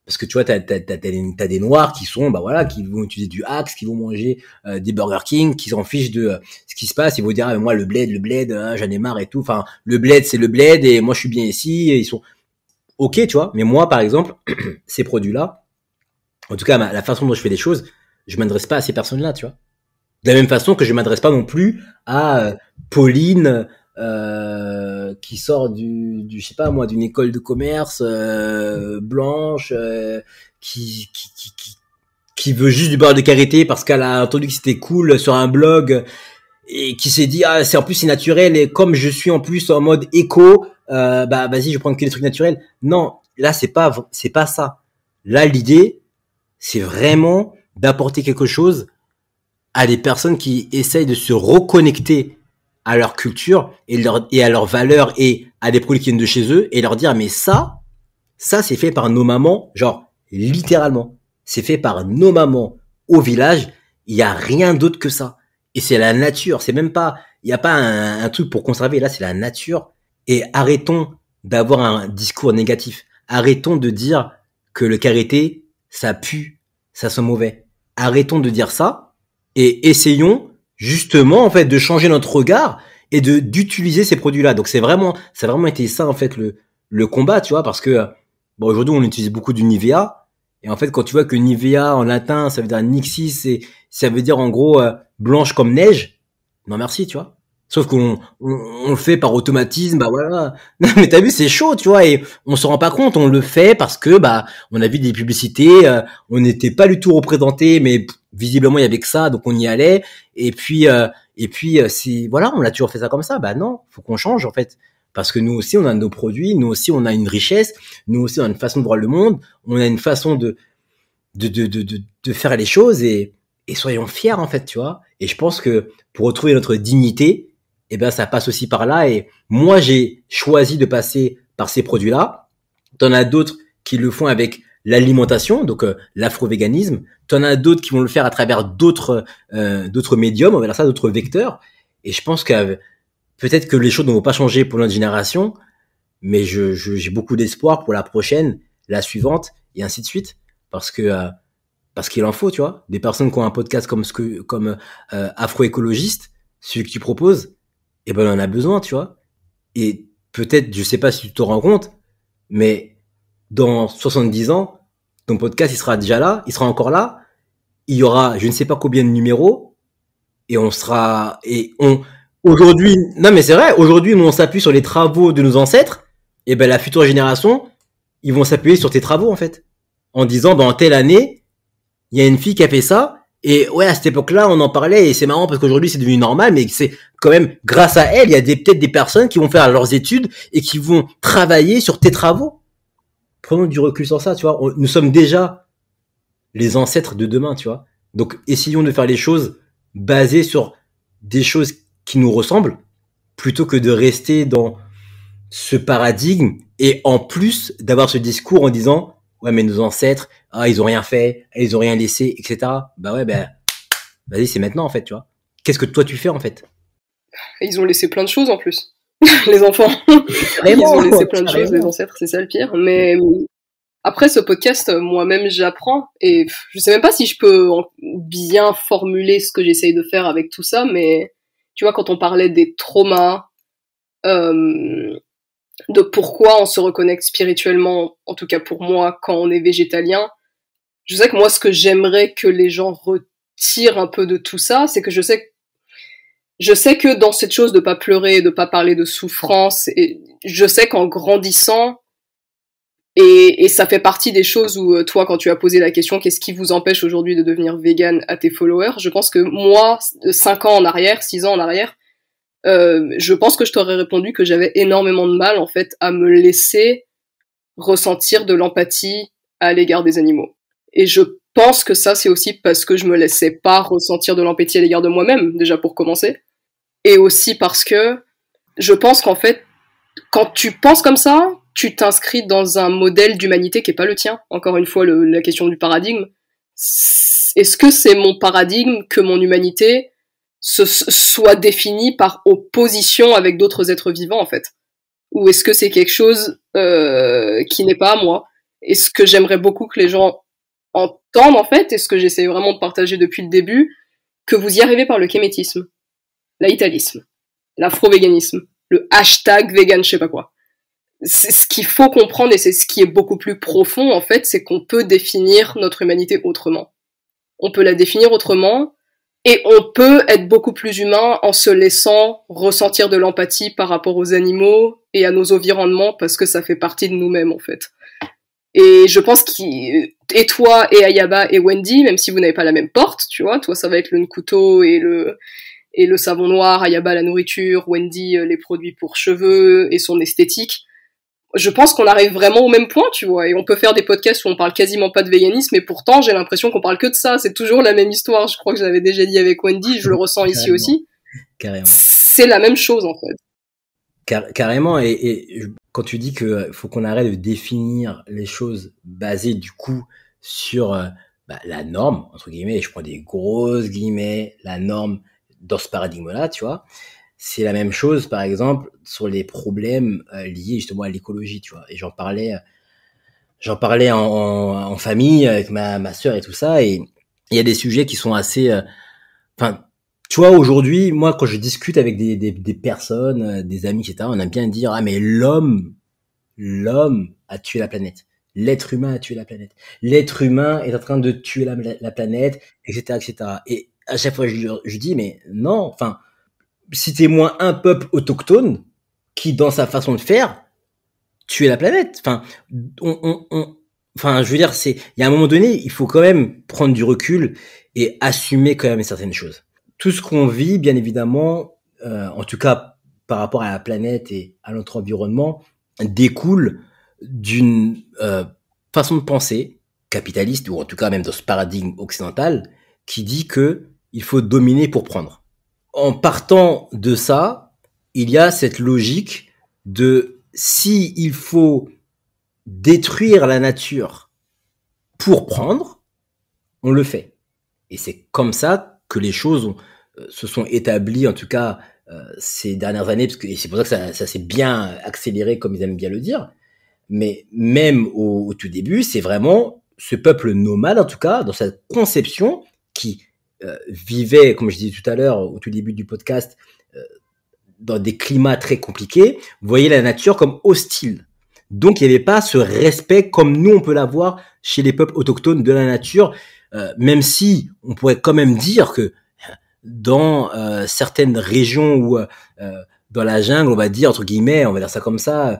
parce que tu vois, t'as as, des noirs qui sont, bah voilà, qui vont utiliser du axe, qui vont manger des Burger King, qui s'en fichent de ce qui se passe. Ils vont dire, ah, moi le bled, le bled, hein, j'en ai marre et tout. Enfin, le bled, c'est le bled et moi je suis bien ici. Et ils sont ok, tu vois. Mais moi, par exemple, ces produits-là, en tout cas, la façon dont je fais les choses, je m'adresse pas à ces personnes-là, tu vois. De la même façon que je m'adresse pas non plus à Pauline, euh, qui sort du, du, je sais pas moi, d'une école de commerce euh, blanche, euh, qui, qui, qui, qui, veut juste du beurre de carité parce qu'elle a entendu que c'était cool sur un blog et qui s'est dit ah c'est en plus c'est naturel et comme je suis en plus en mode éco bah vas-y je prends que des trucs naturels non là c'est pas c'est pas ça là l'idée c'est vraiment d'apporter quelque chose à des personnes qui essayent de se reconnecter à leur culture et, leur, et à leurs valeurs et à des produits qui viennent de chez eux et leur dire mais ça, ça c'est fait par nos mamans, genre littéralement, c'est fait par nos mamans au village. Il n'y a rien d'autre que ça. Et c'est la nature. C'est même pas, il n'y a pas un, un, truc pour conserver. Là, c'est la nature. Et arrêtons d'avoir un discours négatif. Arrêtons de dire que le karité, ça pue, ça sent mauvais. Arrêtons de dire ça et essayons justement en fait de changer notre regard et de d'utiliser ces produits-là. Donc c'est vraiment ça vraiment été ça en fait le le combat, tu vois, parce que bon aujourd'hui on utilise beaucoup du Nivea et en fait quand tu vois que Nivea en latin ça veut dire Nixis et ça veut dire en gros euh, blanche comme neige. Non merci, tu vois. Sauf qu'on on, on, le fait par automatisme, bah voilà. Non, mais t'as vu, c'est chaud, tu vois, et on se rend pas compte, on le fait parce que bah on a vu des publicités, euh, on n'était pas du tout représenté, mais visiblement il y avait que ça, donc on y allait. Et puis euh, et puis euh, si voilà, on l'a toujours fait ça comme ça, bah non, faut qu'on change en fait, parce que nous aussi on a nos produits, nous aussi on a une richesse, nous aussi on a une façon de voir le monde, on a une façon de de de de, de, de faire les choses et et soyons fiers en fait, tu vois. Et je pense que pour retrouver notre dignité, eh ben ça passe aussi par là. Et moi, j'ai choisi de passer par ces produits-là. T'en as d'autres qui le font avec l'alimentation, donc l'afrovéganisme euh, l'afro-véganisme. T'en as d'autres qui vont le faire à travers d'autres euh, d'autres médiums, on va dire ça, d'autres vecteurs. Et je pense que euh, peut-être que les choses ne vont pas changer pour notre génération, mais je, j'ai beaucoup d'espoir pour la prochaine, la suivante, et ainsi de suite, parce que parce qu'il en faut, tu vois, des personnes qui ont un podcast comme ce que comme afro-écologiste, celui que tu proposes, et eh ben on en a besoin, tu vois. Et peut-être, je sais pas si tu te rends compte, mais dans 70 ans, ton podcast, il sera déjà là, il sera encore là, il y aura je ne sais pas combien de numéros, et on sera, et on, aujourd'hui, non mais c'est vrai, aujourd'hui, nous on s'appuie sur les travaux de nos ancêtres, et ben la future génération, ils vont s'appuyer sur tes travaux, en fait. En disant, dans telle année, il y a une fille qui a fait ça, et ouais, à cette époque-là, on en parlait et c'est marrant parce qu'aujourd'hui, c'est devenu normal, mais c'est quand même grâce à elle, il y a des peut-être des personnes qui vont faire leurs études et qui vont travailler sur tes travaux. Prenons du recul sur ça, tu vois. nous sommes déjà les ancêtres de demain, tu vois. Donc, essayons de faire les choses basées sur des choses qui nous ressemblent plutôt que de rester dans ce paradigme et en plus d'avoir ce discours en disant ouais mais nos ancêtres ah ils ont rien fait ils ont rien laissé etc bah ouais ben bah, vas-y c'est maintenant en fait tu vois qu'est-ce que toi tu fais en fait ils ont laissé plein de choses en plus les enfants ils ont laissé plein de choses les ancêtres c'est ça le pire mais après ce podcast euh, moi-même j'apprends et je sais même pas si je peux bien formuler ce que j'essaye de faire avec tout ça mais tu vois quand on parlait des traumas euh, de pourquoi on se reconnecte spirituellement, en tout cas pour moi, quand on est végétalien. Je sais que moi, ce que j'aimerais que les gens retirent un peu de tout ça, c'est que je sais que je sais que dans cette chose de pas pleurer, de pas parler de souffrance, et je sais qu'en grandissant, et, ça fait partie des choses où euh, toi, quand tu as posé la question, qu'est-ce qui vous empêche aujourd'hui de devenir vegan à tes followers Je pense que moi, cinq ans en arrière, six ans en arrière, euh, je pense que je t'aurais répondu que j'avais énormément de mal en fait à me laisser ressentir de l'empathie à l'égard des animaux. Et je pense que ça c'est aussi parce que je me laissais pas ressentir de l'empathie à l'égard de moi-même déjà pour commencer, et aussi parce que je pense qu'en fait quand tu penses comme ça, tu t'inscris dans un modèle d'humanité qui est pas le tien. Encore une fois la question du paradigme. Est-ce que c'est mon paradigme que mon humanité soit défini par opposition avec d'autres êtres vivants en fait Ou est-ce que c'est quelque chose euh, qui n'est pas à moi Et ce que j'aimerais beaucoup que les gens entendent en fait, et ce que j'essaie vraiment de partager depuis le début, que vous y arrivez par le kémétisme, l'italisme, l'afro-véganisme, le hashtag vegan je sais pas quoi. C'est ce qu'il faut comprendre et c'est ce qui est beaucoup plus profond en fait, c'est qu'on peut définir notre humanité autrement. On peut la définir autrement et on peut être beaucoup plus humain en se laissant ressentir de l'empathie par rapport aux animaux et à nos environnements parce que ça fait partie de nous-mêmes en fait. Et je pense que et toi et Ayaba et Wendy, même si vous n'avez pas la même porte, tu vois, toi ça va être le couteau et le et le savon noir, Ayaba la nourriture, Wendy euh, les produits pour cheveux et son esthétique je pense qu'on arrive vraiment au même point, tu vois. Et on peut faire des podcasts où on parle quasiment pas de véganisme, et pourtant j'ai l'impression qu'on parle que de ça. C'est toujours la même histoire. Je crois que je l'avais déjà dit avec Wendy, je le ressens ici aussi. Carrément. C'est la même chose en fait. carrément. Et, quand tu dis qu'il euh, faut qu'on arrête de définir les choses basées du coup sur euh, bah, la norme entre guillemets, et je prends des grosses guillemets, la norme dans ce paradigme-là, tu vois. C'est la même chose, par exemple, sur les problèmes euh, liés justement à l'écologie, tu vois. Et j'en parlais, euh, j'en parlais en, famille avec ma, ma sœur et tout ça. Et il y a des sujets qui sont assez, euh, enfin, tu vois, aujourd'hui, moi, quand je discute avec des, des, personnes, des amis, etc., on aime bien dire, ah, mais l'homme, l'homme a tué la planète. L'être humain a tué la planète. L'être humain est en train de tuer la, planète, etc., etc. Et à chaque fois, je, je dis, mais non, enfin, t'es moins un peuple autochtone qui, dans sa façon de faire, tuer la planète. Enfin, on, on, enfin, je veux dire, c'est, il y a un moment donné, il faut quand même prendre du recul et assumer quand même certaines choses. Tout ce qu'on vit, bien évidemment, euh, en tout cas par rapport à la planète et à notre environnement, découle d'une euh, façon de penser capitaliste ou en tout cas même dans ce paradigme occidental qui dit que il faut dominer pour prendre en partant de ça, il y a cette logique de si il faut détruire la nature pour prendre, on le fait. Et c'est comme ça que les choses euh, se sont établies, en tout cas euh, ces dernières années, parce que, et c'est pour ça que ça, s'est bien accéléré, comme ils aiment bien le dire. Mais même au, au tout début, c'est vraiment ce peuple nomade, en tout cas, dans sa conception, qui vivait euh, vivaient, comme je disais tout à l'heure, au tout début du podcast, euh, dans des climats très compliqués, voyaient la nature comme hostile. Donc il n'y avait pas ce respect comme nous on peut l'avoir chez les peuples autochtones de la nature, euh, même si on pourrait quand même dire que dans certaines régions ou dans la jungle, on va dire entre guillemets, on va dire ça comme ça,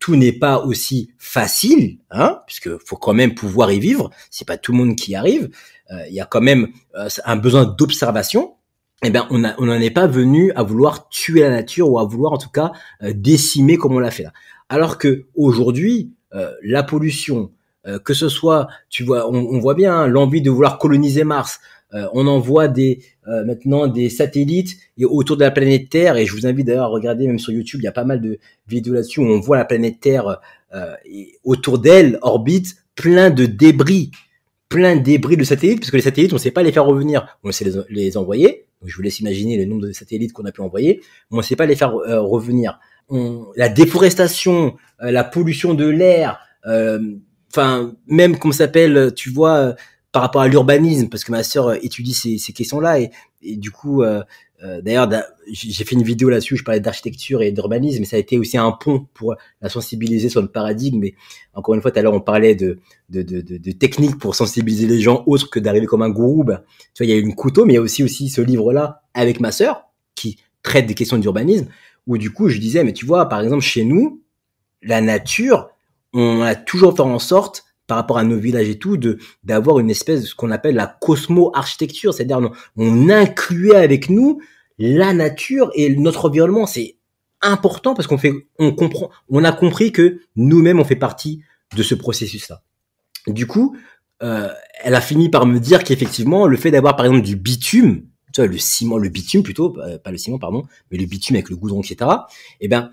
tout n'est pas aussi facile, hein, puisque faut quand même pouvoir y vivre. C'est pas tout le monde qui y arrive. Euh, il y a quand même euh, un besoin d'observation eh ben on n'en on est pas venu à vouloir tuer la nature ou à vouloir en tout cas euh, décimer comme on l'a fait là. Alors que aujourd'hui, la pollution, que ce soit, tu vois, on, on voit bien hein, l'envie de vouloir coloniser Mars. on envoie des maintenant des satellites et autour de la planète Terre. Et je vous invite d'ailleurs à regarder même sur YouTube, il y a pas mal de vidéos là-dessus où on voit la planète Terre et autour d'elle orbite plein de débris plein de débris de satellites, parce les satellites, on ne sait pas les faire revenir, on sait les, envoyer. Donc, je vous laisse imaginer le nombre de satellites qu'on a pu envoyer, on ne sait pas les faire euh, revenir. la déforestation, euh, la pollution de l'air, euh, enfin même qu'on s'appelle, tu vois, par rapport à l'urbanisme, parce que ma sœur étudie ces, questions-là et, du coup euh, d'ailleurs, j'ai fait une vidéo là-dessus, je parlais d'architecture et d'urbanisme, mais ça a été aussi un pont pour la sensibiliser sur le paradigme. Mais encore une fois, tout à l'heure, on parlait de, de, de, de techniques pour sensibiliser les gens autre que d'arriver comme un gourou. Bah, tu vois, il y a eu une couteau, mais il y a aussi, aussi ce livre-là avec ma sœur qui traite des questions d'urbanisme, où du coup, je disais, mais tu vois, par exemple, chez nous, la nature, on a toujours fait en sorte par rapport à nos villages et tout, de d'avoir une espèce de ce qu'on appelle la cosmo-architecture, c'est-à-dire on, incluait avec nous la nature et notre environnement. C'est important parce qu'on fait, on comprend, on a compris que nous-mêmes on fait partie de ce processus-là. Du coup, euh, elle a fini par me dire qu'effectivement le fait d'avoir par exemple du bitume, tu le ciment, le bitume plutôt, euh, pas le ciment pardon, mais le bitume avec le goudron etc. Et eh ben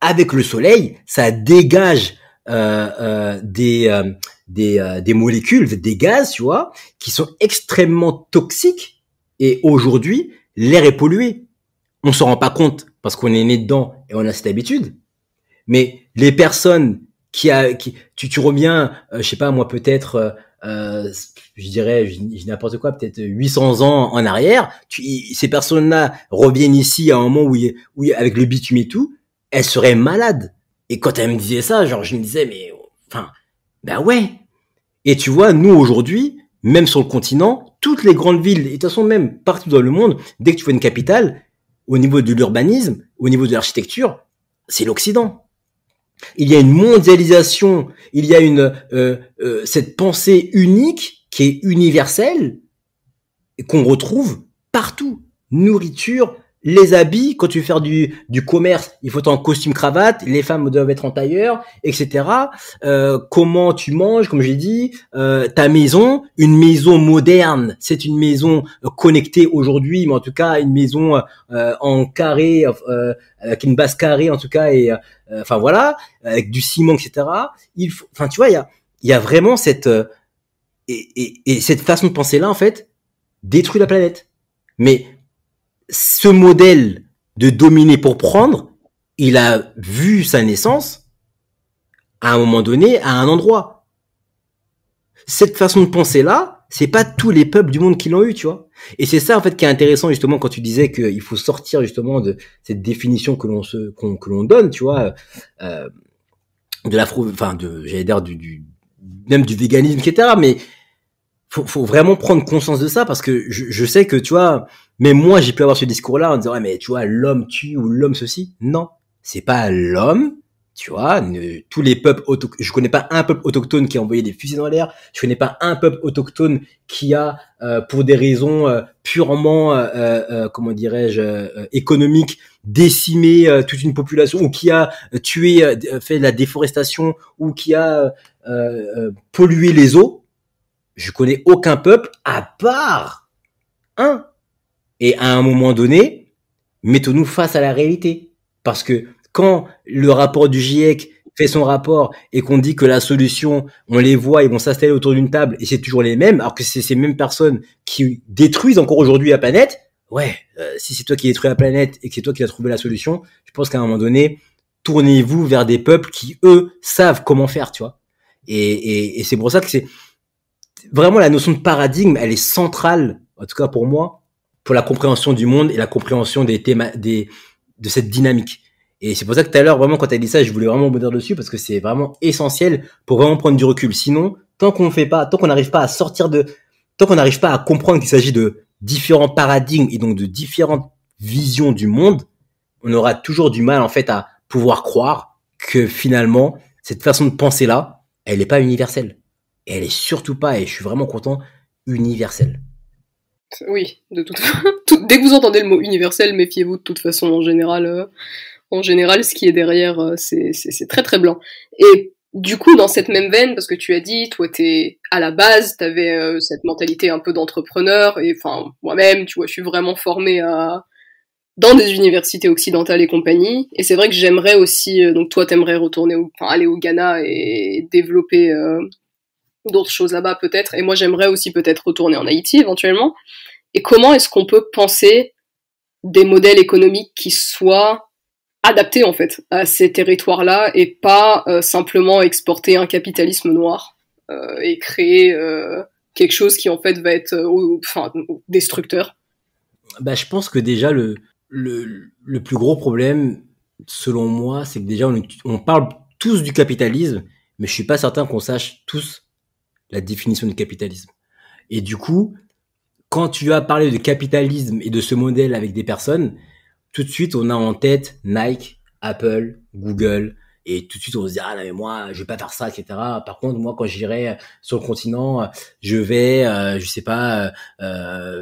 avec le soleil, ça dégage euh, euh, des euh, des, des molécules, des gaz, tu vois, qui sont extrêmement toxiques. Et aujourd'hui, l'air est pollué. On s'en rend pas compte parce qu'on est né dedans et on a cette habitude. Mais les personnes qui a, qui, tu, reviens, je sais pas moi peut-être, je dirais, je, n'importe quoi, peut-être 800 ans en arrière, ces personnes-là reviennent ici à un moment où, où avec le bitume et tout, elles seraient malades. Et quand elle me disait ça, genre, je me disais, mais, enfin, ben ouais. Et tu vois, nous, aujourd'hui, même sur le continent, toutes les grandes villes, et de toute façon, même partout dans le monde, dès que tu vois une capitale, au niveau de l'urbanisme, au niveau de l'architecture, c'est l'Occident. Il y a une mondialisation, il y a une euh, euh, cette pensée unique qui est universelle et qu'on retrouve partout. Nourriture, les habits, quand tu veux faire du, du commerce, il faut en costume cravate, les femmes doivent être en tailleur, etc. Euh, comment tu manges, comme j'ai dit, euh, ta maison, une maison moderne, c'est une maison euh, connectée aujourd'hui, mais en tout cas une maison en carré, avec une base carrée en tout cas, et enfin voilà, avec du ciment, etc. Il faut, enfin tu vois, il y a, il y a vraiment cette et, et cette façon de penser là en fait détruit la planète. Mais ce modèle de dominer pour prendre, il a vu sa naissance à un moment donné à un endroit. Cette façon de penser là, c'est pas tous les peuples du monde qui l'ont eu, tu vois. Et c'est ça en fait qui est intéressant justement quand tu disais qu'il faut sortir justement de cette définition que l'on se qu'on, que l'on donne, tu vois, euh, de l'afro, enfin de j'allais dire du, même du véganisme, etc. Mais faut, faut vraiment prendre conscience de ça parce que je, sais que tu vois, mais moi j'ai pu avoir ce discours-là en disant mais tu vois l'homme tue ou l'homme ceci. Non, c'est pas l'homme, tu vois. tous les peuples auto, je connais pas un peuple autochtone qui a envoyé des fusils dans l'air. Je connais pas un peuple autochtone qui a euh, pour des raisons euh, purement euh, comment dirais-je économiques décimé toute une population ou qui a tué fait de la déforestation ou qui a pollué les eaux je connais aucun peuple à part un. Et à un moment donné, mettons-nous face à la réalité. Parce que quand le rapport du GIEC fait son rapport et qu'on dit que la solution, on les voit, ils vont s'installer autour d'une table et c'est toujours les mêmes, alors que c'est ces mêmes personnes qui détruisent encore aujourd'hui la planète, ouais, euh, si c'est toi qui détruis la planète et que c'est toi qui as trouvé la solution, je pense qu'à un moment donné, tournez-vous vers des peuples qui, eux, savent comment faire, tu vois. et c'est pour ça que c'est vraiment la notion de paradigme, elle est centrale, en tout cas pour moi, pour la compréhension du monde et la compréhension des des, de cette dynamique. Et c'est pour ça que tout à l'heure, vraiment, quand tu as dit ça, je voulais vraiment dire dessus parce que c'est vraiment essentiel pour vraiment prendre du recul. Sinon, tant qu'on fait pas, tant qu'on n'arrive pas à sortir de, tant qu'on n'arrive pas à comprendre qu'il s'agit de différents paradigmes et donc de différentes visions du monde, on aura toujours du mal, en fait, à pouvoir croire que finalement, cette façon de penser là, elle n'est pas universelle. Et elle est surtout pas, et je suis vraiment content, universelle. Oui, de toute Dès que vous entendez le mot universel, méfiez-vous de toute façon en général. Euh, en général, ce qui est derrière, euh, c'est très très blanc. Et du coup, dans cette même veine, parce que tu as dit, toi, t'es à la base, t'avais avais euh, cette mentalité un peu d'entrepreneur, et enfin, moi-même, tu vois, je suis vraiment formé à dans des universités occidentales et compagnie. Et c'est vrai que j'aimerais aussi, donc toi, t'aimerais retourner, aller au Ghana et développer d'autres choses là-bas peut-être. Et moi, j'aimerais aussi peut-être retourner en Haïti éventuellement. Et comment est-ce qu'on peut penser des modèles économiques qui soient adaptés en fait à ces territoires-là et pas euh, simplement exporter un capitalisme noir euh, et créer euh, quelque chose qui en fait va être enfin, destructeur bah, Je pense que déjà le, le, plus gros problème, selon moi, c'est que déjà on, on parle tous du capitalisme, mais je suis pas certain qu'on sache tous la définition du capitalisme. Et du coup, quand tu as parlé de capitalisme et de ce modèle avec des personnes, tout de suite, on a en tête Nike, Apple, Google, et tout de suite, on se dit, ah mais moi, je vais pas faire ça, etc. Par contre, moi, quand j'irai euh, sur le continent, euh, je vais, euh, je sais pas,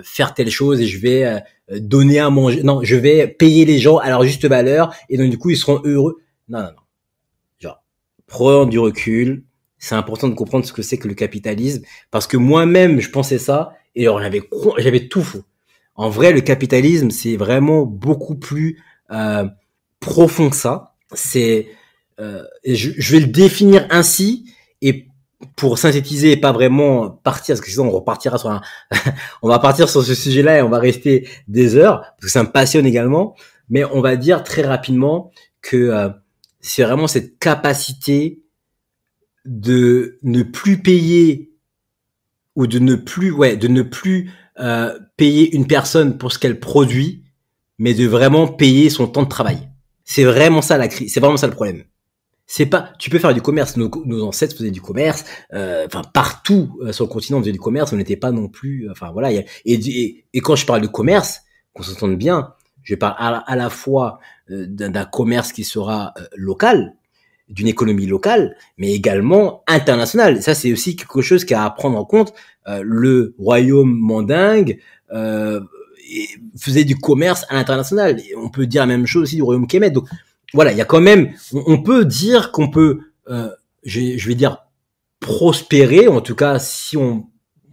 faire telle chose et je vais donner à manger. Non, je vais payer les gens à leur juste valeur et donc, du coup, ils seront heureux. Non, non, non. Genre, prendre du recul, c'est important de comprendre ce que c'est que le capitalisme, parce que moi-même, je pensais ça, et alors j'avais, j'avais tout faux. En vrai, le capitalisme, c'est vraiment beaucoup plus euh, profond que ça. C'est, euh, je, je, vais le définir ainsi, et pour synthétiser et pas vraiment partir, parce que sinon on repartira sur un, on va partir sur ce sujet-là et on va rester des heures, parce que ça me passionne également, mais on va dire très rapidement que euh, c'est vraiment cette capacité de ne plus payer ou de ne plus ouais de ne plus euh, payer une personne pour ce qu'elle produit mais de vraiment payer son temps de travail c'est vraiment ça la crise c'est vraiment ça le problème c'est pas tu peux faire du commerce nos, ancêtres faisaient du commerce euh, enfin partout euh, sur le continent on faisait du commerce on n'était pas non plus enfin voilà et, quand je parle de commerce qu'on s'entende bien je parle à la fois d'un commerce qui sera local d'une économie locale, mais également internationale. ça, c'est aussi quelque chose qui a à prendre en compte. Euh, le royaume mandingue euh, faisait du commerce à l'international. on peut dire la même chose aussi du royaume kemet. Donc voilà, il y a quand même, on, peut dire qu'on peut, euh, je, vais dire, prospérer, en tout cas si on,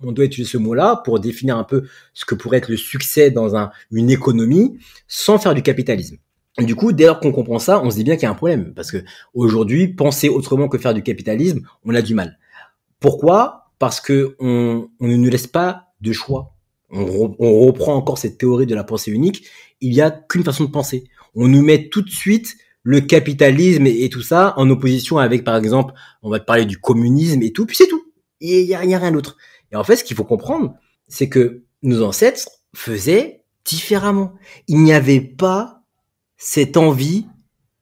on doit utiliser ce mot-là, pour définir un peu ce que pourrait être le succès dans une économie sans faire du capitalisme. Du coup, dès lors qu'on comprend ça, on se dit bien qu'il y a un problème parce que aujourd'hui, penser autrement que faire du capitalisme, on a du mal. Pourquoi Parce que on, ne nous laisse pas de choix. On, reprend encore cette théorie de la pensée unique. Il n'y a qu'une façon de penser. On nous met tout de suite le capitalisme et, tout ça en opposition avec, par exemple, on va te parler du communisme et tout, puis c'est tout. il n'y y a rien d'autre. Et en fait, ce qu'il faut comprendre, c'est que nos ancêtres faisaient différemment. Il n'y avait pas cette envie,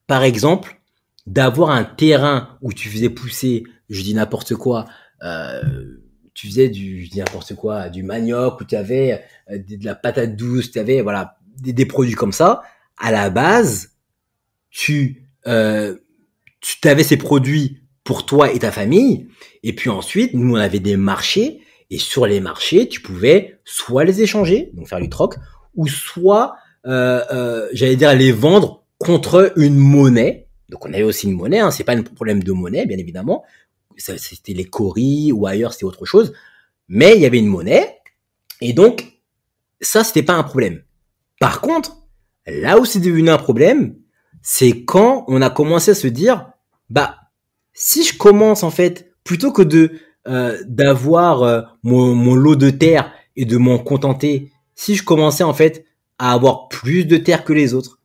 par exemple, d'avoir un terrain où tu faisais pousser, je dis n'importe quoi, euh, tu faisais du, je dis n'importe quoi, du manioc, où tu avais euh, de la patate douce, tu avais voilà des, produits comme ça. À la base, tu euh, tu avais ces produits pour toi et ta famille. Et puis ensuite, nous on avait des marchés et sur les marchés, tu pouvais soit les échanger, donc faire du troc, ou soit euh, euh, j'allais dire, les vendre contre une monnaie. Donc on avait aussi une monnaie, hein. c'est pas un problème de monnaie, bien évidemment. C'était les coris ou ailleurs, c'était autre chose. Mais il y avait une monnaie, et donc ça, c'était pas un problème. Par contre, là où c'est devenu un problème, c'est quand on a commencé à se dire, bah si je commence en fait, plutôt que de euh, d'avoir mon lot de terre et de m'en contenter, si je commençais en fait à avoir plus de terres que les autres,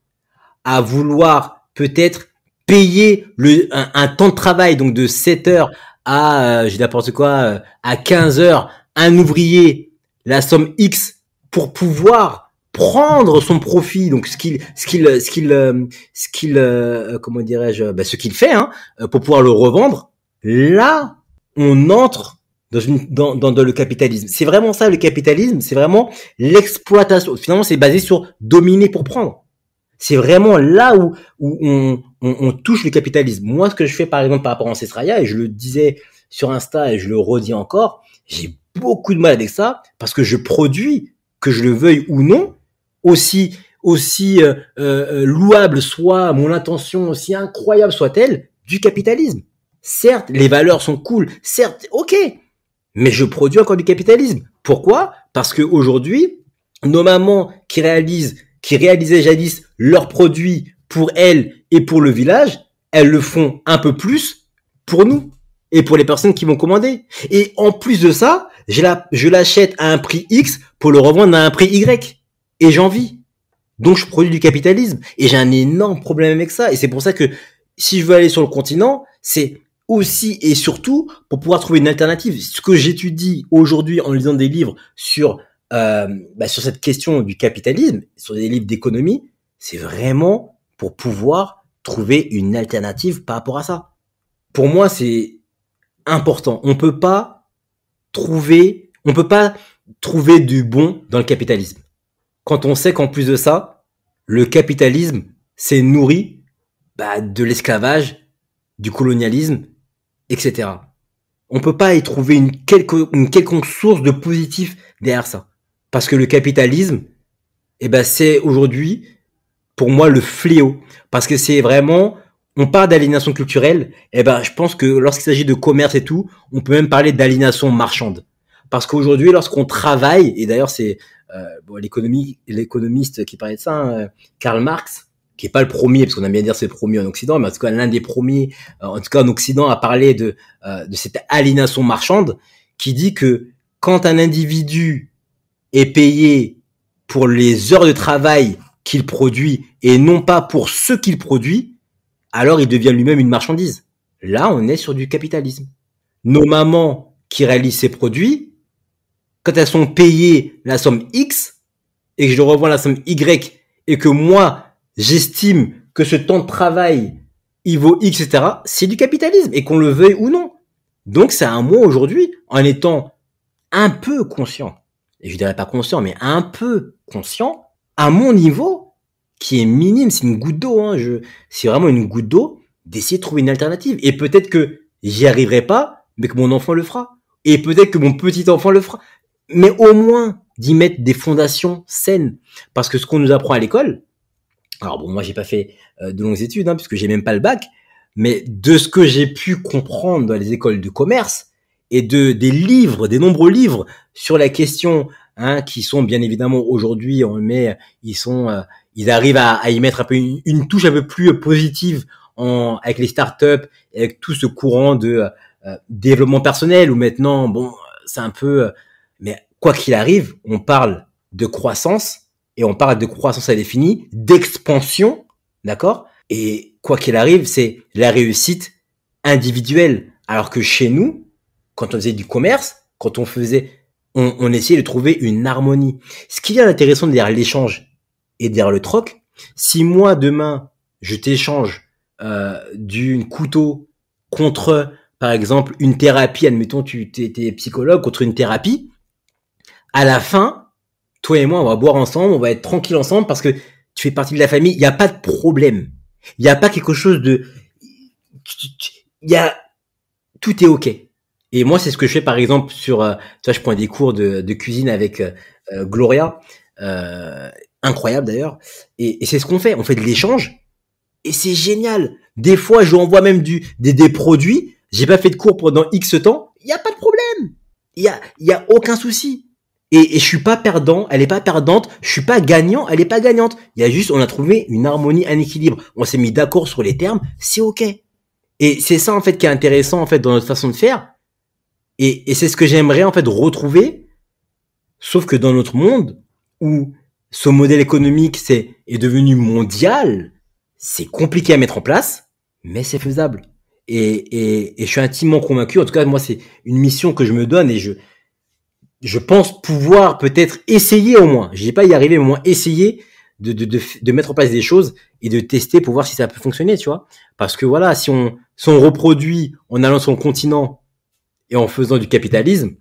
à vouloir peut-être payer le, un, temps de travail, donc de 7 heures à, euh, j'ai n'importe quoi, euh, à 15 heures, un ouvrier, la somme X, pour pouvoir prendre son profit, donc ce qu'il, ce qu'il, ce qu'il, euh, ce qu'il, euh, comment dirais-je, bah, ce qu'il fait, hein, pour pouvoir le revendre, là, on entre dans, une, dans, dans, dans le capitalisme. C'est vraiment ça le capitalisme, c'est vraiment l'exploitation. Finalement, c'est basé sur dominer pour prendre. C'est vraiment là où, où on, on, on, touche le capitalisme. Moi, ce que je fais par exemple par rapport à Ancestralia, et je le disais sur Insta et je le redis encore, j'ai beaucoup de mal avec ça parce que je produis, que je le veuille ou non, aussi aussi euh, euh, louable soit mon intention, aussi incroyable soit-elle, du capitalisme. Certes, les valeurs sont cool, certes, ok, mais je produis encore du capitalisme. Pourquoi Parce que aujourd'hui, nos mamans qui réalisent, qui réalisaient jadis leurs produits pour elles et pour le village, elles le font un peu plus pour nous et pour les personnes qui vont commander. Et en plus de ça, je l'achète à un prix X pour le revendre à un prix Y. Et j'en vis. Donc je produis du capitalisme. Et j'ai un énorme problème avec ça. Et c'est pour ça que si je veux aller sur le continent, c'est aussi et surtout pour pouvoir trouver une alternative. Ce que j'étudie aujourd'hui en lisant des livres sur euh, bah, sur cette question du capitalisme, sur des livres d'économie, c'est vraiment pour pouvoir trouver une alternative par rapport à ça. Pour moi, c'est important. On peut pas trouver, on peut pas trouver du bon dans le capitalisme. Quand on sait qu'en plus de ça, le capitalisme s'est nourri bah, de l'esclavage, du colonialisme etc. On peut pas y trouver une, une quelconque source de positif derrière ça. Parce que le capitalisme, eh ben, c'est aujourd'hui, pour moi, le fléau. Parce que c'est vraiment, on parle d'aliénation culturelle, eh ben, je pense que lorsqu'il s'agit de commerce et tout, on peut même parler d'aliénation marchande. Parce qu'aujourd'hui, lorsqu'on travaille, et d'ailleurs, c'est euh, l'économie, l'économiste qui parlait de ça, hein, euh, Karl Marx, qui est pas le premier, parce qu'on aime bien dire c'est le premier en Occident, mais en tout cas l'un des premiers, euh, en tout cas en Occident, à parler de, euh, de cette aliénation marchande, qui dit que quand un individu est payé pour les heures de travail qu'il produit et non pas pour ce qu'il produit, alors il devient lui-même une marchandise. Là, on est sur du capitalisme. Nos mamans qui réalisent ces produits, quand elles sont payées la somme X et que je revois la somme Y et que moi, j'estime que ce temps de travail, il vaut X, etc., c'est du capitalisme, et qu'on le veuille ou non. Donc c'est à moi aujourd'hui, en étant un peu conscient, et je dirais pas conscient, mais un peu conscient, à mon niveau, qui est minime, c'est une goutte d'eau, hein, je, c'est vraiment une goutte d'eau, d'essayer de trouver une alternative. Et peut-être que j'y arriverai pas, mais que mon enfant le fera. Et peut-être que mon petit enfant le fera. Mais au moins d'y mettre des fondations saines. Parce que ce qu'on nous apprend à l'école, alors bon, moi j'ai pas fait euh, de longues études, hein, puisque j'ai même pas le bac, mais de ce que j'ai pu comprendre dans les écoles de commerce et de des livres, des nombreux livres sur la question, hein, qui sont bien évidemment aujourd'hui, on met, ils sont, euh, ils arrivent à, y mettre un peu une, touche un peu plus positive en, avec les startups, et avec tout ce courant de euh, développement personnel où maintenant, bon, c'est un peu, mais quoi qu'il arrive, on parle de croissance et on parle de croissance indéfinie, d'expansion, d'accord Et quoi qu'il arrive, c'est la réussite individuelle. Alors que chez nous, quand on faisait du commerce, quand on faisait, on, essayait de trouver une harmonie. Ce qui est intéressant derrière l'échange et derrière le troc, si moi demain je t'échange euh, d'une couteau contre, par exemple, une thérapie, admettons tu t'es psychologue contre une thérapie, à la fin, toi et moi, on va boire ensemble, on va être tranquille ensemble parce que tu fais partie de la famille. Il n'y a pas de problème. Il n'y a pas quelque chose de, il y a, tout est ok. Et moi, c'est ce que je fais par exemple sur, euh, tu vois, je prends des cours de, cuisine avec euh, euh, Gloria, incroyable d'ailleurs. Et, c'est ce qu'on fait, on fait de l'échange et c'est génial. Des fois, je envoie même du, des, des produits. J'ai pas fait de cours pendant X temps, il n'y a pas de problème. Il n'y a, y a aucun souci. Et, et, je suis pas perdant, elle est pas perdante, je suis pas gagnant, elle est pas gagnante. Il y a juste, on a trouvé une harmonie, un équilibre. On s'est mis d'accord sur les termes, c'est ok. Et c'est ça en fait qui est intéressant en fait dans notre façon de faire. Et, c'est ce que j'aimerais en fait retrouver. Sauf que dans notre monde où ce modèle économique c'est est devenu mondial, c'est compliqué à mettre en place, mais c'est faisable. et, et je suis intimement convaincu. En tout cas, moi c'est une mission que je me donne et je je pense pouvoir peut-être essayer au moins, je pas y arriver, au moins essayer de, de, de, de, mettre en place des choses et de tester pour voir si ça peut fonctionner, tu vois. Parce que voilà, si on, si on reproduit en allant sur le continent et en faisant du capitalisme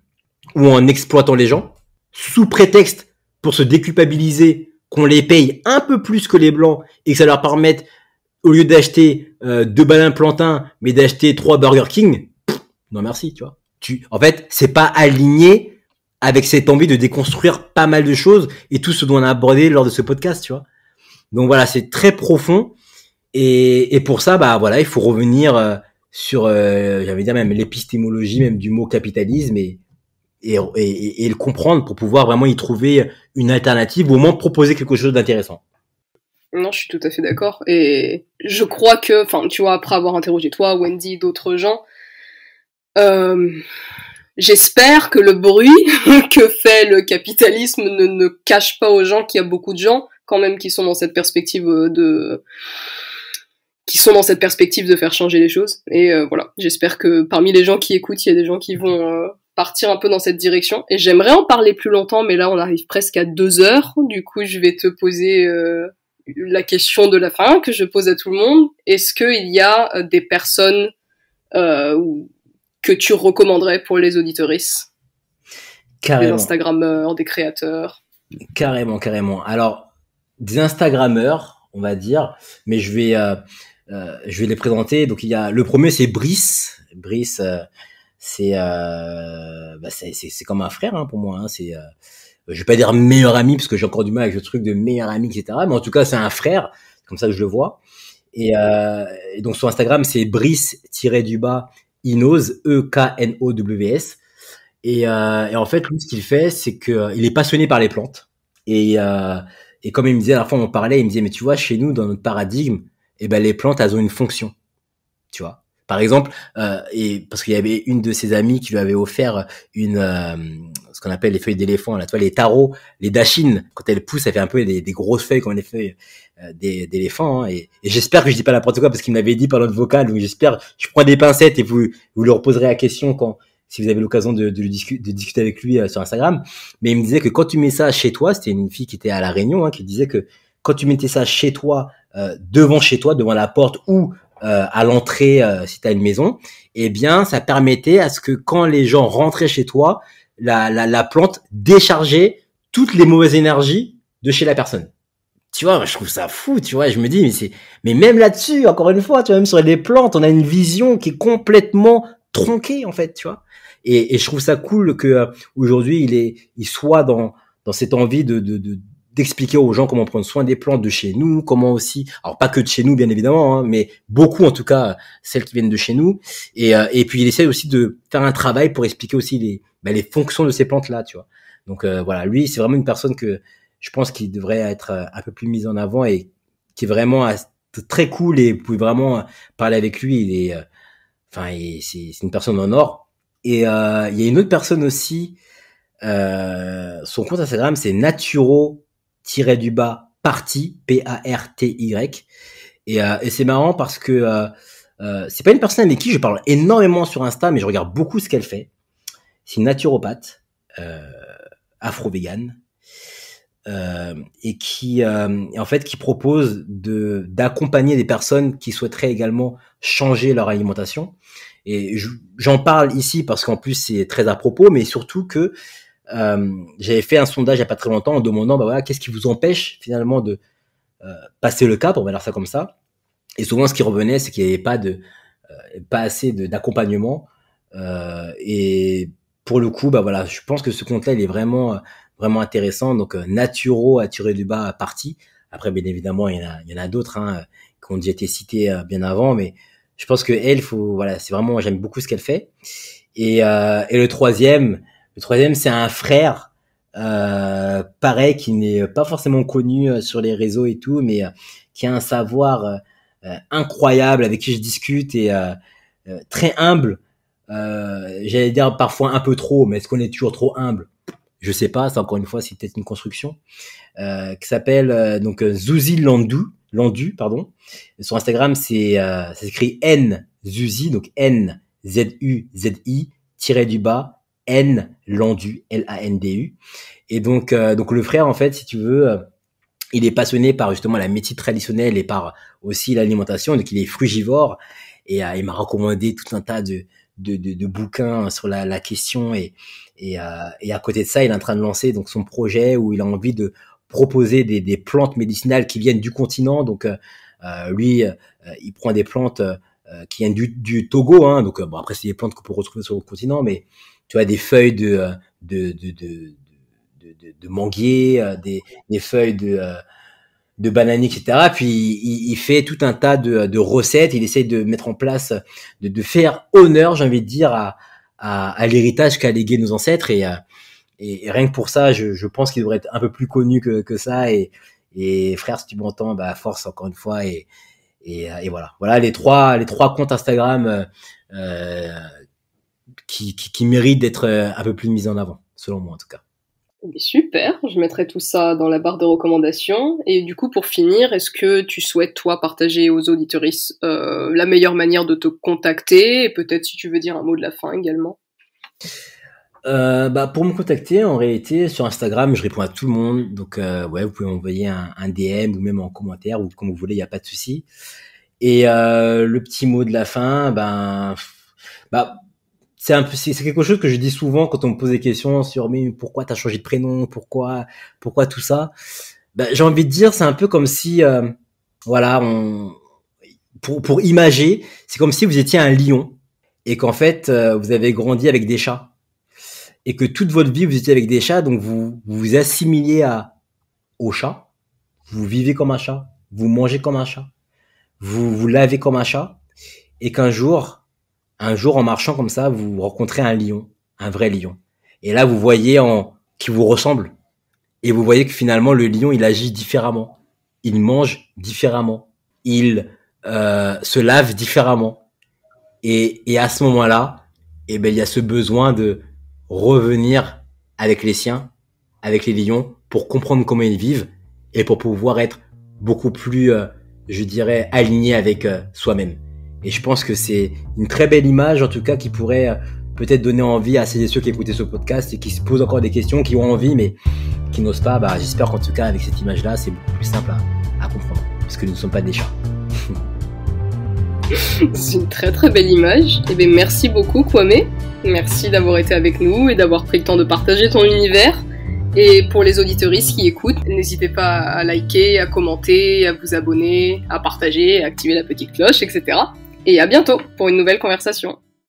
ou en exploitant les gens, sous prétexte pour se déculpabiliser qu'on les paye un peu plus que les blancs et que ça leur permette, au lieu d'acheter euh, deux bananes plantains, mais d'acheter trois Burger King, non merci, tu vois. Tu, en fait, c'est pas aligné avec cette envie de déconstruire pas mal de choses et tout ce dont on a abordé lors de ce podcast, tu vois. Donc voilà, c'est très profond. Et, et, pour ça, bah voilà, il faut revenir euh, sur, euh, j'avais dire même l'épistémologie même du mot capitalisme et et, et, le comprendre pour pouvoir vraiment y trouver une alternative ou au moins proposer quelque chose d'intéressant. Non, je suis tout à fait d'accord. Et je crois que, enfin, tu vois, après avoir interrogé toi, Wendy, d'autres gens, euh, J'espère que le bruit que fait le capitalisme ne, cache pas aux gens qu'il y a beaucoup de gens quand même qui sont dans cette perspective euh, de qui sont dans cette perspective de faire changer les choses. Et euh, voilà, j'espère que parmi les gens qui écoutent, il y a des gens qui vont euh, partir un peu dans cette direction. Et j'aimerais en parler plus longtemps, mais là on arrive presque à deux heures. Du coup, je vais te poser la question de la fin que je pose à tout le monde. Est-ce qu'il y a des personnes que tu recommanderais pour les auditorices Carrément. Des Instagrammeurs, des créateurs. Carrément, carrément. Alors, des Instagrammeurs, on va dire, mais je vais, euh, euh, je vais les présenter. Donc, il y a le premier, c'est Brice. Brice, euh, bah, c'est, c'est, comme un frère hein, pour moi. Hein. C'est, je vais pas dire meilleur ami parce que j'ai encore du mal avec ce truc de meilleur ami, etc. Mais en tout cas, c'est un frère, comme ça que je le vois. Et, et donc, sur Instagram, c'est Brice tiré du bas inose E-K-N-O-W-S. Euh, et, en fait, lui, ce qu'il fait, c'est qu'il euh, est passionné par les plantes. Et, euh, et comme il me disait, à la fois on parlait, il me disait, mais tu vois, chez nous, dans notre paradigme, et eh ben, les plantes, elles ont une fonction. Tu vois. Par exemple, euh, et parce qu'il y avait une de ses amies qui lui avait offert une euh, ce qu'on appelle les feuilles d'éléphant, là, tu les tarots, les dachines. Quand elle pousse, ça fait un peu des, grosses feuilles comme les feuilles euh, d'éléphant. Hein. et, j'espère que je dis pas n'importe quoi parce qu'il m'avait dit par notre vocal. Donc j'espère, je prends des pincettes et vous vous leur poserez la question quand si vous avez l'occasion de, de, discuter avec lui euh, sur Instagram. Mais il me disait que quand tu mets ça chez toi, c'était une fille qui était à la Réunion, hein, qui disait que quand tu mettais ça chez toi, devant chez toi, devant la porte ou euh, à l'entrée euh, si tu une maison, eh bien ça permettait à ce que quand les gens rentraient chez toi, la, la, la plante déchargeait toutes les mauvaises énergies de chez la personne. Tu vois, je trouve ça fou, tu vois, je me dis mais c'est mais même là-dessus encore une fois, tu vois même sur les plantes, on a une vision qui est complètement tronquée en fait, tu vois. Et, je trouve ça cool que euh, aujourd'hui il est il soit dans dans cette envie de, de d'expliquer aux gens comment prendre soin des plantes de chez nous, comment aussi, alors pas que de chez nous bien évidemment, hein, mais beaucoup en tout cas celles qui viennent de chez nous. Et, euh, et puis il essaie aussi de faire un travail pour expliquer aussi les, ben, les fonctions de ces plantes là, tu vois. Donc euh, voilà, lui c'est vraiment une personne que je pense qu'il devrait être euh, un peu plus mise en avant et qui est vraiment très cool et vous pouvez vraiment parler avec lui. Il est, enfin, c'est une personne en or. Et il y a une autre personne aussi. son compte Instagram c'est Naturo tiré du bas parti P-A-R-T-Y. Et, euh, et c'est marrant parce que euh, euh, c'est pas une personne avec qui je parle énormément sur Insta, mais je regarde beaucoup ce qu'elle fait. C'est une naturopathe, euh, afro-végane, et qui, en fait, qui propose de d'accompagner des personnes qui souhaiteraient également changer leur alimentation. Et j'en parle ici parce qu'en plus c'est très à propos, mais surtout que euh, j'avais fait un sondage il y a pas très longtemps en demandant bah voilà qu'est-ce qui vous empêche finalement de euh, passer le cap on va dire ça comme ça et souvent ce qui revenait c'est qu'il n'y avait pas de euh, pas assez d'accompagnement et pour le coup, bah voilà, je pense que ce compte-là, il est vraiment, vraiment intéressant. Donc, Naturo à tiré du bas à partie, Après, bien évidemment, il y en a, il y en a d'autres hein, qui ont déjà été cités bien avant, mais je pense que elle, faut, voilà, c'est vraiment, j'aime beaucoup ce qu'elle fait. Et, euh, et le troisième, le troisième, c'est un frère, euh, pareil, qui n'est pas forcément connu euh, sur les réseaux et tout, mais euh, qui a un savoir euh, incroyable, avec qui je discute et très humble. J'allais dire parfois un peu trop, mais est-ce qu'on est toujours trop humble je sais pas, c'est encore une fois, c'est peut-être une construction, euh, qui s'appelle donc Zuzi Landu, Landu, pardon. Sur Instagram, c'est euh, ça s'écrit N Zuzi, donc N Z U Z I tiré du bas N Landu, L-A-N-D-U. Et donc, euh, donc le frère, en fait, si tu veux, euh, il est passionné par justement la médecine traditionnelle et par aussi l'alimentation. Donc, il est frugivore et euh, il m'a recommandé tout un tas de, de, de, de bouquins sur la, la question. Et, et, euh, et, à côté de ça, il est en train de lancer donc son projet où il a envie de proposer des, des plantes médicinales qui viennent du continent. Donc, lui, il prend des plantes qui viennent du, Togo. Hein. donc, bon, après, c'est des plantes qu'on peut retrouver sur le continent, mais tu vois, des feuilles de, euh, de, de, manguier, euh, des, feuilles de, euh, de bananier, etc. Puis il, fait tout un tas de, recettes. Il essaye de mettre en place, de, faire honneur, j'ai envie de dire, à, à, l'héritage qu'a légué nos ancêtres. Et, et, rien que pour ça, je, pense qu'il devrait être un peu plus connu que, ça. Et, frère, si tu m'entends, bah force encore une fois. Et, et, voilà, voilà les trois les trois comptes Instagram qui, qui, mérite d'être euh, un peu plus mise en avant, selon moi en tout cas. Super, je mettrai tout ça dans la barre de recommandations. Et du coup, pour finir, est-ce que tu souhaites, toi, partager aux auditorices euh, la meilleure manière de te contacter Et peut-être si tu veux dire un mot de la fin également euh, bah, Pour me contacter, en réalité, sur Instagram, je réponds à tout le monde. Donc, ouais, vous pouvez m'envoyer un, DM ou même en commentaire ou comme vous voulez, il n'y a pas de souci. Et le petit mot de la fin, ben, bah, c'est un c'est quelque chose que je dis souvent quand on me pose des questions sur mais pourquoi t'as changé de prénom, pourquoi pourquoi tout ça. Ben, j'ai envie de dire c'est un peu comme si euh, voilà on pour pour imager c'est comme si vous étiez un lion et qu'en fait euh, vous avez grandi avec des chats et que toute votre vie vous étiez avec des chats donc vous vous, assimiliez à au chat vous vivez comme un chat vous mangez comme un chat vous vous lavez comme un chat et qu'un jour un jour en marchant comme ça, vous rencontrez un lion, un vrai lion. Et là, vous voyez en qui vous ressemble. Et vous voyez que finalement, le lion, il agit différemment. Il mange différemment. Il euh, se lave différemment. Et, à ce moment-là, eh ben, il y a ce besoin de revenir avec les siens, avec les lions, pour comprendre comment ils vivent et pour pouvoir être beaucoup plus, euh, je dirais, aligné avec euh, soi-même. Et je pense que c'est une très belle image, en tout cas, qui pourrait euh, peut-être donner envie à celles et ceux qui écoutaient ce podcast et qui se posent encore des questions, qui ont envie, mais qui n'osent pas. Bah, J'espère qu'en tout cas, avec cette image-là, c'est beaucoup plus simple à, comprendre, parce que nous ne sommes pas des chats. C'est une très très belle image. Et eh ben, merci beaucoup, Kwame. Merci d'avoir été avec nous et d'avoir pris le temps de partager ton univers. Et pour les auditeuristes qui écoutent, n'hésitez pas à liker, à commenter, à vous abonner, à partager, à activer la petite cloche, etc. Et à bientôt pour une nouvelle conversation.